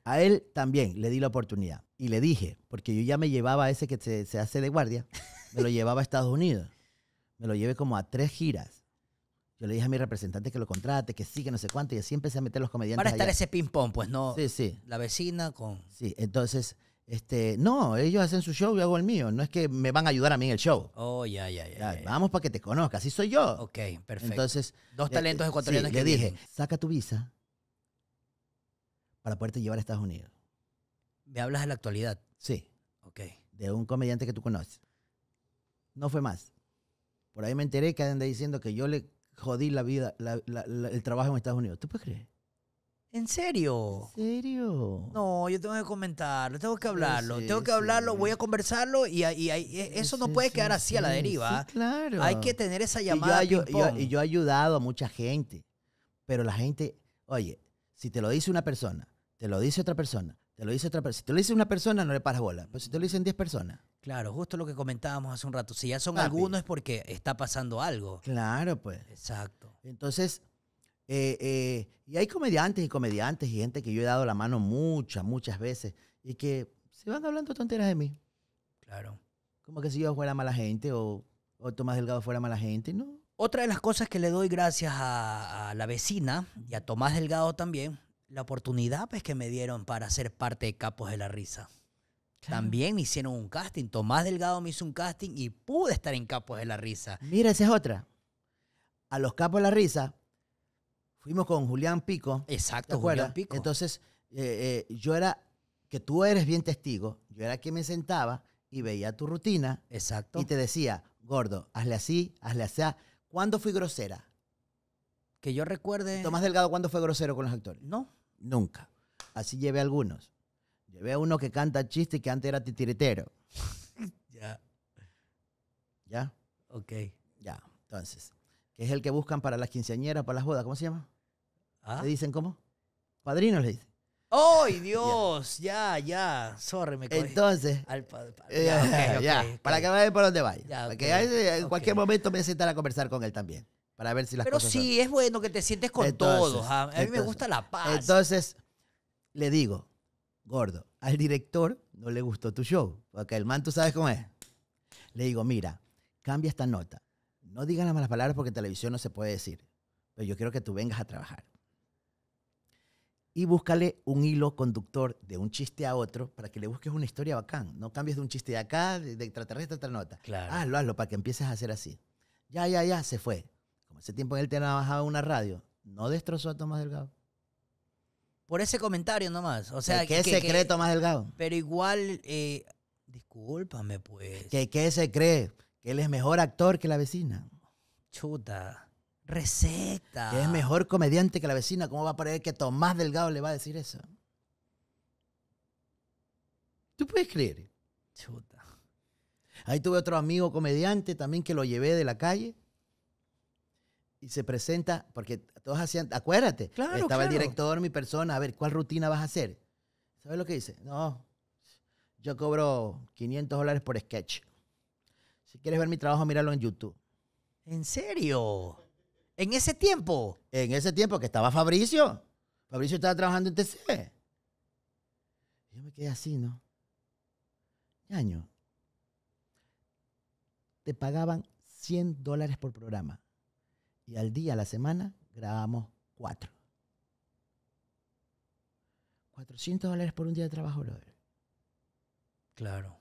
A él también le di la oportunidad y le dije, porque yo ya me llevaba ese que se, hace de guardia, me lo llevaba a Estados Unidos. Me lo llevé como a tres giras. Yo le dije a mi representante que lo contrate, que sí, que no sé cuánto, y así empecé a meter los comediantes. Para estar ese ping-pong, pues no. Sí, sí. La vecina con. Sí, entonces, este, no, ellos hacen su show, yo hago el mío. No es que me van a ayudar a mí en el show. Oh, ya, ya, ya. Vamos para que te conozcas, así soy yo. Ok, perfecto. Entonces. Dos talentos ecuatorianos que le dije, saca tu visa, para poderte llevar a Estados Unidos. ¿Me hablas de la actualidad? Sí. Ok. De un comediante que tú conoces. No fue más. Por ahí me enteré que anda diciendo que yo le jodí la vida, el trabajo en Estados Unidos. ¿Tú puedes creer? ¿En serio? ¿En serio? No, yo tengo que comentarlo, tengo que hablarlo, tengo que hablarlo, voy a conversarlo y, e, eso no puede quedar así a la deriva. claro. Hay que tener esa llamada. y yo he ayudado a mucha gente, pero la gente, oye, si te lo dice una persona, te lo dice otra persona, te lo dice otra persona. Si te lo dice una persona, no le paras bola. Pero pues si te lo dicen 10 personas. Claro, justo lo que comentábamos hace un rato. Si ya son algunos es porque está pasando algo. Claro, pues. Exacto. Entonces, eh, eh, y hay comediantes y comediantes y gente que yo he dado la mano muchas, muchas veces y que se van hablando tonteras de mí. Claro. Como que si yo fuera mala gente o, o Tomás Delgado fuera mala gente, ¿no? Otra de las cosas que le doy gracias a, a la vecina y a Tomás Delgado también la oportunidad pues, que me dieron para ser parte de Capos de la Risa. También me hicieron un casting. Tomás Delgado me hizo un casting y pude estar en Capos de la Risa. Mira, esa es otra. A los Capos de la Risa fuimos con Julián Pico. Exacto, Julián Pico. Entonces, eh, eh, yo era, que tú eres bien testigo, yo era quien me sentaba y veía tu rutina. Exacto. Y te decía, gordo, hazle así, hazle así. ¿Cuándo fui grosera? Que yo recuerde. Tomás Delgado, ¿cuándo fue grosero con los actores? No. Nunca. Así llevé a algunos. Llevé a uno que canta chiste Y que antes era titiritero. ya. ¿Ya? Ok. Ya, entonces. Que es el que buscan para las quinceañeras, para las bodas. ¿Cómo se llama? ¿Ah? ¿Le dicen cómo? Padrinos le dicen. ¡Ay, Dios! ya, ya. me Entonces. Al, para que vean por dónde vaya. Ya, eh, en cualquier momento me sentar a conversar con él también para ver si Pero sí, es bueno que te sientes con todos. Ah, a, mí me gusta la paz. Entonces, le digo, gordo, al director no le gustó tu show, porque el man tú sabes cómo es. Le digo, mira, cambia esta nota. No digan las malas palabras porque en televisión no se puede decir, pero yo quiero que tú vengas a trabajar. Y búscale un hilo conductor de un chiste a otro para que le busques una historia bacán. No cambies de un chiste de acá, de extraterrestre a otra nota. Claro. Hazlo, hazlo, para que empieces a hacer así. Ya, ya, ya, se fue ese tiempo en él te trabajaba una radio, no destrozó a Tomás Delgado. Por ese comentario nomás. O sea, ¿Qué que, se cree Tomás Delgado? Pero igual, eh, discúlpame pues. ¿Qué, ¿Qué se cree? Que él es mejor actor que la vecina. Chuta. Receta. Que es mejor comediante que la vecina. ¿Cómo va a parecer que Tomás Delgado le va a decir eso? ¿Tú puedes creer? Chuta. Ahí tuve otro amigo comediante también que lo llevé de la calle y se presenta, porque todos hacían, acuérdate, estaba el director, mi persona, a ver, ¿cuál rutina vas a hacer? ¿Sabes lo que dice? No, yo cobro 500 dólares por sketch. Si quieres ver mi trabajo, míralo en YouTube. ¿En serio? ¿En ese tiempo? En ese tiempo que estaba Fabricio. Fabricio estaba trabajando en TC. Yo me quedé así, ¿no? Año. Te pagaban 100 dólares por programa y al día, a la semana, grabamos cuatro. 400 dólares por un día de trabajo, brother. Claro.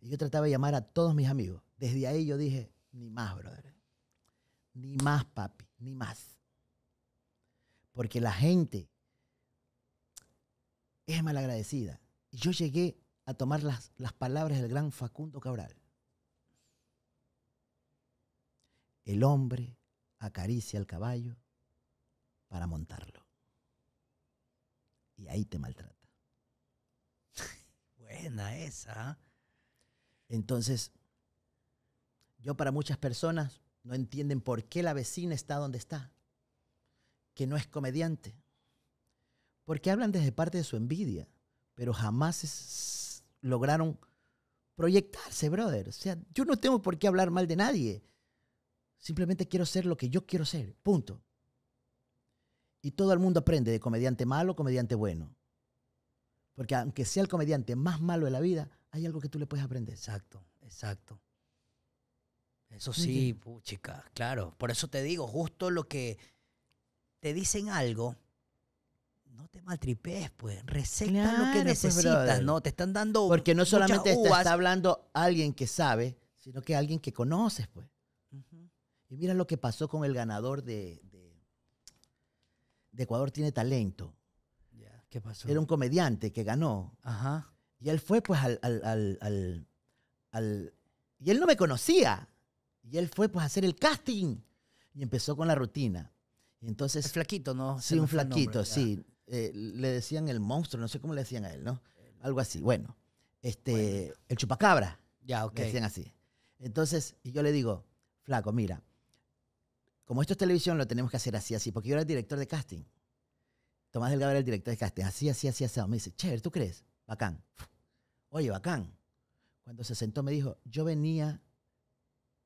Y yo trataba de llamar a todos mis amigos. Desde ahí yo dije, ni más, brother. Ni más, papi, ni más. Porque la gente es malagradecida. Y yo llegué a tomar las, las palabras del gran Facundo Cabral. el hombre acaricia al caballo para montarlo. Y ahí te maltrata. Buena esa. ¿ah? Entonces, yo para muchas personas no entienden por qué la vecina está donde está, que no es comediante. Porque hablan desde parte de su envidia, pero jamás lograron proyectarse, brother. O sea, yo no tengo por qué hablar mal de nadie Simplemente quiero ser lo que yo quiero ser. Punto. Y todo el mundo aprende de comediante malo, comediante bueno. Porque aunque sea el comediante más malo de la vida, hay algo que tú le puedes aprender. Exacto, exacto. Eso sí, chicas, claro. Por eso te digo, justo lo que te dicen algo, no te maltripes, pues. receta lo que pues, necesitas, ¿no? Te están dando. Porque no solamente te está hablando alguien que sabe, sino que alguien que conoces, pues. Y mira lo que pasó con el ganador de, de, Ecuador tiene talento. ¿Qué pasó? Era un comediante que ganó. Ajá. Y él fue pues al, Y él no me conocía. Y él fue pues a hacer el casting. Y empezó con la rutina. entonces... flaquito, ¿no? Sí, un flaquito, sí. Eh, le decían el monstruo, no sé cómo le decían a él, ¿no? Algo así. Bueno, este, el chupacabra. Ya, ok. Le decían así. Entonces, y yo le digo, flaco, mira, como esto es televisión, lo tenemos que hacer así, así, porque yo era el director de casting. Tomás Delgado era el director de casting, así, así, así, así. Me dice, chévere, ¿tú crees? Bacán. Oye, bacán. Cuando se sentó me dijo, yo venía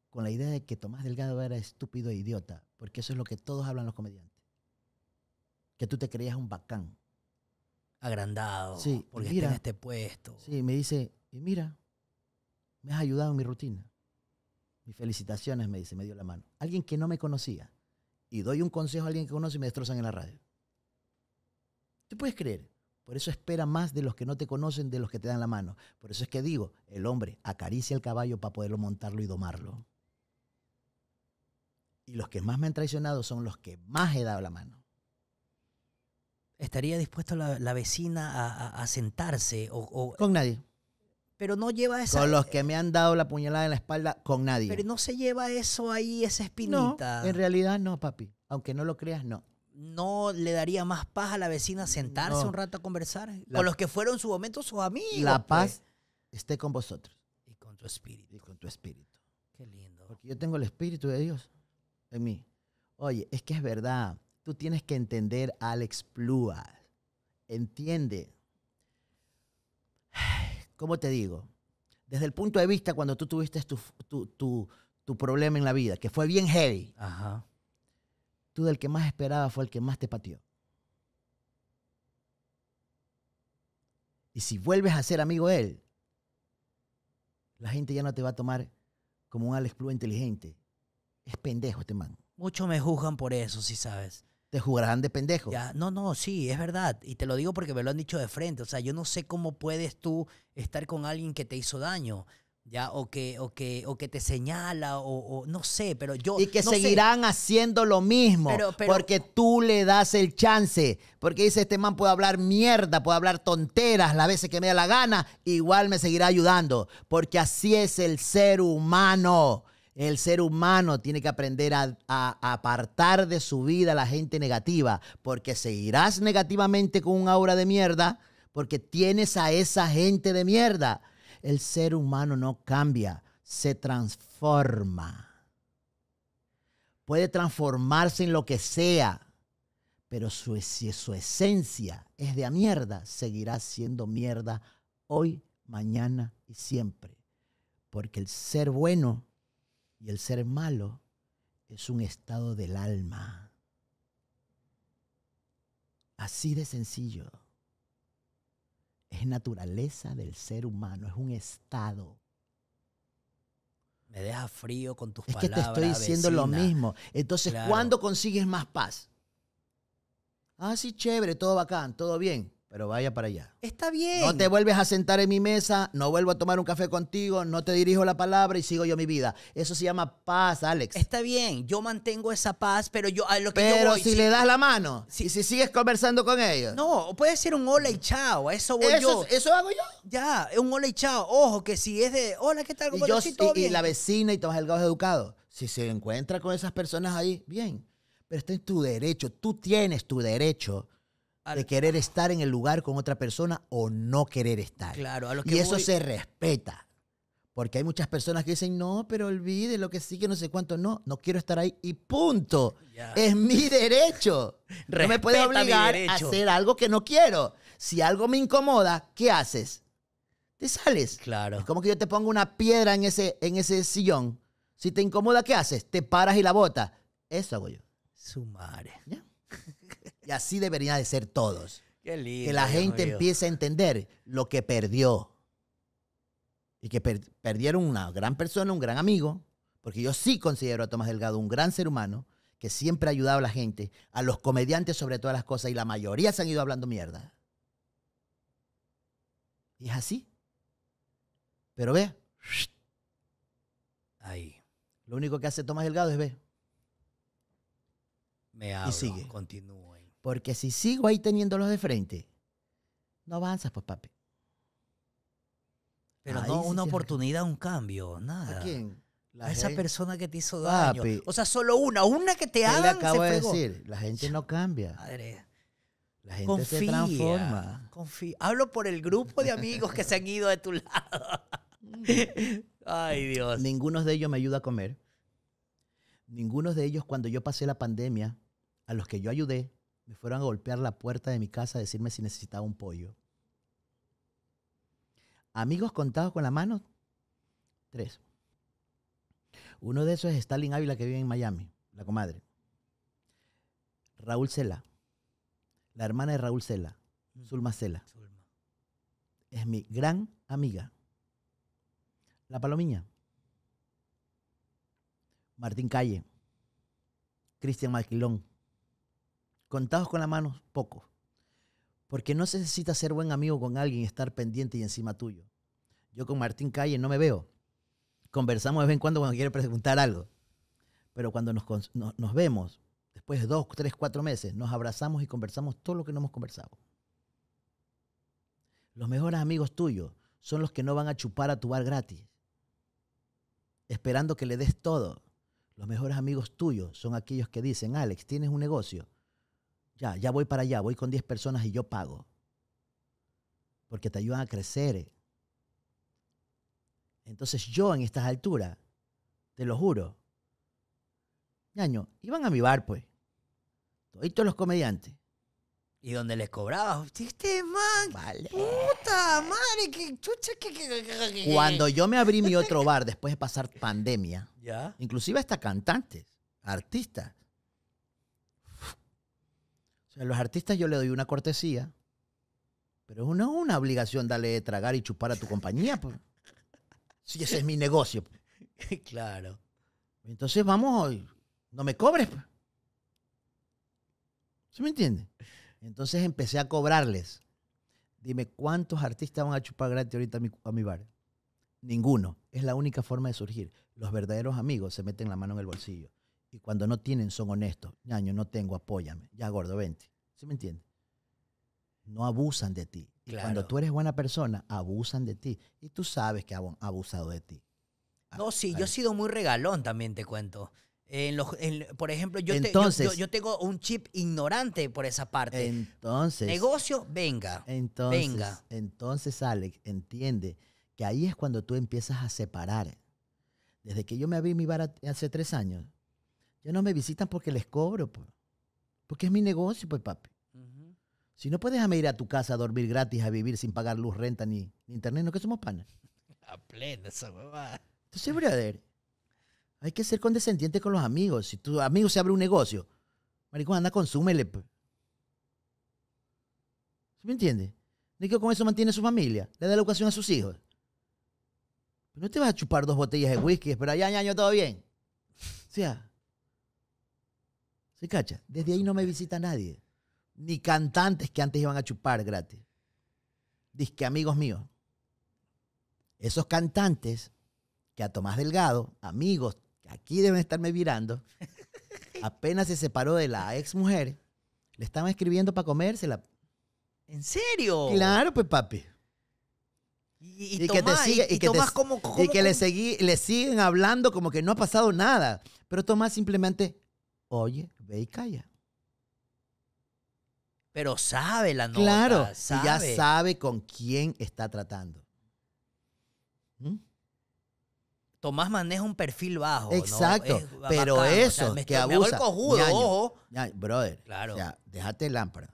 con la idea de que Tomás Delgado era estúpido e idiota, porque eso es lo que todos hablan los comediantes. Que tú te creías un bacán. Agrandado, sí, porque en este puesto. Sí, me dice, y mira, me has ayudado en mi rutina. Y felicitaciones, me dice, me dio la mano. Alguien que no me conocía. Y doy un consejo a alguien que conoce y me destrozan en la radio. ¿Te puedes creer? Por eso espera más de los que no te conocen, de los que te dan la mano. Por eso es que digo, el hombre acaricia el caballo para poderlo montarlo y domarlo. Y los que más me han traicionado son los que más he dado la mano. ¿Estaría dispuesta la, vecina a, sentarse? O, o, Con nadie pero no lleva esa... Con los que me han dado la puñalada en la espalda, con nadie. Pero no se lleva eso ahí, esa espinita. No, en realidad no, papi. Aunque no lo creas, no. ¿No le daría más paz a la vecina sentarse un rato a conversar? con los que fueron su momento sus amigos. La pues. paz esté con vosotros. Y con tu espíritu. Y con tu espíritu. Qué lindo. Porque yo tengo el espíritu de Dios en mí. Oye, es que es verdad. Tú tienes que entender Alex Plúa. Entiende ¿cómo te digo? Desde el punto de vista cuando tú tuviste tu, tu, tu, problema en la vida, que fue bien heavy, tú del que más esperaba fue el que más te pateó. Y si vuelves a ser amigo él, la gente ya no te va a tomar como un Alex Blue inteligente. Es pendejo este man. Muchos me juzgan por eso, si sabes te jugarán de pendejo. Ya, no, no, sí, es verdad. Y te lo digo porque me lo han dicho de frente. O sea, yo no sé cómo puedes tú estar con alguien que te hizo daño. Ya, o que, o que, o que te señala, o, no sé, pero yo. Y que seguirán haciendo lo mismo. porque tú le das el chance. Porque dice, este man puede hablar mierda, puede hablar tonteras las veces que me da la gana, igual me seguirá ayudando. Porque así es el ser humano. El ser humano tiene que aprender a, apartar de su vida a la gente negativa, porque seguirás negativamente con un aura de mierda, porque tienes a esa gente de mierda. El ser humano no cambia, se transforma. Puede transformarse en lo que sea, pero su, si su esencia es de mierda, seguirá siendo mierda hoy, mañana y siempre. Porque el ser bueno y el ser malo es un estado del alma. Así de sencillo. Es naturaleza del ser humano, es un estado. Me deja frío con tus palabras. Es que te estoy diciendo lo mismo. Entonces, ¿cuándo consigues más paz? Ah, sí, chévere, todo bacán, todo bien pero vaya para allá. Está bien. No te vuelves a sentar en mi mesa, no vuelvo a tomar un café contigo, no te dirijo la palabra y sigo yo mi vida. Eso se llama paz, Alex. Está bien, yo mantengo esa paz, pero yo a lo que yo voy, si, le das la mano si, si sigues conversando con ellos. No, puede ser un hola y chao, eso voy yo. Eso hago yo. Ya, un hola y chao. Ojo, que si es de hola, ¿qué tal? ¿Cómo y, yo, y, y la vecina y todos el gajo educado. Si se encuentra con esas personas ahí, bien. Pero está en tu derecho, tú tienes tu derecho de querer estar en el lugar con otra persona o no querer estar. Claro, a que Y eso se respeta. Porque hay muchas personas que dicen, no, pero olvide lo que sí, que no sé cuánto, no, no quiero estar ahí y punto. Es mi derecho. no me puedes obligar a hacer algo que no quiero. Si algo me incomoda, ¿qué haces? Te sales. Claro. Es como que yo te pongo una piedra en ese, en ese sillón. Si te incomoda, ¿qué haces? Te paras y la botas. Eso hago yo. Su madre. ¿Ya? Y así deberían de ser todos. que la gente empiece a entender lo que perdió. Y que perdieron una gran persona, un gran amigo, porque yo sí considero a Tomás Delgado un gran ser humano que siempre ha ayudado a la gente, a los comediantes sobre todas las cosas, y la mayoría se han ido hablando mierda. Y es así. Pero ve, ahí. Lo único que hace Tomás Delgado es ve. Me y sigue. continúe. Porque si sigo ahí teniéndolos de frente, no avanzas, pues, papi. Pero no una oportunidad, un cambio, nada. ¿A quién? a esa persona que te hizo daño. o sea, solo una, una que te haga. le acabo de decir, la gente no cambia. Madre. La gente se transforma. Confía. Hablo por el grupo de amigos que se han ido de tu lado. Ay, Dios. Ninguno de ellos me ayuda a comer. Ninguno de ellos, cuando yo pasé la pandemia, a los que yo ayudé, me fueron a golpear la puerta de mi casa a decirme si necesitaba un pollo. Amigos contados con la mano, tres. Uno de esos es Stalin Ávila que vive en Miami, la comadre. Raúl Cela, la hermana de Raúl Cela, mm. Zulma Cela. Es mi gran amiga. La Palomiña. Martín Calle. Cristian Maquilón contados con la mano, pocos. Porque no se necesita ser buen amigo con alguien y estar pendiente y encima tuyo. Yo con Martín Calle no me veo. Conversamos de vez en cuando cuando quiere preguntar algo. Pero cuando nos, nos, nos vemos, después de dos, tres, cuatro meses, nos abrazamos y conversamos todo lo que no hemos conversado. Los mejores amigos tuyos son los que no van a chupar a tu bar gratis, esperando que le des todo. Los mejores amigos tuyos son aquellos que dicen, Alex, tienes un negocio, ya, ya voy para allá, voy con 10 personas y yo pago. Porque te ayudan a crecer. Entonces yo en estas alturas, te lo juro, ñaño, iban a mi bar, pues. Todos los comediantes. Y donde les cobraba, este man, puta madre, que chucha, que, Cuando yo me abrí mi otro bar después de pasar pandemia, ¿Ya? inclusive hasta cantantes, artistas, o sea, a los artistas yo le doy una cortesía, pero no es una obligación darle de tragar y chupar a tu compañía. Pues. Si ese es mi negocio. Pues. claro. Entonces vamos, no me cobres. ¿Se pues. me entiende? Entonces empecé a cobrarles. Dime, ¿cuántos artistas van a chupar gratis ahorita a mi, a mi bar? Ninguno. Es la única forma de surgir. Los verdaderos amigos se meten la mano en el bolsillo. Y cuando no tienen, son honestos. Ñaño, no tengo, apóyame. Ya, gordo, vente. ¿Sí me entiendes? No abusan de ti. Y cuando tú eres buena persona, abusan de ti. Y tú sabes que han abusado de ti. Ah, no, sí, yo he sido muy regalón también, te cuento. En los, por ejemplo, yo, yo, tengo un chip ignorante por esa parte. Entonces. Negocio, venga. venga. entonces, Alex, entiende que ahí es cuando tú empiezas a separar. Desde que yo me abrí mi bar hace tres años, ya no me visitan porque les cobro, pues. Porque es mi negocio, pues, papi. Si no puedes ir a tu casa a dormir gratis, a vivir sin pagar luz, renta ni, internet, no que somos panas. A plena esa huevada. Entonces, brother, hay que ser condescendiente con los amigos. Si tu amigo se abre un negocio, maricón, anda, consúmele. Pues. ¿Sí me entiendes? Ni que con eso mantiene su familia, le da la educación a sus hijos. Pero no te vas a chupar dos botellas de whisky, pero ya, ya, yo todo bien. O sea, ¿Se cacha? Desde ahí no me visita nadie. Ni cantantes que antes iban a chupar gratis. que amigos míos. Esos cantantes que a Tomás Delgado, amigos, que aquí deben estarme mirando, apenas se separó de la ex mujer, le estaban escribiendo para comérsela. ¿En serio? Claro, pues papi. Y, que le siguen hablando como que no ha pasado nada. Pero Tomás simplemente, oye, ve y calla. Pero sabe la nota. Claro, Y ya sabe con quién está tratando. ¿Mm? Tomás maneja un perfil bajo. Exacto. pero eso, que abusa. ojo. brother, claro. déjate lámpara.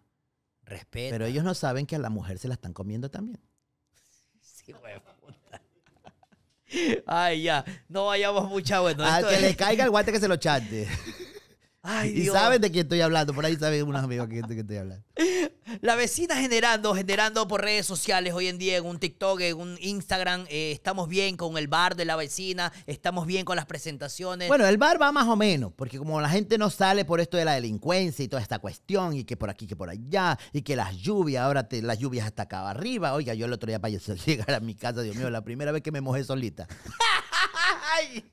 respeto Pero ellos no saben que a la mujer se la están comiendo también. Sí, Ay, ya. No vayamos mucha bueno. A que le caiga el guante que se lo chate. y saben de quién estoy hablando, por ahí saben unos amigos de quién estoy hablando. La vecina generando, generando por redes sociales hoy en día, en un TikTok, en un Instagram, eh, estamos bien con el bar de la vecina, estamos bien con las presentaciones. Bueno, el bar va más o menos, porque como la gente no sale por esto de la delincuencia y toda esta cuestión, y que por aquí, que por allá, y que las lluvias, ahora las lluvias hasta acá arriba. Oiga, yo el otro día para llegar a mi casa, Dios mío, la primera vez que me mojé solita. Ay,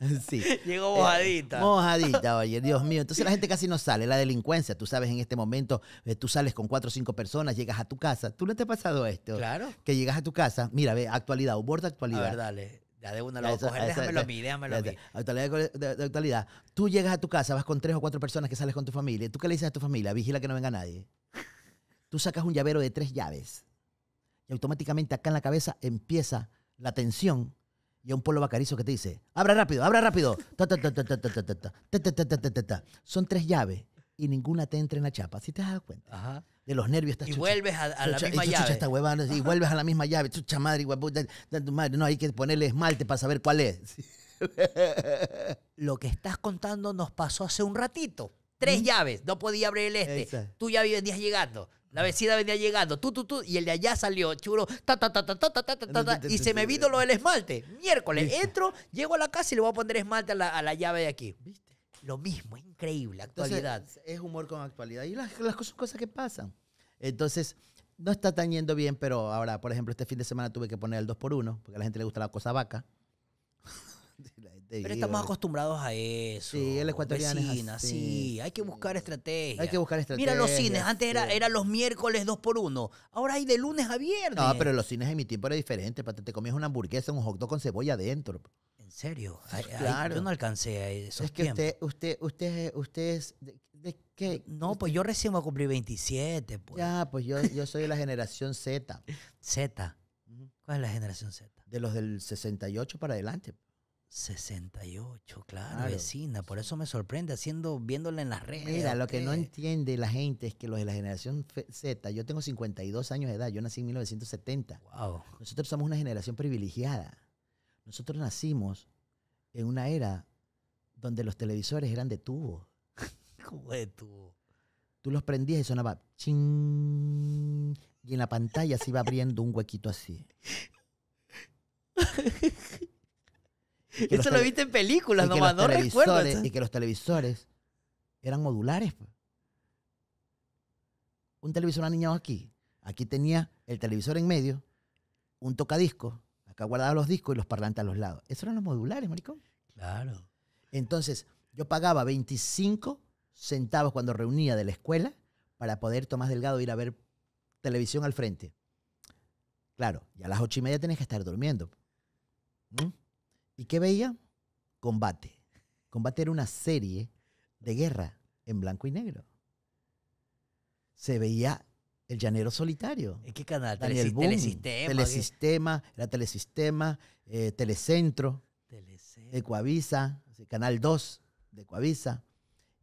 Sí. Llegó eh, mojadita. mojadita, oye, Dios mío. Entonces la gente casi no sale, la delincuencia. Tú sabes, en este momento, eh, tú sales con cuatro o cinco personas, llegas a tu casa. ¿Tú no te ha pasado esto? Claro. Que llegas a tu casa, mira, ve, actualidad, borda actualidad. A ver, dale. Ya de una lo a coger, déjamelo a mí, Actualidad, actualidad. Tú llegas a tu casa, vas con tres o cuatro personas que sales con tu familia. ¿Tú qué le dices a tu familia? Vigila que no venga nadie. Tú sacas un llavero de tres llaves y automáticamente acá en la cabeza empieza la tensión y a un polo bacarizo que te dice, abra rápido, abra rápido. Son tres llaves y ninguna te entra en la chapa. Si te has dado cuenta. De los nervios estás Y vuelves a, la misma y llave. Está y vuelves a la misma llave. Chucha madre, No, hay que ponerle esmalte para saber cuál es. Lo que estás contando nos pasó hace un ratito. Tres llaves. No podía abrir el este. Tú ya venías llegando. La vecina venía llegando, tú, tú, tú, y el de allá salió, churo, ta, ta, ta, ta, ta, ta, y se me vino lo del esmalte. Miércoles, entro, llego a la casa y le voy a poner esmalte a la, llave de aquí. ¿Viste? Lo mismo, increíble, actualidad. es humor con actualidad. Y las, cosas, cosas que pasan. Entonces, no está tan bien, pero ahora, por ejemplo, este fin de semana tuve que poner el 2 por 1 porque a la gente le gusta la cosa vaca. Pero estamos acostumbrados a eso. Sí, el ecuatoriano Sí, hay que buscar estrategias. Hay que buscar estrategias. Mira los cines, antes eran era, era los miércoles dos por uno. Ahora hay de lunes a viernes. No, pero los cines en mi tiempo era diferente. Te comías una hamburguesa, un hot dog con cebolla adentro. ¿En serio? claro. yo no alcancé a eso. Es que usted, usted, usted, usted es... De, ¿Qué? No, pues yo recién voy a cumplir 27. Pues. Ya, pues yo, yo soy de la generación Z. Z. ¿Cuál es la generación Z? De los del 68 para adelante. 68, claro, vecina. Por eso me sorprende haciendo, viéndola en las redes. Mira, lo que no entiende la gente es que los de la generación Z, yo tengo 52 años de edad, yo nací en 1970. Wow. Nosotros somos una generación privilegiada. Nosotros nacimos en una era donde los televisores eran de tubo. ¿Cómo de tubo? Tú los prendías y sonaba ching. Y en la pantalla se iba abriendo un huequito así. Eso lo viste en películas, nomás no recuerdo. Y que los televisores eran modulares. Pues. Un televisor aniñado aquí. Aquí tenía el televisor en medio, un tocadiscos, acá guardaba los discos y los parlantes a los lados. Esos eran los modulares, maricón. Claro. Entonces, yo pagaba 25 centavos cuando reunía de la escuela para poder tomar Delgado ir a ver televisión al frente. Claro, y a las ocho y media tenés que estar durmiendo. ¿Mm? ¿Y qué veía? Combate. Combate era una serie de guerra en blanco y negro. Se veía el Llanero Solitario. ¿En qué canal? Daniel Boom, telesistema. Telesistema, era Telesistema, eh, Telecentro, Telecentro. Ecuavisa, Canal 2 de Ecuavisa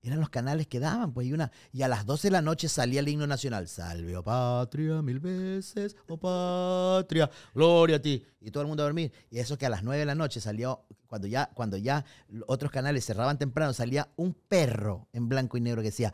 eran los canales que daban, pues, y, una, y a las 12 de la noche salía el himno nacional, salve, oh patria, mil veces, oh patria, gloria a ti, y todo el mundo a dormir, y eso que a las 9 de la noche salió, cuando ya, cuando ya otros canales cerraban temprano, salía un perro en blanco y negro que decía,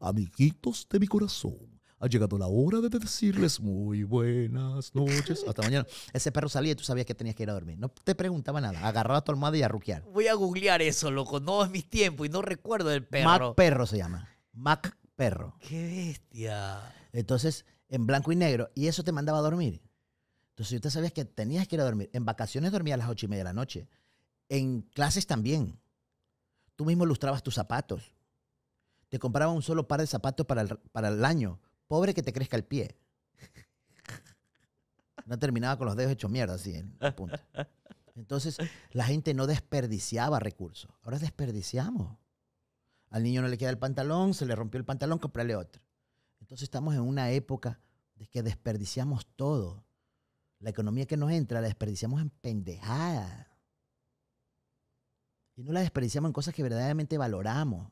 amiguitos de mi corazón, ha llegado la hora de decirles muy buenas noches. Hasta mañana. Ese perro salía y tú sabías que tenías que ir a dormir. No te preguntaba nada. Agarraba tu almohada y a ruquear. Voy a googlear eso, loco. No es mi tiempo y no recuerdo el perro. Mac Perro se llama. Mac Perro. Qué bestia. Entonces, en blanco y negro. Y eso te mandaba a dormir. Entonces, tú sabías que tenías que ir a dormir. En vacaciones dormía a las ocho y media de la noche. En clases también. Tú mismo lustrabas tus zapatos. Te compraba un solo par de zapatos para para el año Pobre que te crezca el pie. No terminaba con los dedos hechos mierda, así en punta. Entonces, la gente no desperdiciaba recursos. Ahora desperdiciamos. Al niño no le queda el pantalón, se le rompió el pantalón, comprale otro. Entonces, estamos en una época de que desperdiciamos todo. La economía que nos entra la desperdiciamos en pendejadas. Y no la desperdiciamos en cosas que verdaderamente valoramos.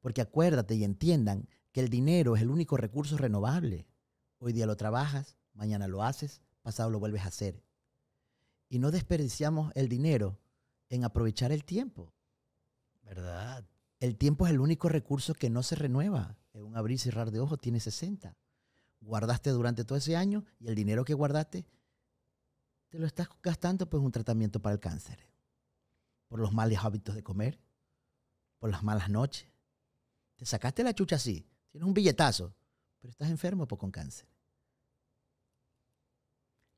Porque acuérdate y entiendan que el dinero es el único recurso renovable. Hoy día lo trabajas, mañana lo haces, pasado lo vuelves a hacer. Y no desperdiciamos el dinero en aprovechar el tiempo. ¿Verdad? El tiempo es el único recurso que no se renueva. En un abrir y cerrar de ojos tiene 60. Guardaste durante todo ese año y el dinero que guardaste te lo estás gastando pues un tratamiento para el cáncer. Por los malos hábitos de comer, por las malas noches. Te sacaste la chucha así, Tienes un billetazo, pero estás enfermo por con cáncer.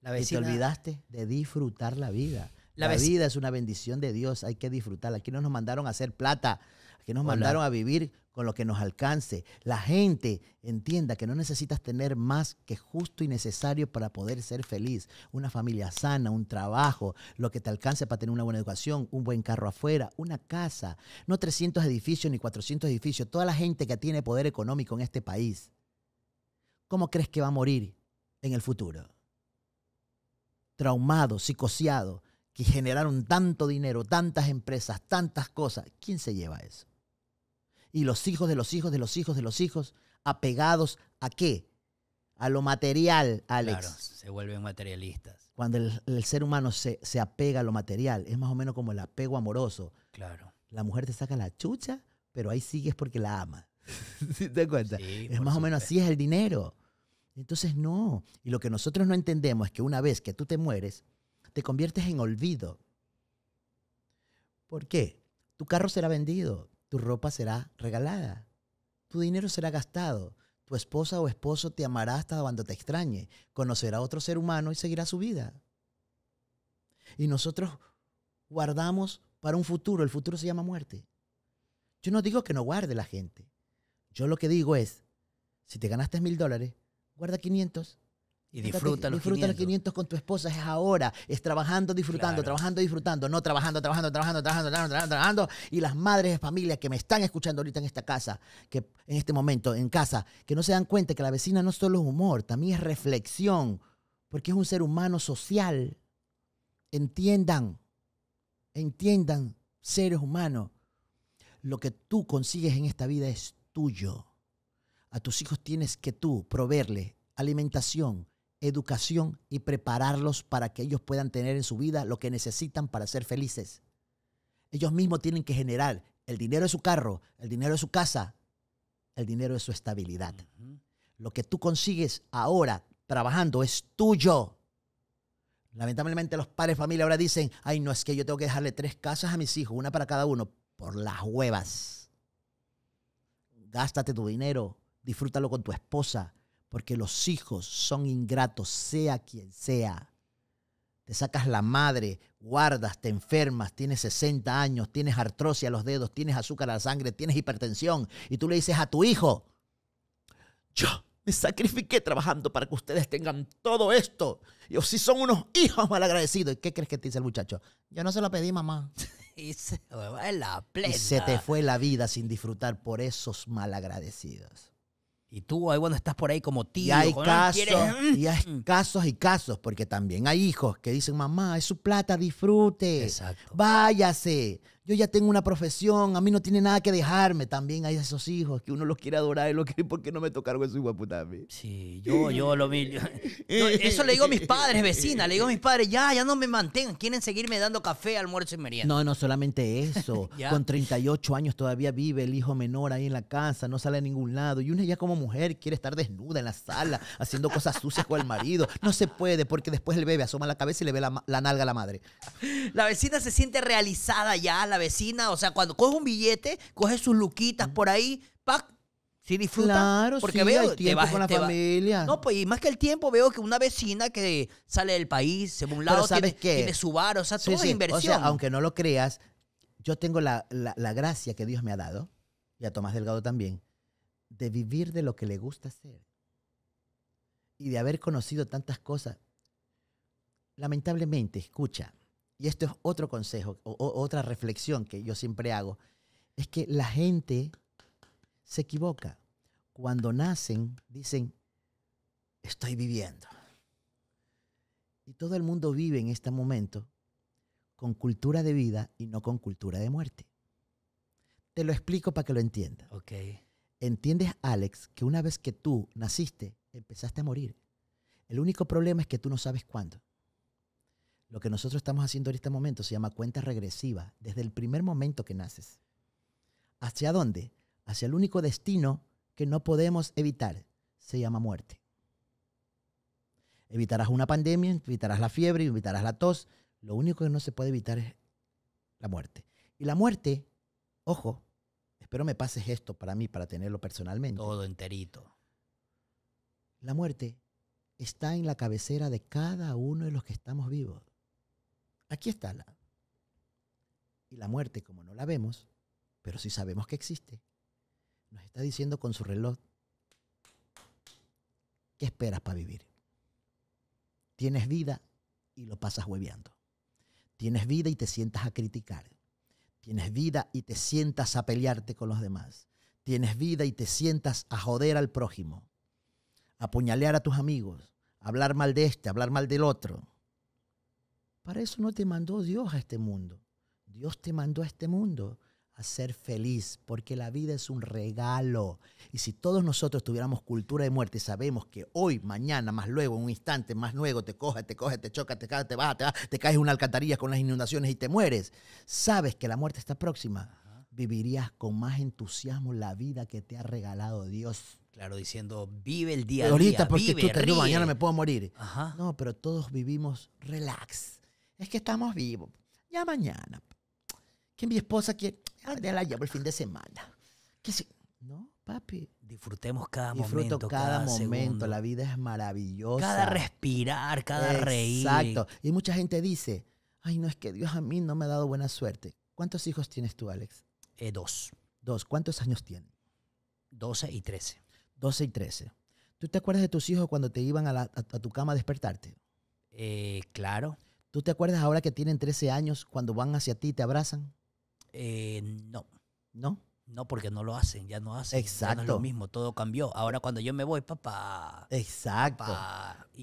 La y te olvidaste de disfrutar la vida. La, la vida es una bendición de Dios, hay que disfrutarla. Aquí no nos mandaron a hacer plata, que nos mandaron a vivir con lo que nos alcance. La gente entienda que no necesitas tener más que justo y necesario para poder ser feliz. Una familia sana, un trabajo, lo que te alcance para tener una buena educación, un buen carro afuera, una casa. No 300 edificios ni 400 edificios. Toda la gente que tiene poder económico en este país. ¿Cómo crees que va a morir en el futuro? Traumado, psicoseado, que generaron tanto dinero, tantas empresas, tantas cosas, ¿quién se lleva eso? Y los hijos de los hijos de los hijos de los hijos, apegados a qué? A lo material, Alex. Claro, se vuelven materialistas. Cuando el, ser humano se, apega a lo material, es más o menos como el apego amoroso. Claro. La mujer te saca la chucha, pero ahí sigues porque la ama. ¿Sí te cuenta? Sí, es más o menos así es el dinero. Entonces, no. Y lo que nosotros no entendemos es que una vez que tú te mueres, te conviertes en olvido. ¿Por qué? Tu carro será vendido, tu ropa será regalada, tu dinero será gastado, tu esposa o esposo te amará hasta cuando te extrañe, conocerá a otro ser humano y seguirá su vida. Y nosotros guardamos para un futuro, el futuro se llama muerte. Yo no digo que no guarde la gente. Yo lo que digo es, si te ganaste mil dólares, guarda 500 y disfruta, los, 500. con tu esposa, es ahora, es trabajando, disfrutando, trabajando, disfrutando, no trabajando, trabajando, trabajando, trabajando, trabajando, trabajando. Y las madres de familia que me están escuchando ahorita en esta casa, que en este momento, en casa, que no se dan cuenta que la vecina no solo es humor, también es reflexión, porque es un ser humano social. Entiendan, entiendan, seres humanos, lo que tú consigues en esta vida es tuyo. A tus hijos tienes que tú proveerle alimentación, educación y prepararlos para que ellos puedan tener en su vida lo que necesitan para ser felices. Ellos mismos tienen que generar el dinero de su carro, el dinero de su casa, el dinero de su estabilidad. Lo que tú consigues ahora trabajando es tuyo. Lamentablemente los padres de familia ahora dicen, ay, no es que yo tengo que dejarle tres casas a mis hijos, una para cada uno, por las huevas. Gástate tu dinero, disfrútalo con tu esposa, porque los hijos son ingratos, sea quien sea. Te sacas la madre, guardas, te enfermas, tienes 60 años, tienes artrosis a los dedos, tienes azúcar a la sangre, tienes hipertensión, y tú le dices a tu hijo, yo me sacrifiqué trabajando para que ustedes tengan todo esto. Y si son unos hijos malagradecidos. ¿Y qué crees que te dice el muchacho? Yo no se lo pedí, mamá. se, Y se te fue la vida sin disfrutar por esos malagradecidos. Y tú, ahí bueno, estás por ahí como tío. Y hay casos, y hay mm. casos y casos, porque también hay hijos que dicen, mamá, es su plata, disfrute. Exacto. Váyase, yo ya tengo una profesión, a mí no tiene nada que dejarme. También hay esos hijos que uno los quiere adorar y lo quiere qué no me tocaron eso, su puta a mí. Sí, yo, yo lo vi. eso le digo a mis padres, vecina, le digo a mis padres, ya, ya no me mantengan, quieren seguirme dando café, almuerzo y merienda. No, no, solamente eso. Con 38 años todavía vive el hijo menor ahí en la casa, no sale a ningún lado. Y una ya como mujer quiere estar desnuda en la sala, haciendo cosas sucias con el marido. No se puede porque después el bebé asoma la cabeza y le ve la, nalga a la madre. La vecina se siente realizada ya, la vecina. O sea, cuando coge un billete, coge sus luquitas por ahí, si Sí disfruta. porque veo con la familia. No, pues y más que el tiempo veo que una vecina que sale del país, se va un lado, tiene, su bar, o sea, toda inversión. aunque no lo creas, yo tengo la, la gracia que Dios me ha dado, y a Tomás Delgado también, de vivir de lo que le gusta hacer. Y de haber conocido tantas cosas. Lamentablemente, escucha, y esto es otro consejo, o, otra reflexión que yo siempre hago, es que la gente se equivoca. Cuando nacen, dicen, estoy viviendo. Y todo el mundo vive en este momento con cultura de vida y no con cultura de muerte. Te lo explico para que lo entiendas. Ok. ¿Entiendes, Alex, que una vez que tú naciste, empezaste a morir? El único problema es que tú no sabes cuándo. Lo que nosotros estamos haciendo en este momento se llama cuenta regresiva, desde el primer momento que naces. ¿Hacia dónde? Hacia el único destino que no podemos evitar, se llama muerte. Evitarás una pandemia, evitarás la fiebre, evitarás la tos. Lo único que no se puede evitar es la muerte. Y la muerte, ojo, espero me pases esto para mí, para tenerlo personalmente. Todo enterito. La muerte está en la cabecera de cada uno de los que estamos vivos. Aquí está la. Y la muerte, como no la vemos, pero sí sabemos que existe, nos está diciendo con su reloj, ¿qué esperas para vivir? Tienes vida y lo pasas hueveando. Tienes vida y te sientas a criticar. Tienes vida y te sientas a pelearte con los demás. Tienes vida y te sientas a joder al prójimo, a puñalear a tus amigos, hablar mal de este, hablar mal del otro para eso no te mandó Dios a este mundo. Dios te mandó a este mundo a ser feliz, porque la vida es un regalo. Y si todos nosotros tuviéramos cultura de muerte sabemos que hoy, mañana, más luego, en un instante, más luego, te coges, te coges, te choca, te caes, te bajas, te, caes en una alcantarilla con las inundaciones y te mueres, sabes que la muerte está próxima, vivirías con más entusiasmo la vida que te ha regalado Dios. Claro, diciendo, vive el día a día. Ahorita, porque tú te mañana me puedo morir. No, pero todos vivimos relax es que estamos vivos. Ya mañana. Que mi esposa quiere, ah, ya la llevo el fin de semana. Que sí, no, papi. Disfrutemos cada momento. cada, cada momento. La vida es maravillosa. Cada respirar, cada reír. Exacto. Y mucha gente dice, ay, no es que Dios a mí no me ha dado buena suerte. ¿Cuántos hijos tienes tú, Alex? Eh, dos. Dos. ¿Cuántos años tienen? doce y trece 12 y 13. ¿Tú te acuerdas de tus hijos cuando te iban a, a tu cama a despertarte? Eh, claro. ¿Tú te acuerdas ahora que tienen 13 años cuando van hacia ti y te abrazan? Eh, no. ¿No? No, porque no lo hacen, ya no hacen. Exacto. no es lo mismo, todo cambió. Ahora cuando yo me voy, papá. Exacto.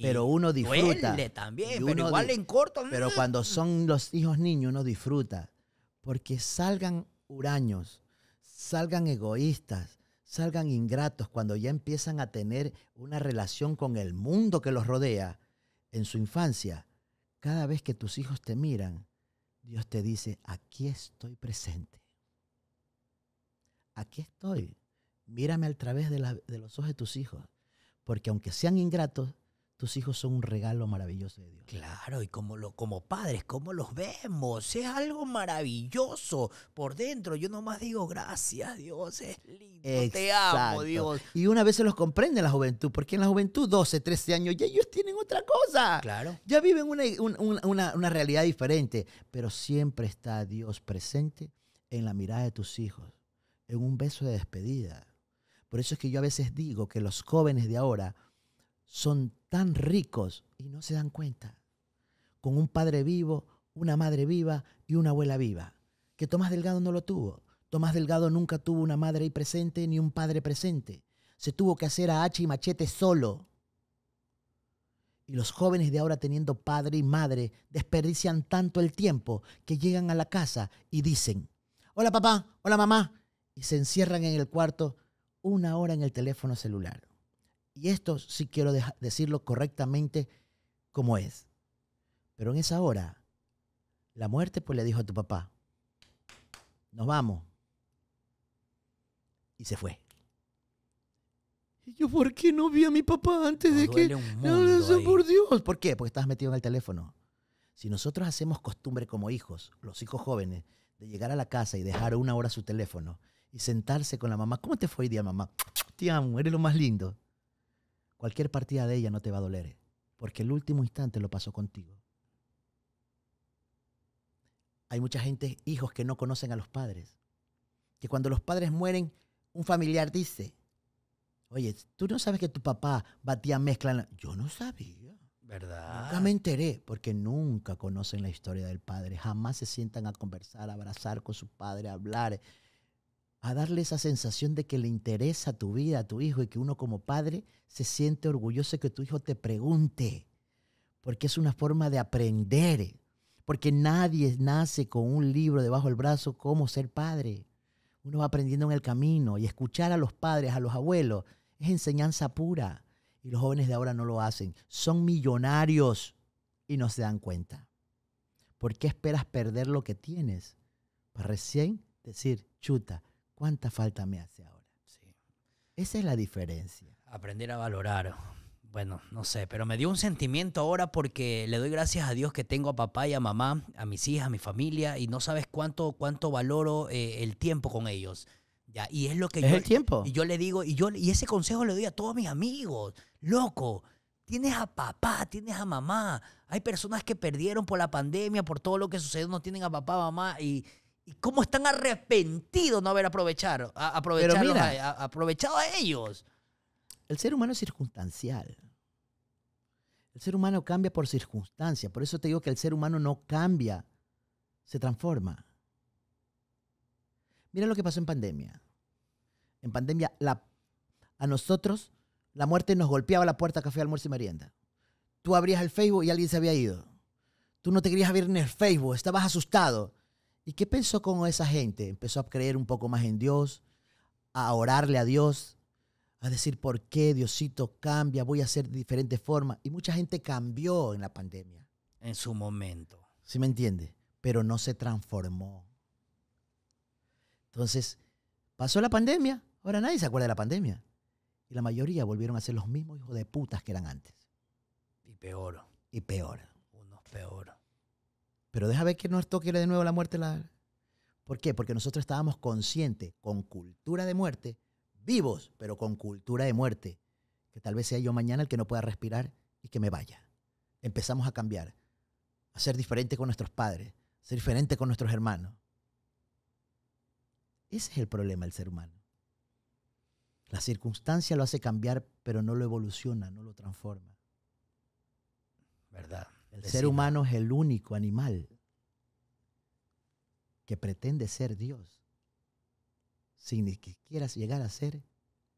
pero uno disfruta. también, uno pero igual en corto. Pero ¿eh? cuando son los hijos niños, uno disfruta. Porque salgan huraños, salgan egoístas, salgan ingratos cuando ya empiezan a tener una relación con el mundo que los rodea en su infancia cada vez que tus hijos te miran, Dios te dice, aquí estoy presente. Aquí estoy. Mírame a través de, de los ojos de tus hijos. Porque aunque sean ingratos, tus hijos son un regalo maravilloso de Dios. Claro, y como, lo, como padres, ¿cómo los vemos? Es algo maravilloso por dentro. Yo nomás digo, gracias Dios, es lindo, te amo Dios. Y una vez se los comprende la juventud, porque en la juventud, 12, 13 años, ya ellos tienen otra cosa. Claro. Ya viven una, una realidad diferente, pero siempre está Dios presente en la mirada de tus hijos, en un beso de despedida. Por eso es que yo a veces digo que los jóvenes de ahora son tan ricos y no se dan cuenta. Con un padre vivo, una madre viva y una abuela viva. Que Tomás Delgado no lo tuvo. Tomás Delgado nunca tuvo una madre ahí presente ni un padre presente. Se tuvo que hacer a hacha y machete solo. Y los jóvenes de ahora teniendo padre y madre desperdician tanto el tiempo que llegan a la casa y dicen, hola papá, hola mamá, y se encierran en el cuarto una hora en el teléfono celular. Y esto sí quiero decirlo correctamente como es. Pero en esa hora, la muerte pues le dijo a tu papá, nos vamos. Y se fue. ¿Y yo por qué no vi a mi papá antes de que... Un no, por Dios. ¿Por qué? Porque estabas metido en el teléfono. Si nosotros hacemos costumbre como hijos, los hijos jóvenes, de llegar a la casa y dejar una hora su teléfono y sentarse con la mamá, ¿cómo te fue hoy día, mamá? Te amo, eres lo más lindo. Cualquier partida de ella no te va a doler, eh, porque el último instante lo pasó contigo. Hay mucha gente, hijos que no conocen a los padres, que cuando los padres mueren, un familiar dice, oye, tú no sabes que tu papá batía mezcla. En la... Yo no sabía. ¿Verdad? Nunca me enteré, porque nunca conocen la historia del padre, jamás se sientan a conversar, a abrazar con su padre, a hablar a darle esa sensación de que le interesa tu vida, a tu hijo, y que uno como padre se siente orgulloso de que tu hijo te pregunte, porque es una forma de aprender, porque nadie nace con un libro debajo del brazo cómo ser padre. Uno va aprendiendo en el camino y escuchar a los padres, a los abuelos, es enseñanza pura. Y los jóvenes de ahora no lo hacen. Son millonarios y no se dan cuenta. ¿Por qué esperas perder lo que tienes? Para recién decir, chuta, ¿Cuánta falta me hace ahora? Esa es la diferencia. Aprender a valorar. Bueno, no sé, pero me dio un sentimiento ahora porque le doy gracias a Dios que tengo a papá y a mamá, a mis hijas, a mi familia, y no sabes cuánto, cuánto valoro eh, el tiempo con ellos. Ya, y es lo que el tiempo. Y yo le digo, y, yo, y ese consejo le doy a todos mis amigos. Loco, tienes a papá, tienes a mamá. Hay personas que perdieron por la pandemia, por todo lo que sucedió, no tienen a papá, mamá, y, y cómo están arrepentidos no haber aprovechado a, aprovechado a ellos. El ser humano es circunstancial. El ser humano cambia por circunstancia. Por eso te digo que el ser humano no cambia, se transforma. Mira lo que pasó en pandemia. En pandemia, a nosotros la muerte nos golpeaba la puerta café, almuerzo y merienda. Tú abrías el Facebook y alguien se había ido. Tú no te querías abrir en el Facebook, estabas asustado. ¿Y qué pensó con esa gente? Empezó a creer un poco más en Dios, a orarle a Dios, a decir, ¿por qué Diosito cambia? Voy a hacer de diferente forma. Y mucha gente cambió en la pandemia. En su momento. ¿Sí me entiende? Pero no se transformó. Entonces, pasó la pandemia. Ahora nadie se acuerda de la pandemia. Y la mayoría volvieron a ser los mismos hijos de putas que eran antes. Y peor. Y peor. Unos peor. Pero deja ver que no toque de nuevo la muerte. La... ¿Por qué? Porque nosotros estábamos conscientes, con cultura de muerte, vivos, pero con cultura de muerte. Que tal vez sea yo mañana el que no pueda respirar y que me vaya. Empezamos a cambiar, a ser diferente con nuestros padres, a ser diferente con nuestros hermanos. Ese es el problema del ser humano. La circunstancia lo hace cambiar, pero no lo evoluciona, no lo transforma. ¿Verdad? El ser humano es el único animal que pretende ser Dios sin ni que quieras llegar a ser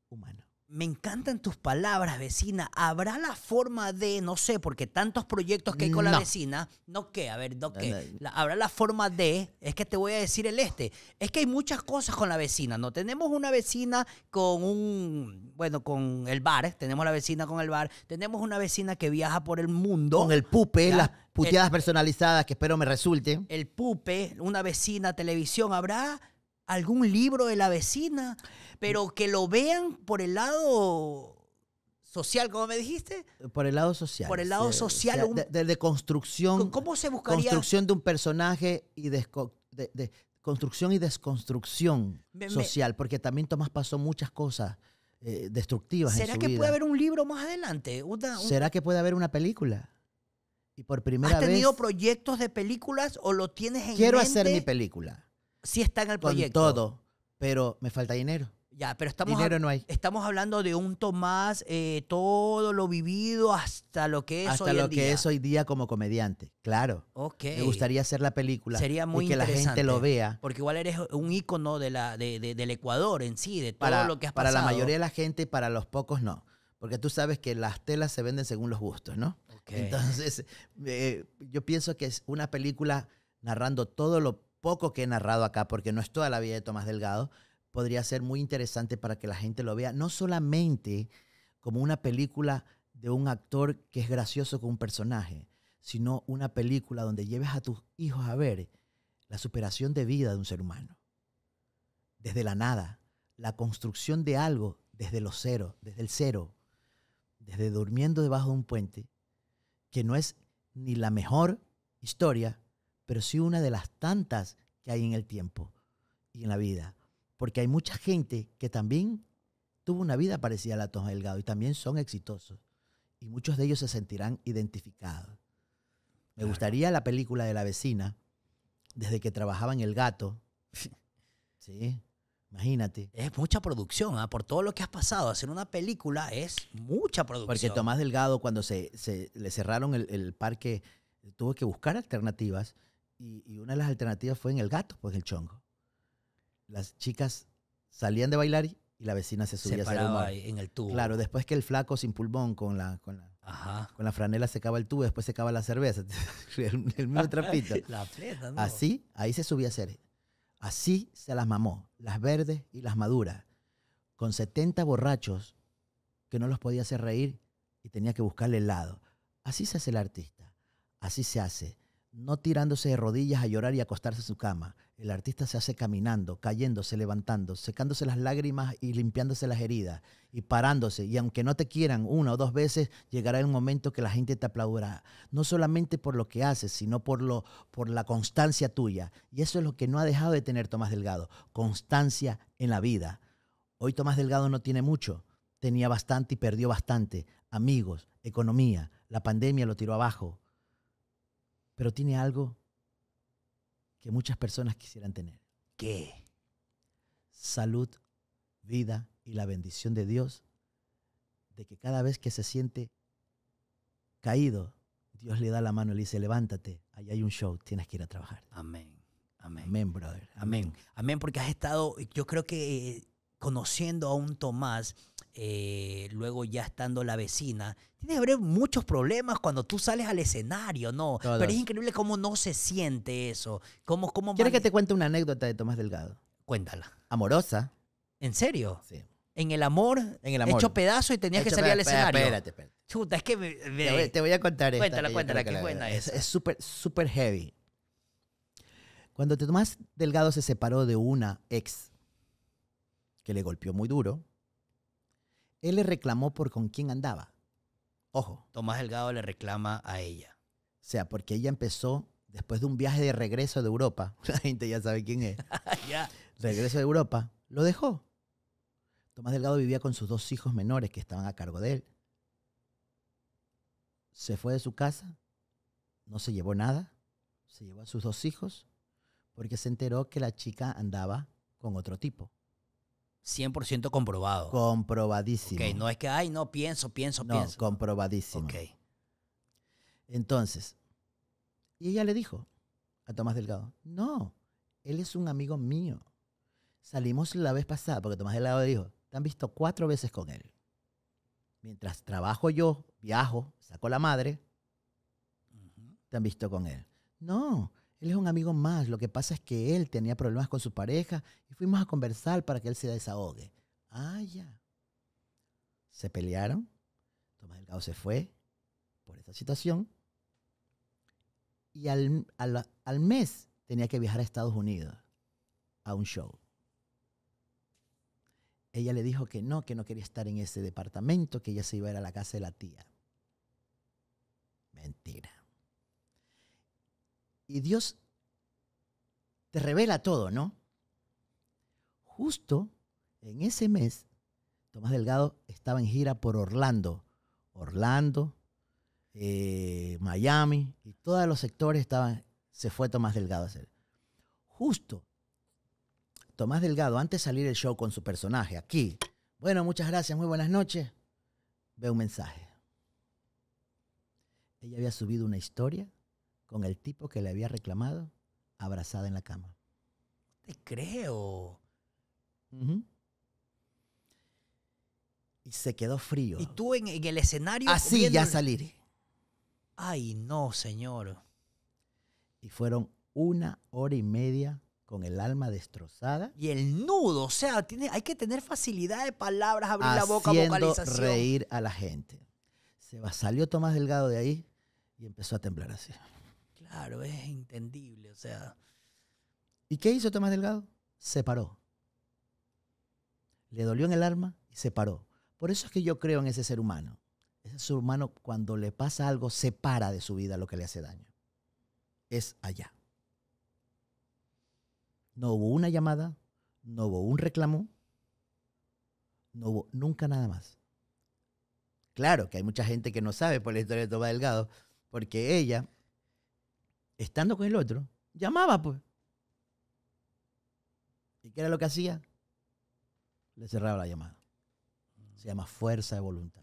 humano me encantan tus palabras, vecina. ¿Habrá la forma de, no sé, porque tantos proyectos que hay con la vecina, no qué, a ver, no qué, habrá la forma de, es que te voy a decir el este, es que hay muchas cosas con la vecina, ¿no? Tenemos una vecina con un, bueno, con el bar, tenemos la vecina con el bar, tenemos una vecina que viaja por el mundo. Con el pupe, las puteadas personalizadas que espero me resulten. El pupe, una vecina televisión, ¿habrá algún libro de la vecina, pero mm. que lo vean por el lado social, como me dijiste. Por el lado social. Por el lado social. O de, construcción. ¿Cómo se buscaría? Construcción de un personaje y de, construcción y desconstrucción social, porque también Tomás pasó muchas cosas eh, destructivas. ¿Será que puede haber un libro más adelante? ¿Será que puede haber una película? Y por primera ¿Has tenido proyectos de películas o lo tienes en mente? Quiero hacer mi película sí está en el con todo, pero me falta dinero. Ya, pero estamos, Dinero no hay. estamos hablando de un Tomás, eh, todo lo vivido hasta lo que es Hasta hoy Hasta lo que es hoy día como comediante, claro. Me gustaría hacer la película Sería y que la gente lo vea. Porque igual eres un ícono de la, del Ecuador en sí, de todo lo que has pasado. para la mayoría de la gente y para los pocos no. Porque tú sabes que las telas se venden según los gustos, ¿no? Entonces, eh, yo pienso que es una película narrando todo lo poco que he narrado acá, porque no es toda la vida de Tomás Delgado, podría ser muy interesante para que la gente lo vea, no solamente como una película de un actor que es gracioso con un personaje, sino una película donde lleves a tus hijos a ver la superación de vida de un ser humano. Desde la nada, la construcción de algo desde los cero, desde el cero, desde durmiendo debajo de un puente, que no es ni la mejor historia, pero sí una de las tantas que hay en el tiempo y en la vida. Porque hay mucha gente que también tuvo una vida parecida a la de Tomás Delgado y también son exitosos. Y muchos de ellos se sentirán identificados. Me gustaría la película de la vecina, desde que trabajaba en El Gato. sí, imagínate. Es mucha producción, ¿ah? por todo lo que has pasado. Hacer una película es mucha producción. Porque Tomás Delgado, cuando se, le cerraron el parque, tuvo que buscar alternativas y, una de las alternativas fue en el gato, pues el chongo. Las chicas salían de bailar y la vecina se subía se paraba a ahí en el tubo. Claro, después que el flaco sin pulmón con la, con la, Con la franela secaba el tubo, después se secaba la cerveza. el, mismo trapito. Así, ahí se subía a hacer. Así se las mamó, las verdes y las maduras, con 70 borrachos que no los podía hacer reír y tenía que buscarle el lado. Así se hace el artista, así se hace no tirándose de rodillas a llorar y acostarse en su cama. El artista se hace caminando, cayéndose, levantando, secándose las lágrimas y limpiándose las heridas y parándose. Y aunque no te quieran una o dos veces, llegará el momento que la gente te aplaudirá. No solamente por lo que haces, sino por, lo, por la constancia tuya. Y eso es lo que no ha dejado de tener Tomás Delgado, constancia en la vida. Hoy Tomás Delgado no tiene mucho, tenía bastante y perdió bastante. Amigos, economía, la pandemia lo tiró abajo, pero tiene algo que muchas personas quisieran tener. ¿Qué? Salud, vida y la bendición de Dios, de que cada vez que se siente caído, Dios le da la mano y le dice, levántate, ahí hay un show, tienes que ir a trabajar. Amén. Amén. Amén, brother. Amén. Amén, porque has estado, yo creo que conociendo a un Tomás, eh, luego ya estando la vecina, tiene que haber muchos problemas cuando tú sales al escenario, ¿no? Pero es increíble cómo no se siente eso. Cómo, cómo ¿Quieres que te cuente una anécdota de Tomás Delgado? Cuéntala. Amorosa. ¿En serio? Sí. En el amor, en el amor. hecho pedazo y tenías que salir al escenario. Espérate, espérate. Chuta, es que Te, voy, a contar esto. Cuéntala, cuéntala, qué buena es. Es súper, súper heavy. Cuando Tomás Delgado se separó de una ex que le golpeó muy duro, él le reclamó por con quién andaba. Ojo. Tomás Delgado le reclama a ella. O sea, porque ella empezó después de un viaje de regreso de Europa. La gente ya sabe quién es. Regreso de Europa. Lo dejó. Tomás Delgado vivía con sus dos hijos menores que estaban a cargo de él. Se fue de su casa. No se llevó nada. Se llevó a sus dos hijos porque se enteró que la chica andaba con otro tipo. 100% comprobado. Comprobadísimo. Ok, no es que, ay, no, pienso, pienso, no, comprobadísimo. Ok. Entonces, y ella le dijo a Tomás Delgado, no, él es un amigo mío. Salimos la vez pasada, porque Tomás Delgado dijo, te han visto cuatro veces con él. Mientras trabajo yo, viajo, saco la madre, te han visto con él. No, él es un amigo más. Lo que pasa es que él tenía problemas con su pareja y fuimos a conversar para que él se desahogue. Ah, ya. Se pelearon. Tomás Delgado se fue por esa situación. Y al, al, al mes tenía que viajar a Estados Unidos a un show ella le dijo que no, que no quería estar en ese departamento, que ella se iba a ir a la casa de la tía. Mentira y Dios te revela todo, ¿no? Justo en ese mes, Tomás Delgado estaba en gira por Orlando, Orlando, eh, Miami, y todos los sectores estaban, se fue Tomás Delgado a hacer. Justo, Tomás Delgado, antes de salir el show con su personaje, aquí, bueno, muchas gracias, muy buenas noches, Veo un mensaje. Ella había subido una historia con el tipo que le había reclamado abrazada en la cama. Te creo. Y se quedó frío. Y tú en, el escenario. Así ya salir. Ay, no, señor. Y fueron una hora y media con el alma destrozada. Y el nudo, o sea, tiene, hay que tener facilidad de palabras, abrir la boca, vocalización. reír a la gente. Se va, salió Tomás Delgado de ahí y empezó a temblar así. Claro, es entendible, o sea. ¿Y qué hizo Tomás Delgado? Se paró. Le dolió en el alma y se paró. Por eso es que yo creo en ese ser humano. Ese ser humano cuando le pasa algo se para de su vida lo que le hace daño. Es allá. No hubo una llamada, no hubo un reclamo, no hubo nunca nada más. Claro que hay mucha gente que no sabe por la historia de Tomás Delgado, porque ella estando con el otro, llamaba, pues. ¿Y qué era lo que hacía? Le cerraba la llamada. Mm. Se llama fuerza de voluntad.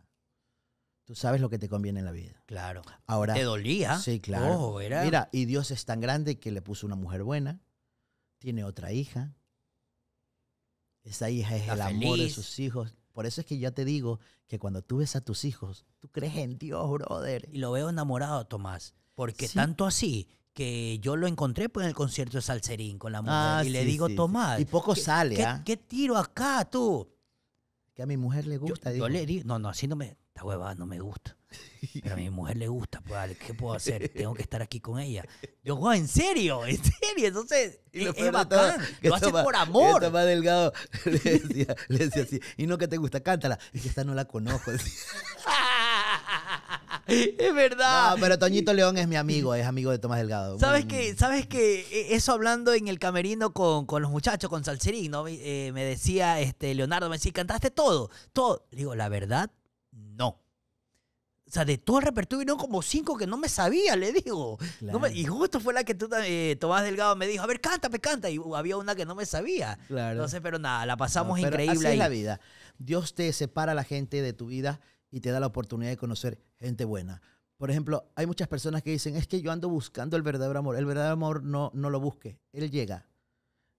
Tú sabes lo que te conviene en la vida. Claro. Ahora. Te dolía. Sí, claro. Oh, era... Mira, y Dios es tan grande que le puso una mujer buena, tiene otra hija. Esa hija es el amor de sus hijos. Por eso es que ya te digo que cuando tú ves a tus hijos, tú crees en Dios, brother. Y lo veo enamorado, Tomás. Porque tanto así que yo lo encontré pues en el concierto de Salserín con la ah, mujer y le digo, Tomás. Y poco sale, ¿qué, ah". ¿qué, tiro acá tú? Que a mi mujer le gusta. Yo, le digo, no, no, así no me, esta huevada no me gusta. Pero a mi mujer le gusta, pues, ¿qué puedo hacer? Tengo que estar aquí con ella. Yo, wow, en serio, en serio. Entonces, es, bacán. lo hace por amor. más Delgado le decía, le decía así, y no que te gusta, cántala. Y que esta no la conozco. es verdad. pero Toñito León es mi amigo, es amigo de Tomás Delgado. ¿Sabes que ¿Sabes que Eso hablando en el camerino con, con los muchachos, con Salserín, ¿no? Eh, me decía este, Leonardo, me decía, cantaste todo, todo. Le digo, la verdad, no. O sea, de todo el repertorio vino como cinco que no me sabía, le digo. No y justo fue la que tú, eh, Tomás Delgado me dijo, a ver, canta, cántame canta. Y había una que no me sabía. Entonces, pero nada, la pasamos increíble. la vida. Dios te separa a la gente de tu vida y te da la oportunidad de conocer gente buena. Por ejemplo, hay muchas personas que dicen, es que yo ando buscando el verdadero amor. El verdadero amor no, no lo busque, él llega.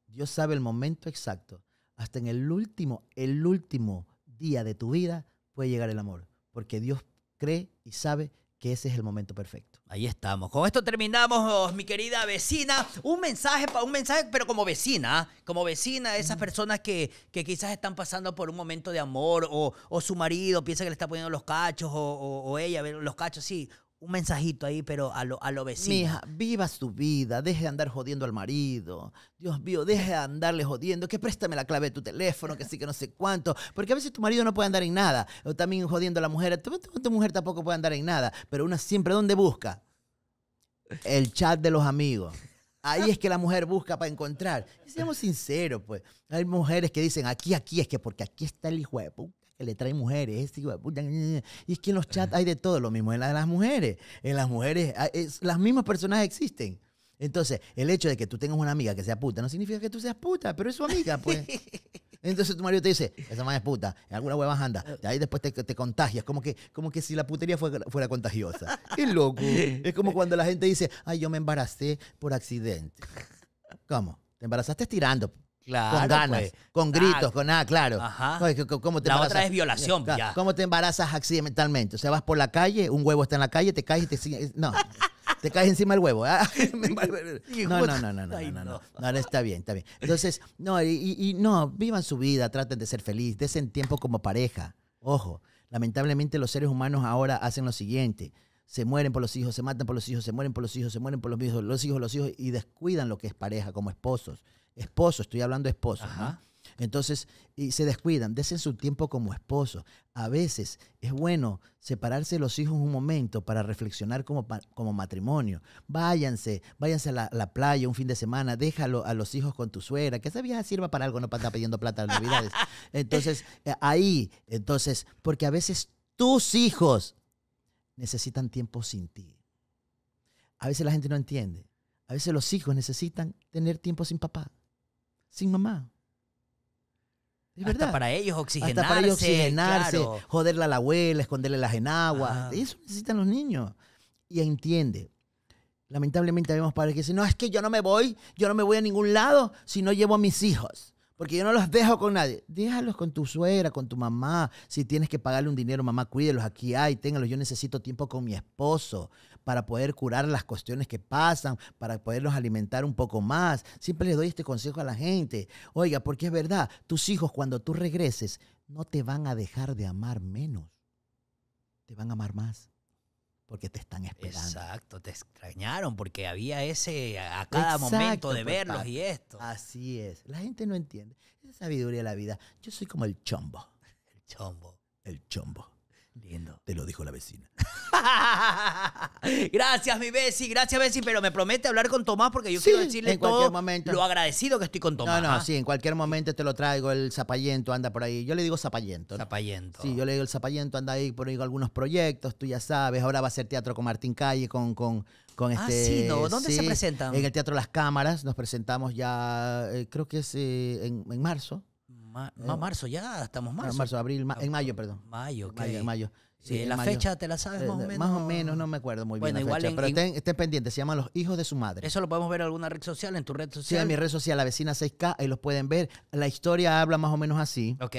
Dios sabe el momento exacto. Hasta en el último, el último día de tu vida puede llegar el amor, porque Dios cree y sabe que ese es el momento perfecto. Ahí estamos. Con esto terminamos, mi querida vecina. Un mensaje, un mensaje, pero como vecina, como vecina de esas mm. personas que, que quizás están pasando por un momento de amor o, o, su marido piensa que le está poniendo los cachos o, o, o ella los cachos, sí un mensajito ahí, pero a lo, a vecino. Mija, viva su vida, deje de andar jodiendo al marido. Dios mío, deje de andarle jodiendo, que préstame la clave de tu teléfono, que sí, que no sé cuánto. Porque a veces tu marido no puede andar en nada. O también jodiendo a la mujer. Tu, tu mujer tampoco puede andar en nada. Pero una siempre, ¿dónde busca? El chat de los amigos. Ahí es que la mujer busca para encontrar. Y seamos sinceros, pues. Hay mujeres que dicen, aquí, aquí, es que porque aquí está el hijo de le trae mujeres. Este puta y es que en los chats hay de todo, lo mismo en la de las mujeres. En las mujeres, ah, las mismas personas existen. Entonces, el hecho de que tú tengas una amiga que sea puta no significa que tú seas puta, pero es su amiga, pues. Entonces tu marido te dice, esa madre es puta, en alguna hueva anda. Y ahí después te, contagias, como que, como que si la putería fuera, contagiosa. Qué loco. Es como cuando la gente dice, ay, yo me embaracé por accidente. ¿Cómo? Te embarazaste estirando, con ganas, pues. con gritos, con nada, claro. Ajá. ¿Cómo la otra es violación. ¿Cómo te embarazas accidentalmente? O sea, vas por la calle, un huevo está en la calle, te caes y te... Eh, no, te caes encima del huevo. ¿ah? no, no, no, no, no, está bien, está bien. Entonces, no, y, no, vivan su vida, traten de ser feliz, desen tiempo como pareja. Ojo, lamentablemente los seres humanos ahora hacen lo siguiente se mueren por los hijos, se matan por los hijos, se mueren por los hijos, se mueren por los hijos, los hijos, los hijos, y descuidan lo que es pareja como esposos esposo, estoy hablando de esposo. Entonces, y se descuidan, desen su tiempo como esposo. A veces es bueno separarse de los hijos un momento para reflexionar como, como matrimonio. Váyanse, váyanse a la, playa un fin de semana, déjalo a los hijos con tu suegra, que esa vieja sirva para algo, no para estar pidiendo plata de Navidades. Entonces, eh, ahí, entonces, porque a veces tus hijos necesitan tiempo sin ti. A veces la gente no entiende. A veces los hijos necesitan tener tiempo sin papá sin mamá. Es verdad. para ellos oxigenarse. Hasta para ellos joderle a la abuela, esconderle las enaguas. Eso necesitan los niños. Y entiende. Lamentablemente vemos padres que dicen, no, es que yo no me voy, yo no me voy a ningún lado si no llevo a mis hijos. Porque yo no los dejo con nadie. Déjalos con tu suegra, con tu mamá. Si tienes que pagarle un dinero, mamá, cuídelos. Aquí hay, téngalos. Yo necesito tiempo con mi esposo para poder curar las cuestiones que pasan, para poderlos alimentar un poco más. Siempre les doy este consejo a la gente. Oiga, porque es verdad, tus hijos cuando tú regreses no te van a dejar de amar menos. Te van a amar más porque te están esperando. Exacto, te extrañaron porque había ese a cada momento de pues, verlos y esto. Así es. La gente no entiende. Esa sabiduría de la vida. Yo soy como el chombo. El chombo. El chombo. Lindo. Te lo dijo la vecina. gracias, mi Bessie, gracias, Bessie, pero me promete hablar con Tomás porque yo quiero decirle en todo momento. lo agradecido que estoy con Tomás. No, no, ah. sí, en cualquier momento te lo traigo, el zapallento anda por ahí. Yo le digo zapallento. Zapallento. Sí, yo le digo el zapallento anda ahí por ahí con algunos proyectos, tú ya sabes, ahora va a ser teatro con Martín Calle, con, con, ah, este, Sí, ¿Dónde se presentan? En el Teatro Las Cámaras, nos presentamos ya, eh, creo que es eh, en, en marzo. Eh, marzo ya, estamos marzo. marzo, abril, en mayo, perdón. Mayo, claro. mayo, en Sí, ¿La fecha te la sabes eh, más o menos? Más o menos, no me acuerdo muy bien. Fecha, pero estén, pendientes, se llaman Los Hijos de su Madre. Eso lo podemos ver en alguna red social, en tu red social. Sí, en mi red social, la vecina 6K, ahí los pueden ver. La historia habla más o menos así. Ok.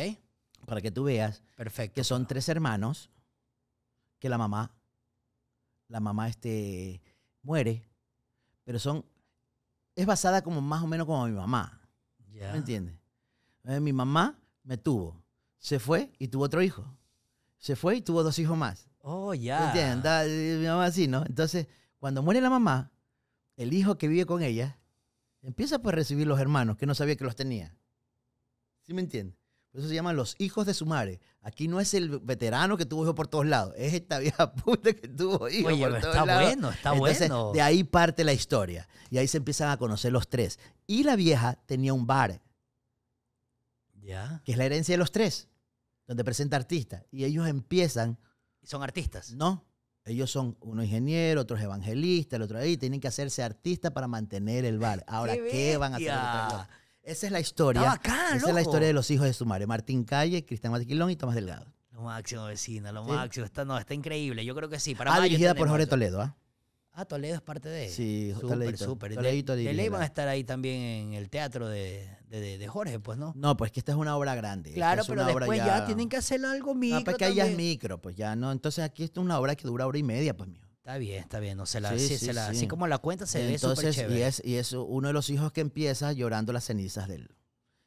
Para que tú veas. Perfecto. Que son tres hermanos, que la mamá, la mamá este, muere, pero son. Es basada como más o menos como mi mamá. Ya. ¿Me entiendes? Eh, mi mamá me tuvo, se fue y tuvo otro hijo. Se fue y tuvo dos hijos más. Oh, ya. Yeah. ¿Entiendes? Eh, mi mamá así, ¿no? Entonces, cuando muere la mamá, el hijo que vive con ella empieza pues, a recibir los hermanos que no sabía que los tenía. ¿Sí me entiendes? Por eso se llaman los hijos de su madre. Aquí no es el veterano que tuvo hijos por todos lados, es esta vieja puta que tuvo hijos Oye, por todos está bueno, está bueno. De ahí parte la historia. Y ahí se empiezan a conocer los tres. Y la vieja tenía un bar que es la herencia de los tres, donde presenta artistas. Y ellos empiezan. ¿Y son artistas? No. Ellos son uno ingeniero, otros evangelista el otro ahí. Tienen que hacerse artistas para mantener el bar. Ahora, ¿qué, van a hacer? Esa es la historia. esa es la historia de los hijos de su madre, Martín Calle, Cristian Matiquilón y Tomás Delgado. Lo máximo, vecina, lo máximo. Está, no, está increíble. Yo creo que sí. Para ah, dirigida por Jorge Toledo, ¿ah? Ah, Toledo es parte de. Sí, súper, súper. De, ley van a estar ahí también en el teatro de, Jorge, pues, ¿no? No, pues que esta es una obra grande. Claro, pero después ya... tienen que hacer algo micro. Ah, pues que ya es micro, pues ya no. Entonces aquí es una obra que dura hora y media, pues, mío. Está bien, está bien. sí, Así como la cuenta se ve súper chévere. Y es, y es uno de los hijos que empieza llorando las cenizas de él.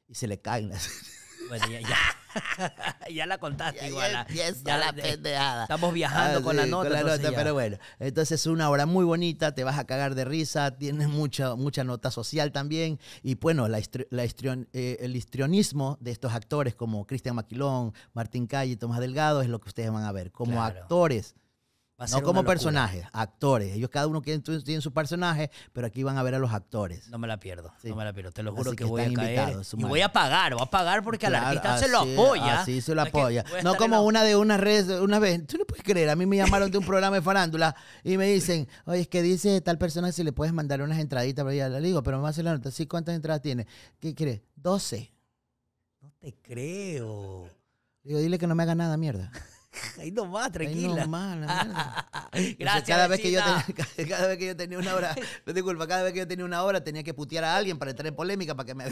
Y se le caen las cenizas. Bueno, ya. ya. ya la contaste igual. Ya, la pendejada. Estamos viajando ah, con, la nota, pero bueno. Entonces es una obra muy bonita, te vas a cagar de risa, tiene mucha, mucha nota social también. Y bueno, la, eh, el histrionismo de estos actores como Cristian Maquilón, Martín Calle, y Tomás Delgado es lo que ustedes van a ver. Como actores no como personajes, actores. Ellos cada uno tiene, su personaje, pero aquí van a ver a los actores. No me la pierdo, no me la pierdo. Te lo juro que, voy a caer. Y voy a pagar, voy a pagar porque al artista se lo apoya. Sí, se lo apoya. No como una de unas redes, una vez, tú no puedes creer, a mí me llamaron de un programa de farándula y me dicen, oye, es que dice tal persona si le puedes mandar unas entraditas para allá. Le digo, pero me va a hacer la nota, ¿sí cuántas entradas tiene? ¿Qué crees? 12. No te creo. Digo, dile que no me haga nada, mierda. Ahí nomás, tranquila. Gracias. Cada vez, que yo tenía, cada vez que yo tenía una hora, no te cada vez que yo tenía una hora tenía que putear a alguien para entrar en polémica para que me.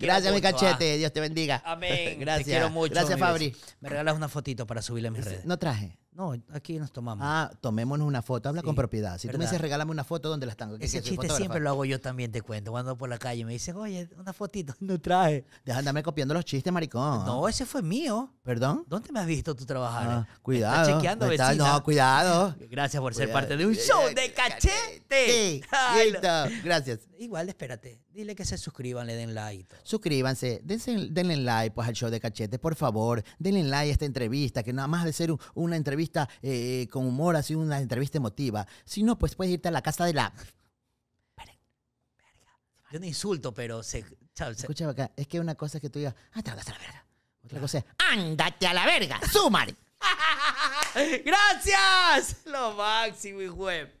Gracias, mi ah. cachete. Dios te bendiga. Amén. Gracias. Te quiero mucho. Gracias, Fabri. Me regalas una fotito para subirle a mis redes. No traje. No, aquí nos tomamos. Ah, tomémonos una foto. Habla con propiedad. Si tú me dices, regálame una foto, ¿dónde la están? Ese chiste siempre lo hago yo también, te cuento. Cuando voy por la calle me dicen, oye, una fotito. No traje. Deja copiando los chistes, maricón. No, ese fue mío. ¿Perdón? ¿Dónde me has visto tú trabajar? Eh? Ah, cuidado. chequeando, no, no, cuidado. Gracias por ser parte de un eh, show de eh, cachete. Sí, Gracias. Igual, espérate. Dile que se suscriban, le den like. Suscríbanse, dense, denle like pues, al show de cachete, por favor. Denle like a esta entrevista, que nada más de ser una entrevista eh, con humor, así una entrevista emotiva. Si no, pues puedes irte a la casa de la. Yo no insulto, pero se. Escucha acá, es que una cosa es que tú digas, ah, a la verga. Otra cosa es, ándate a la verga, sumar. ¡Gracias! Lo máximo, y hijo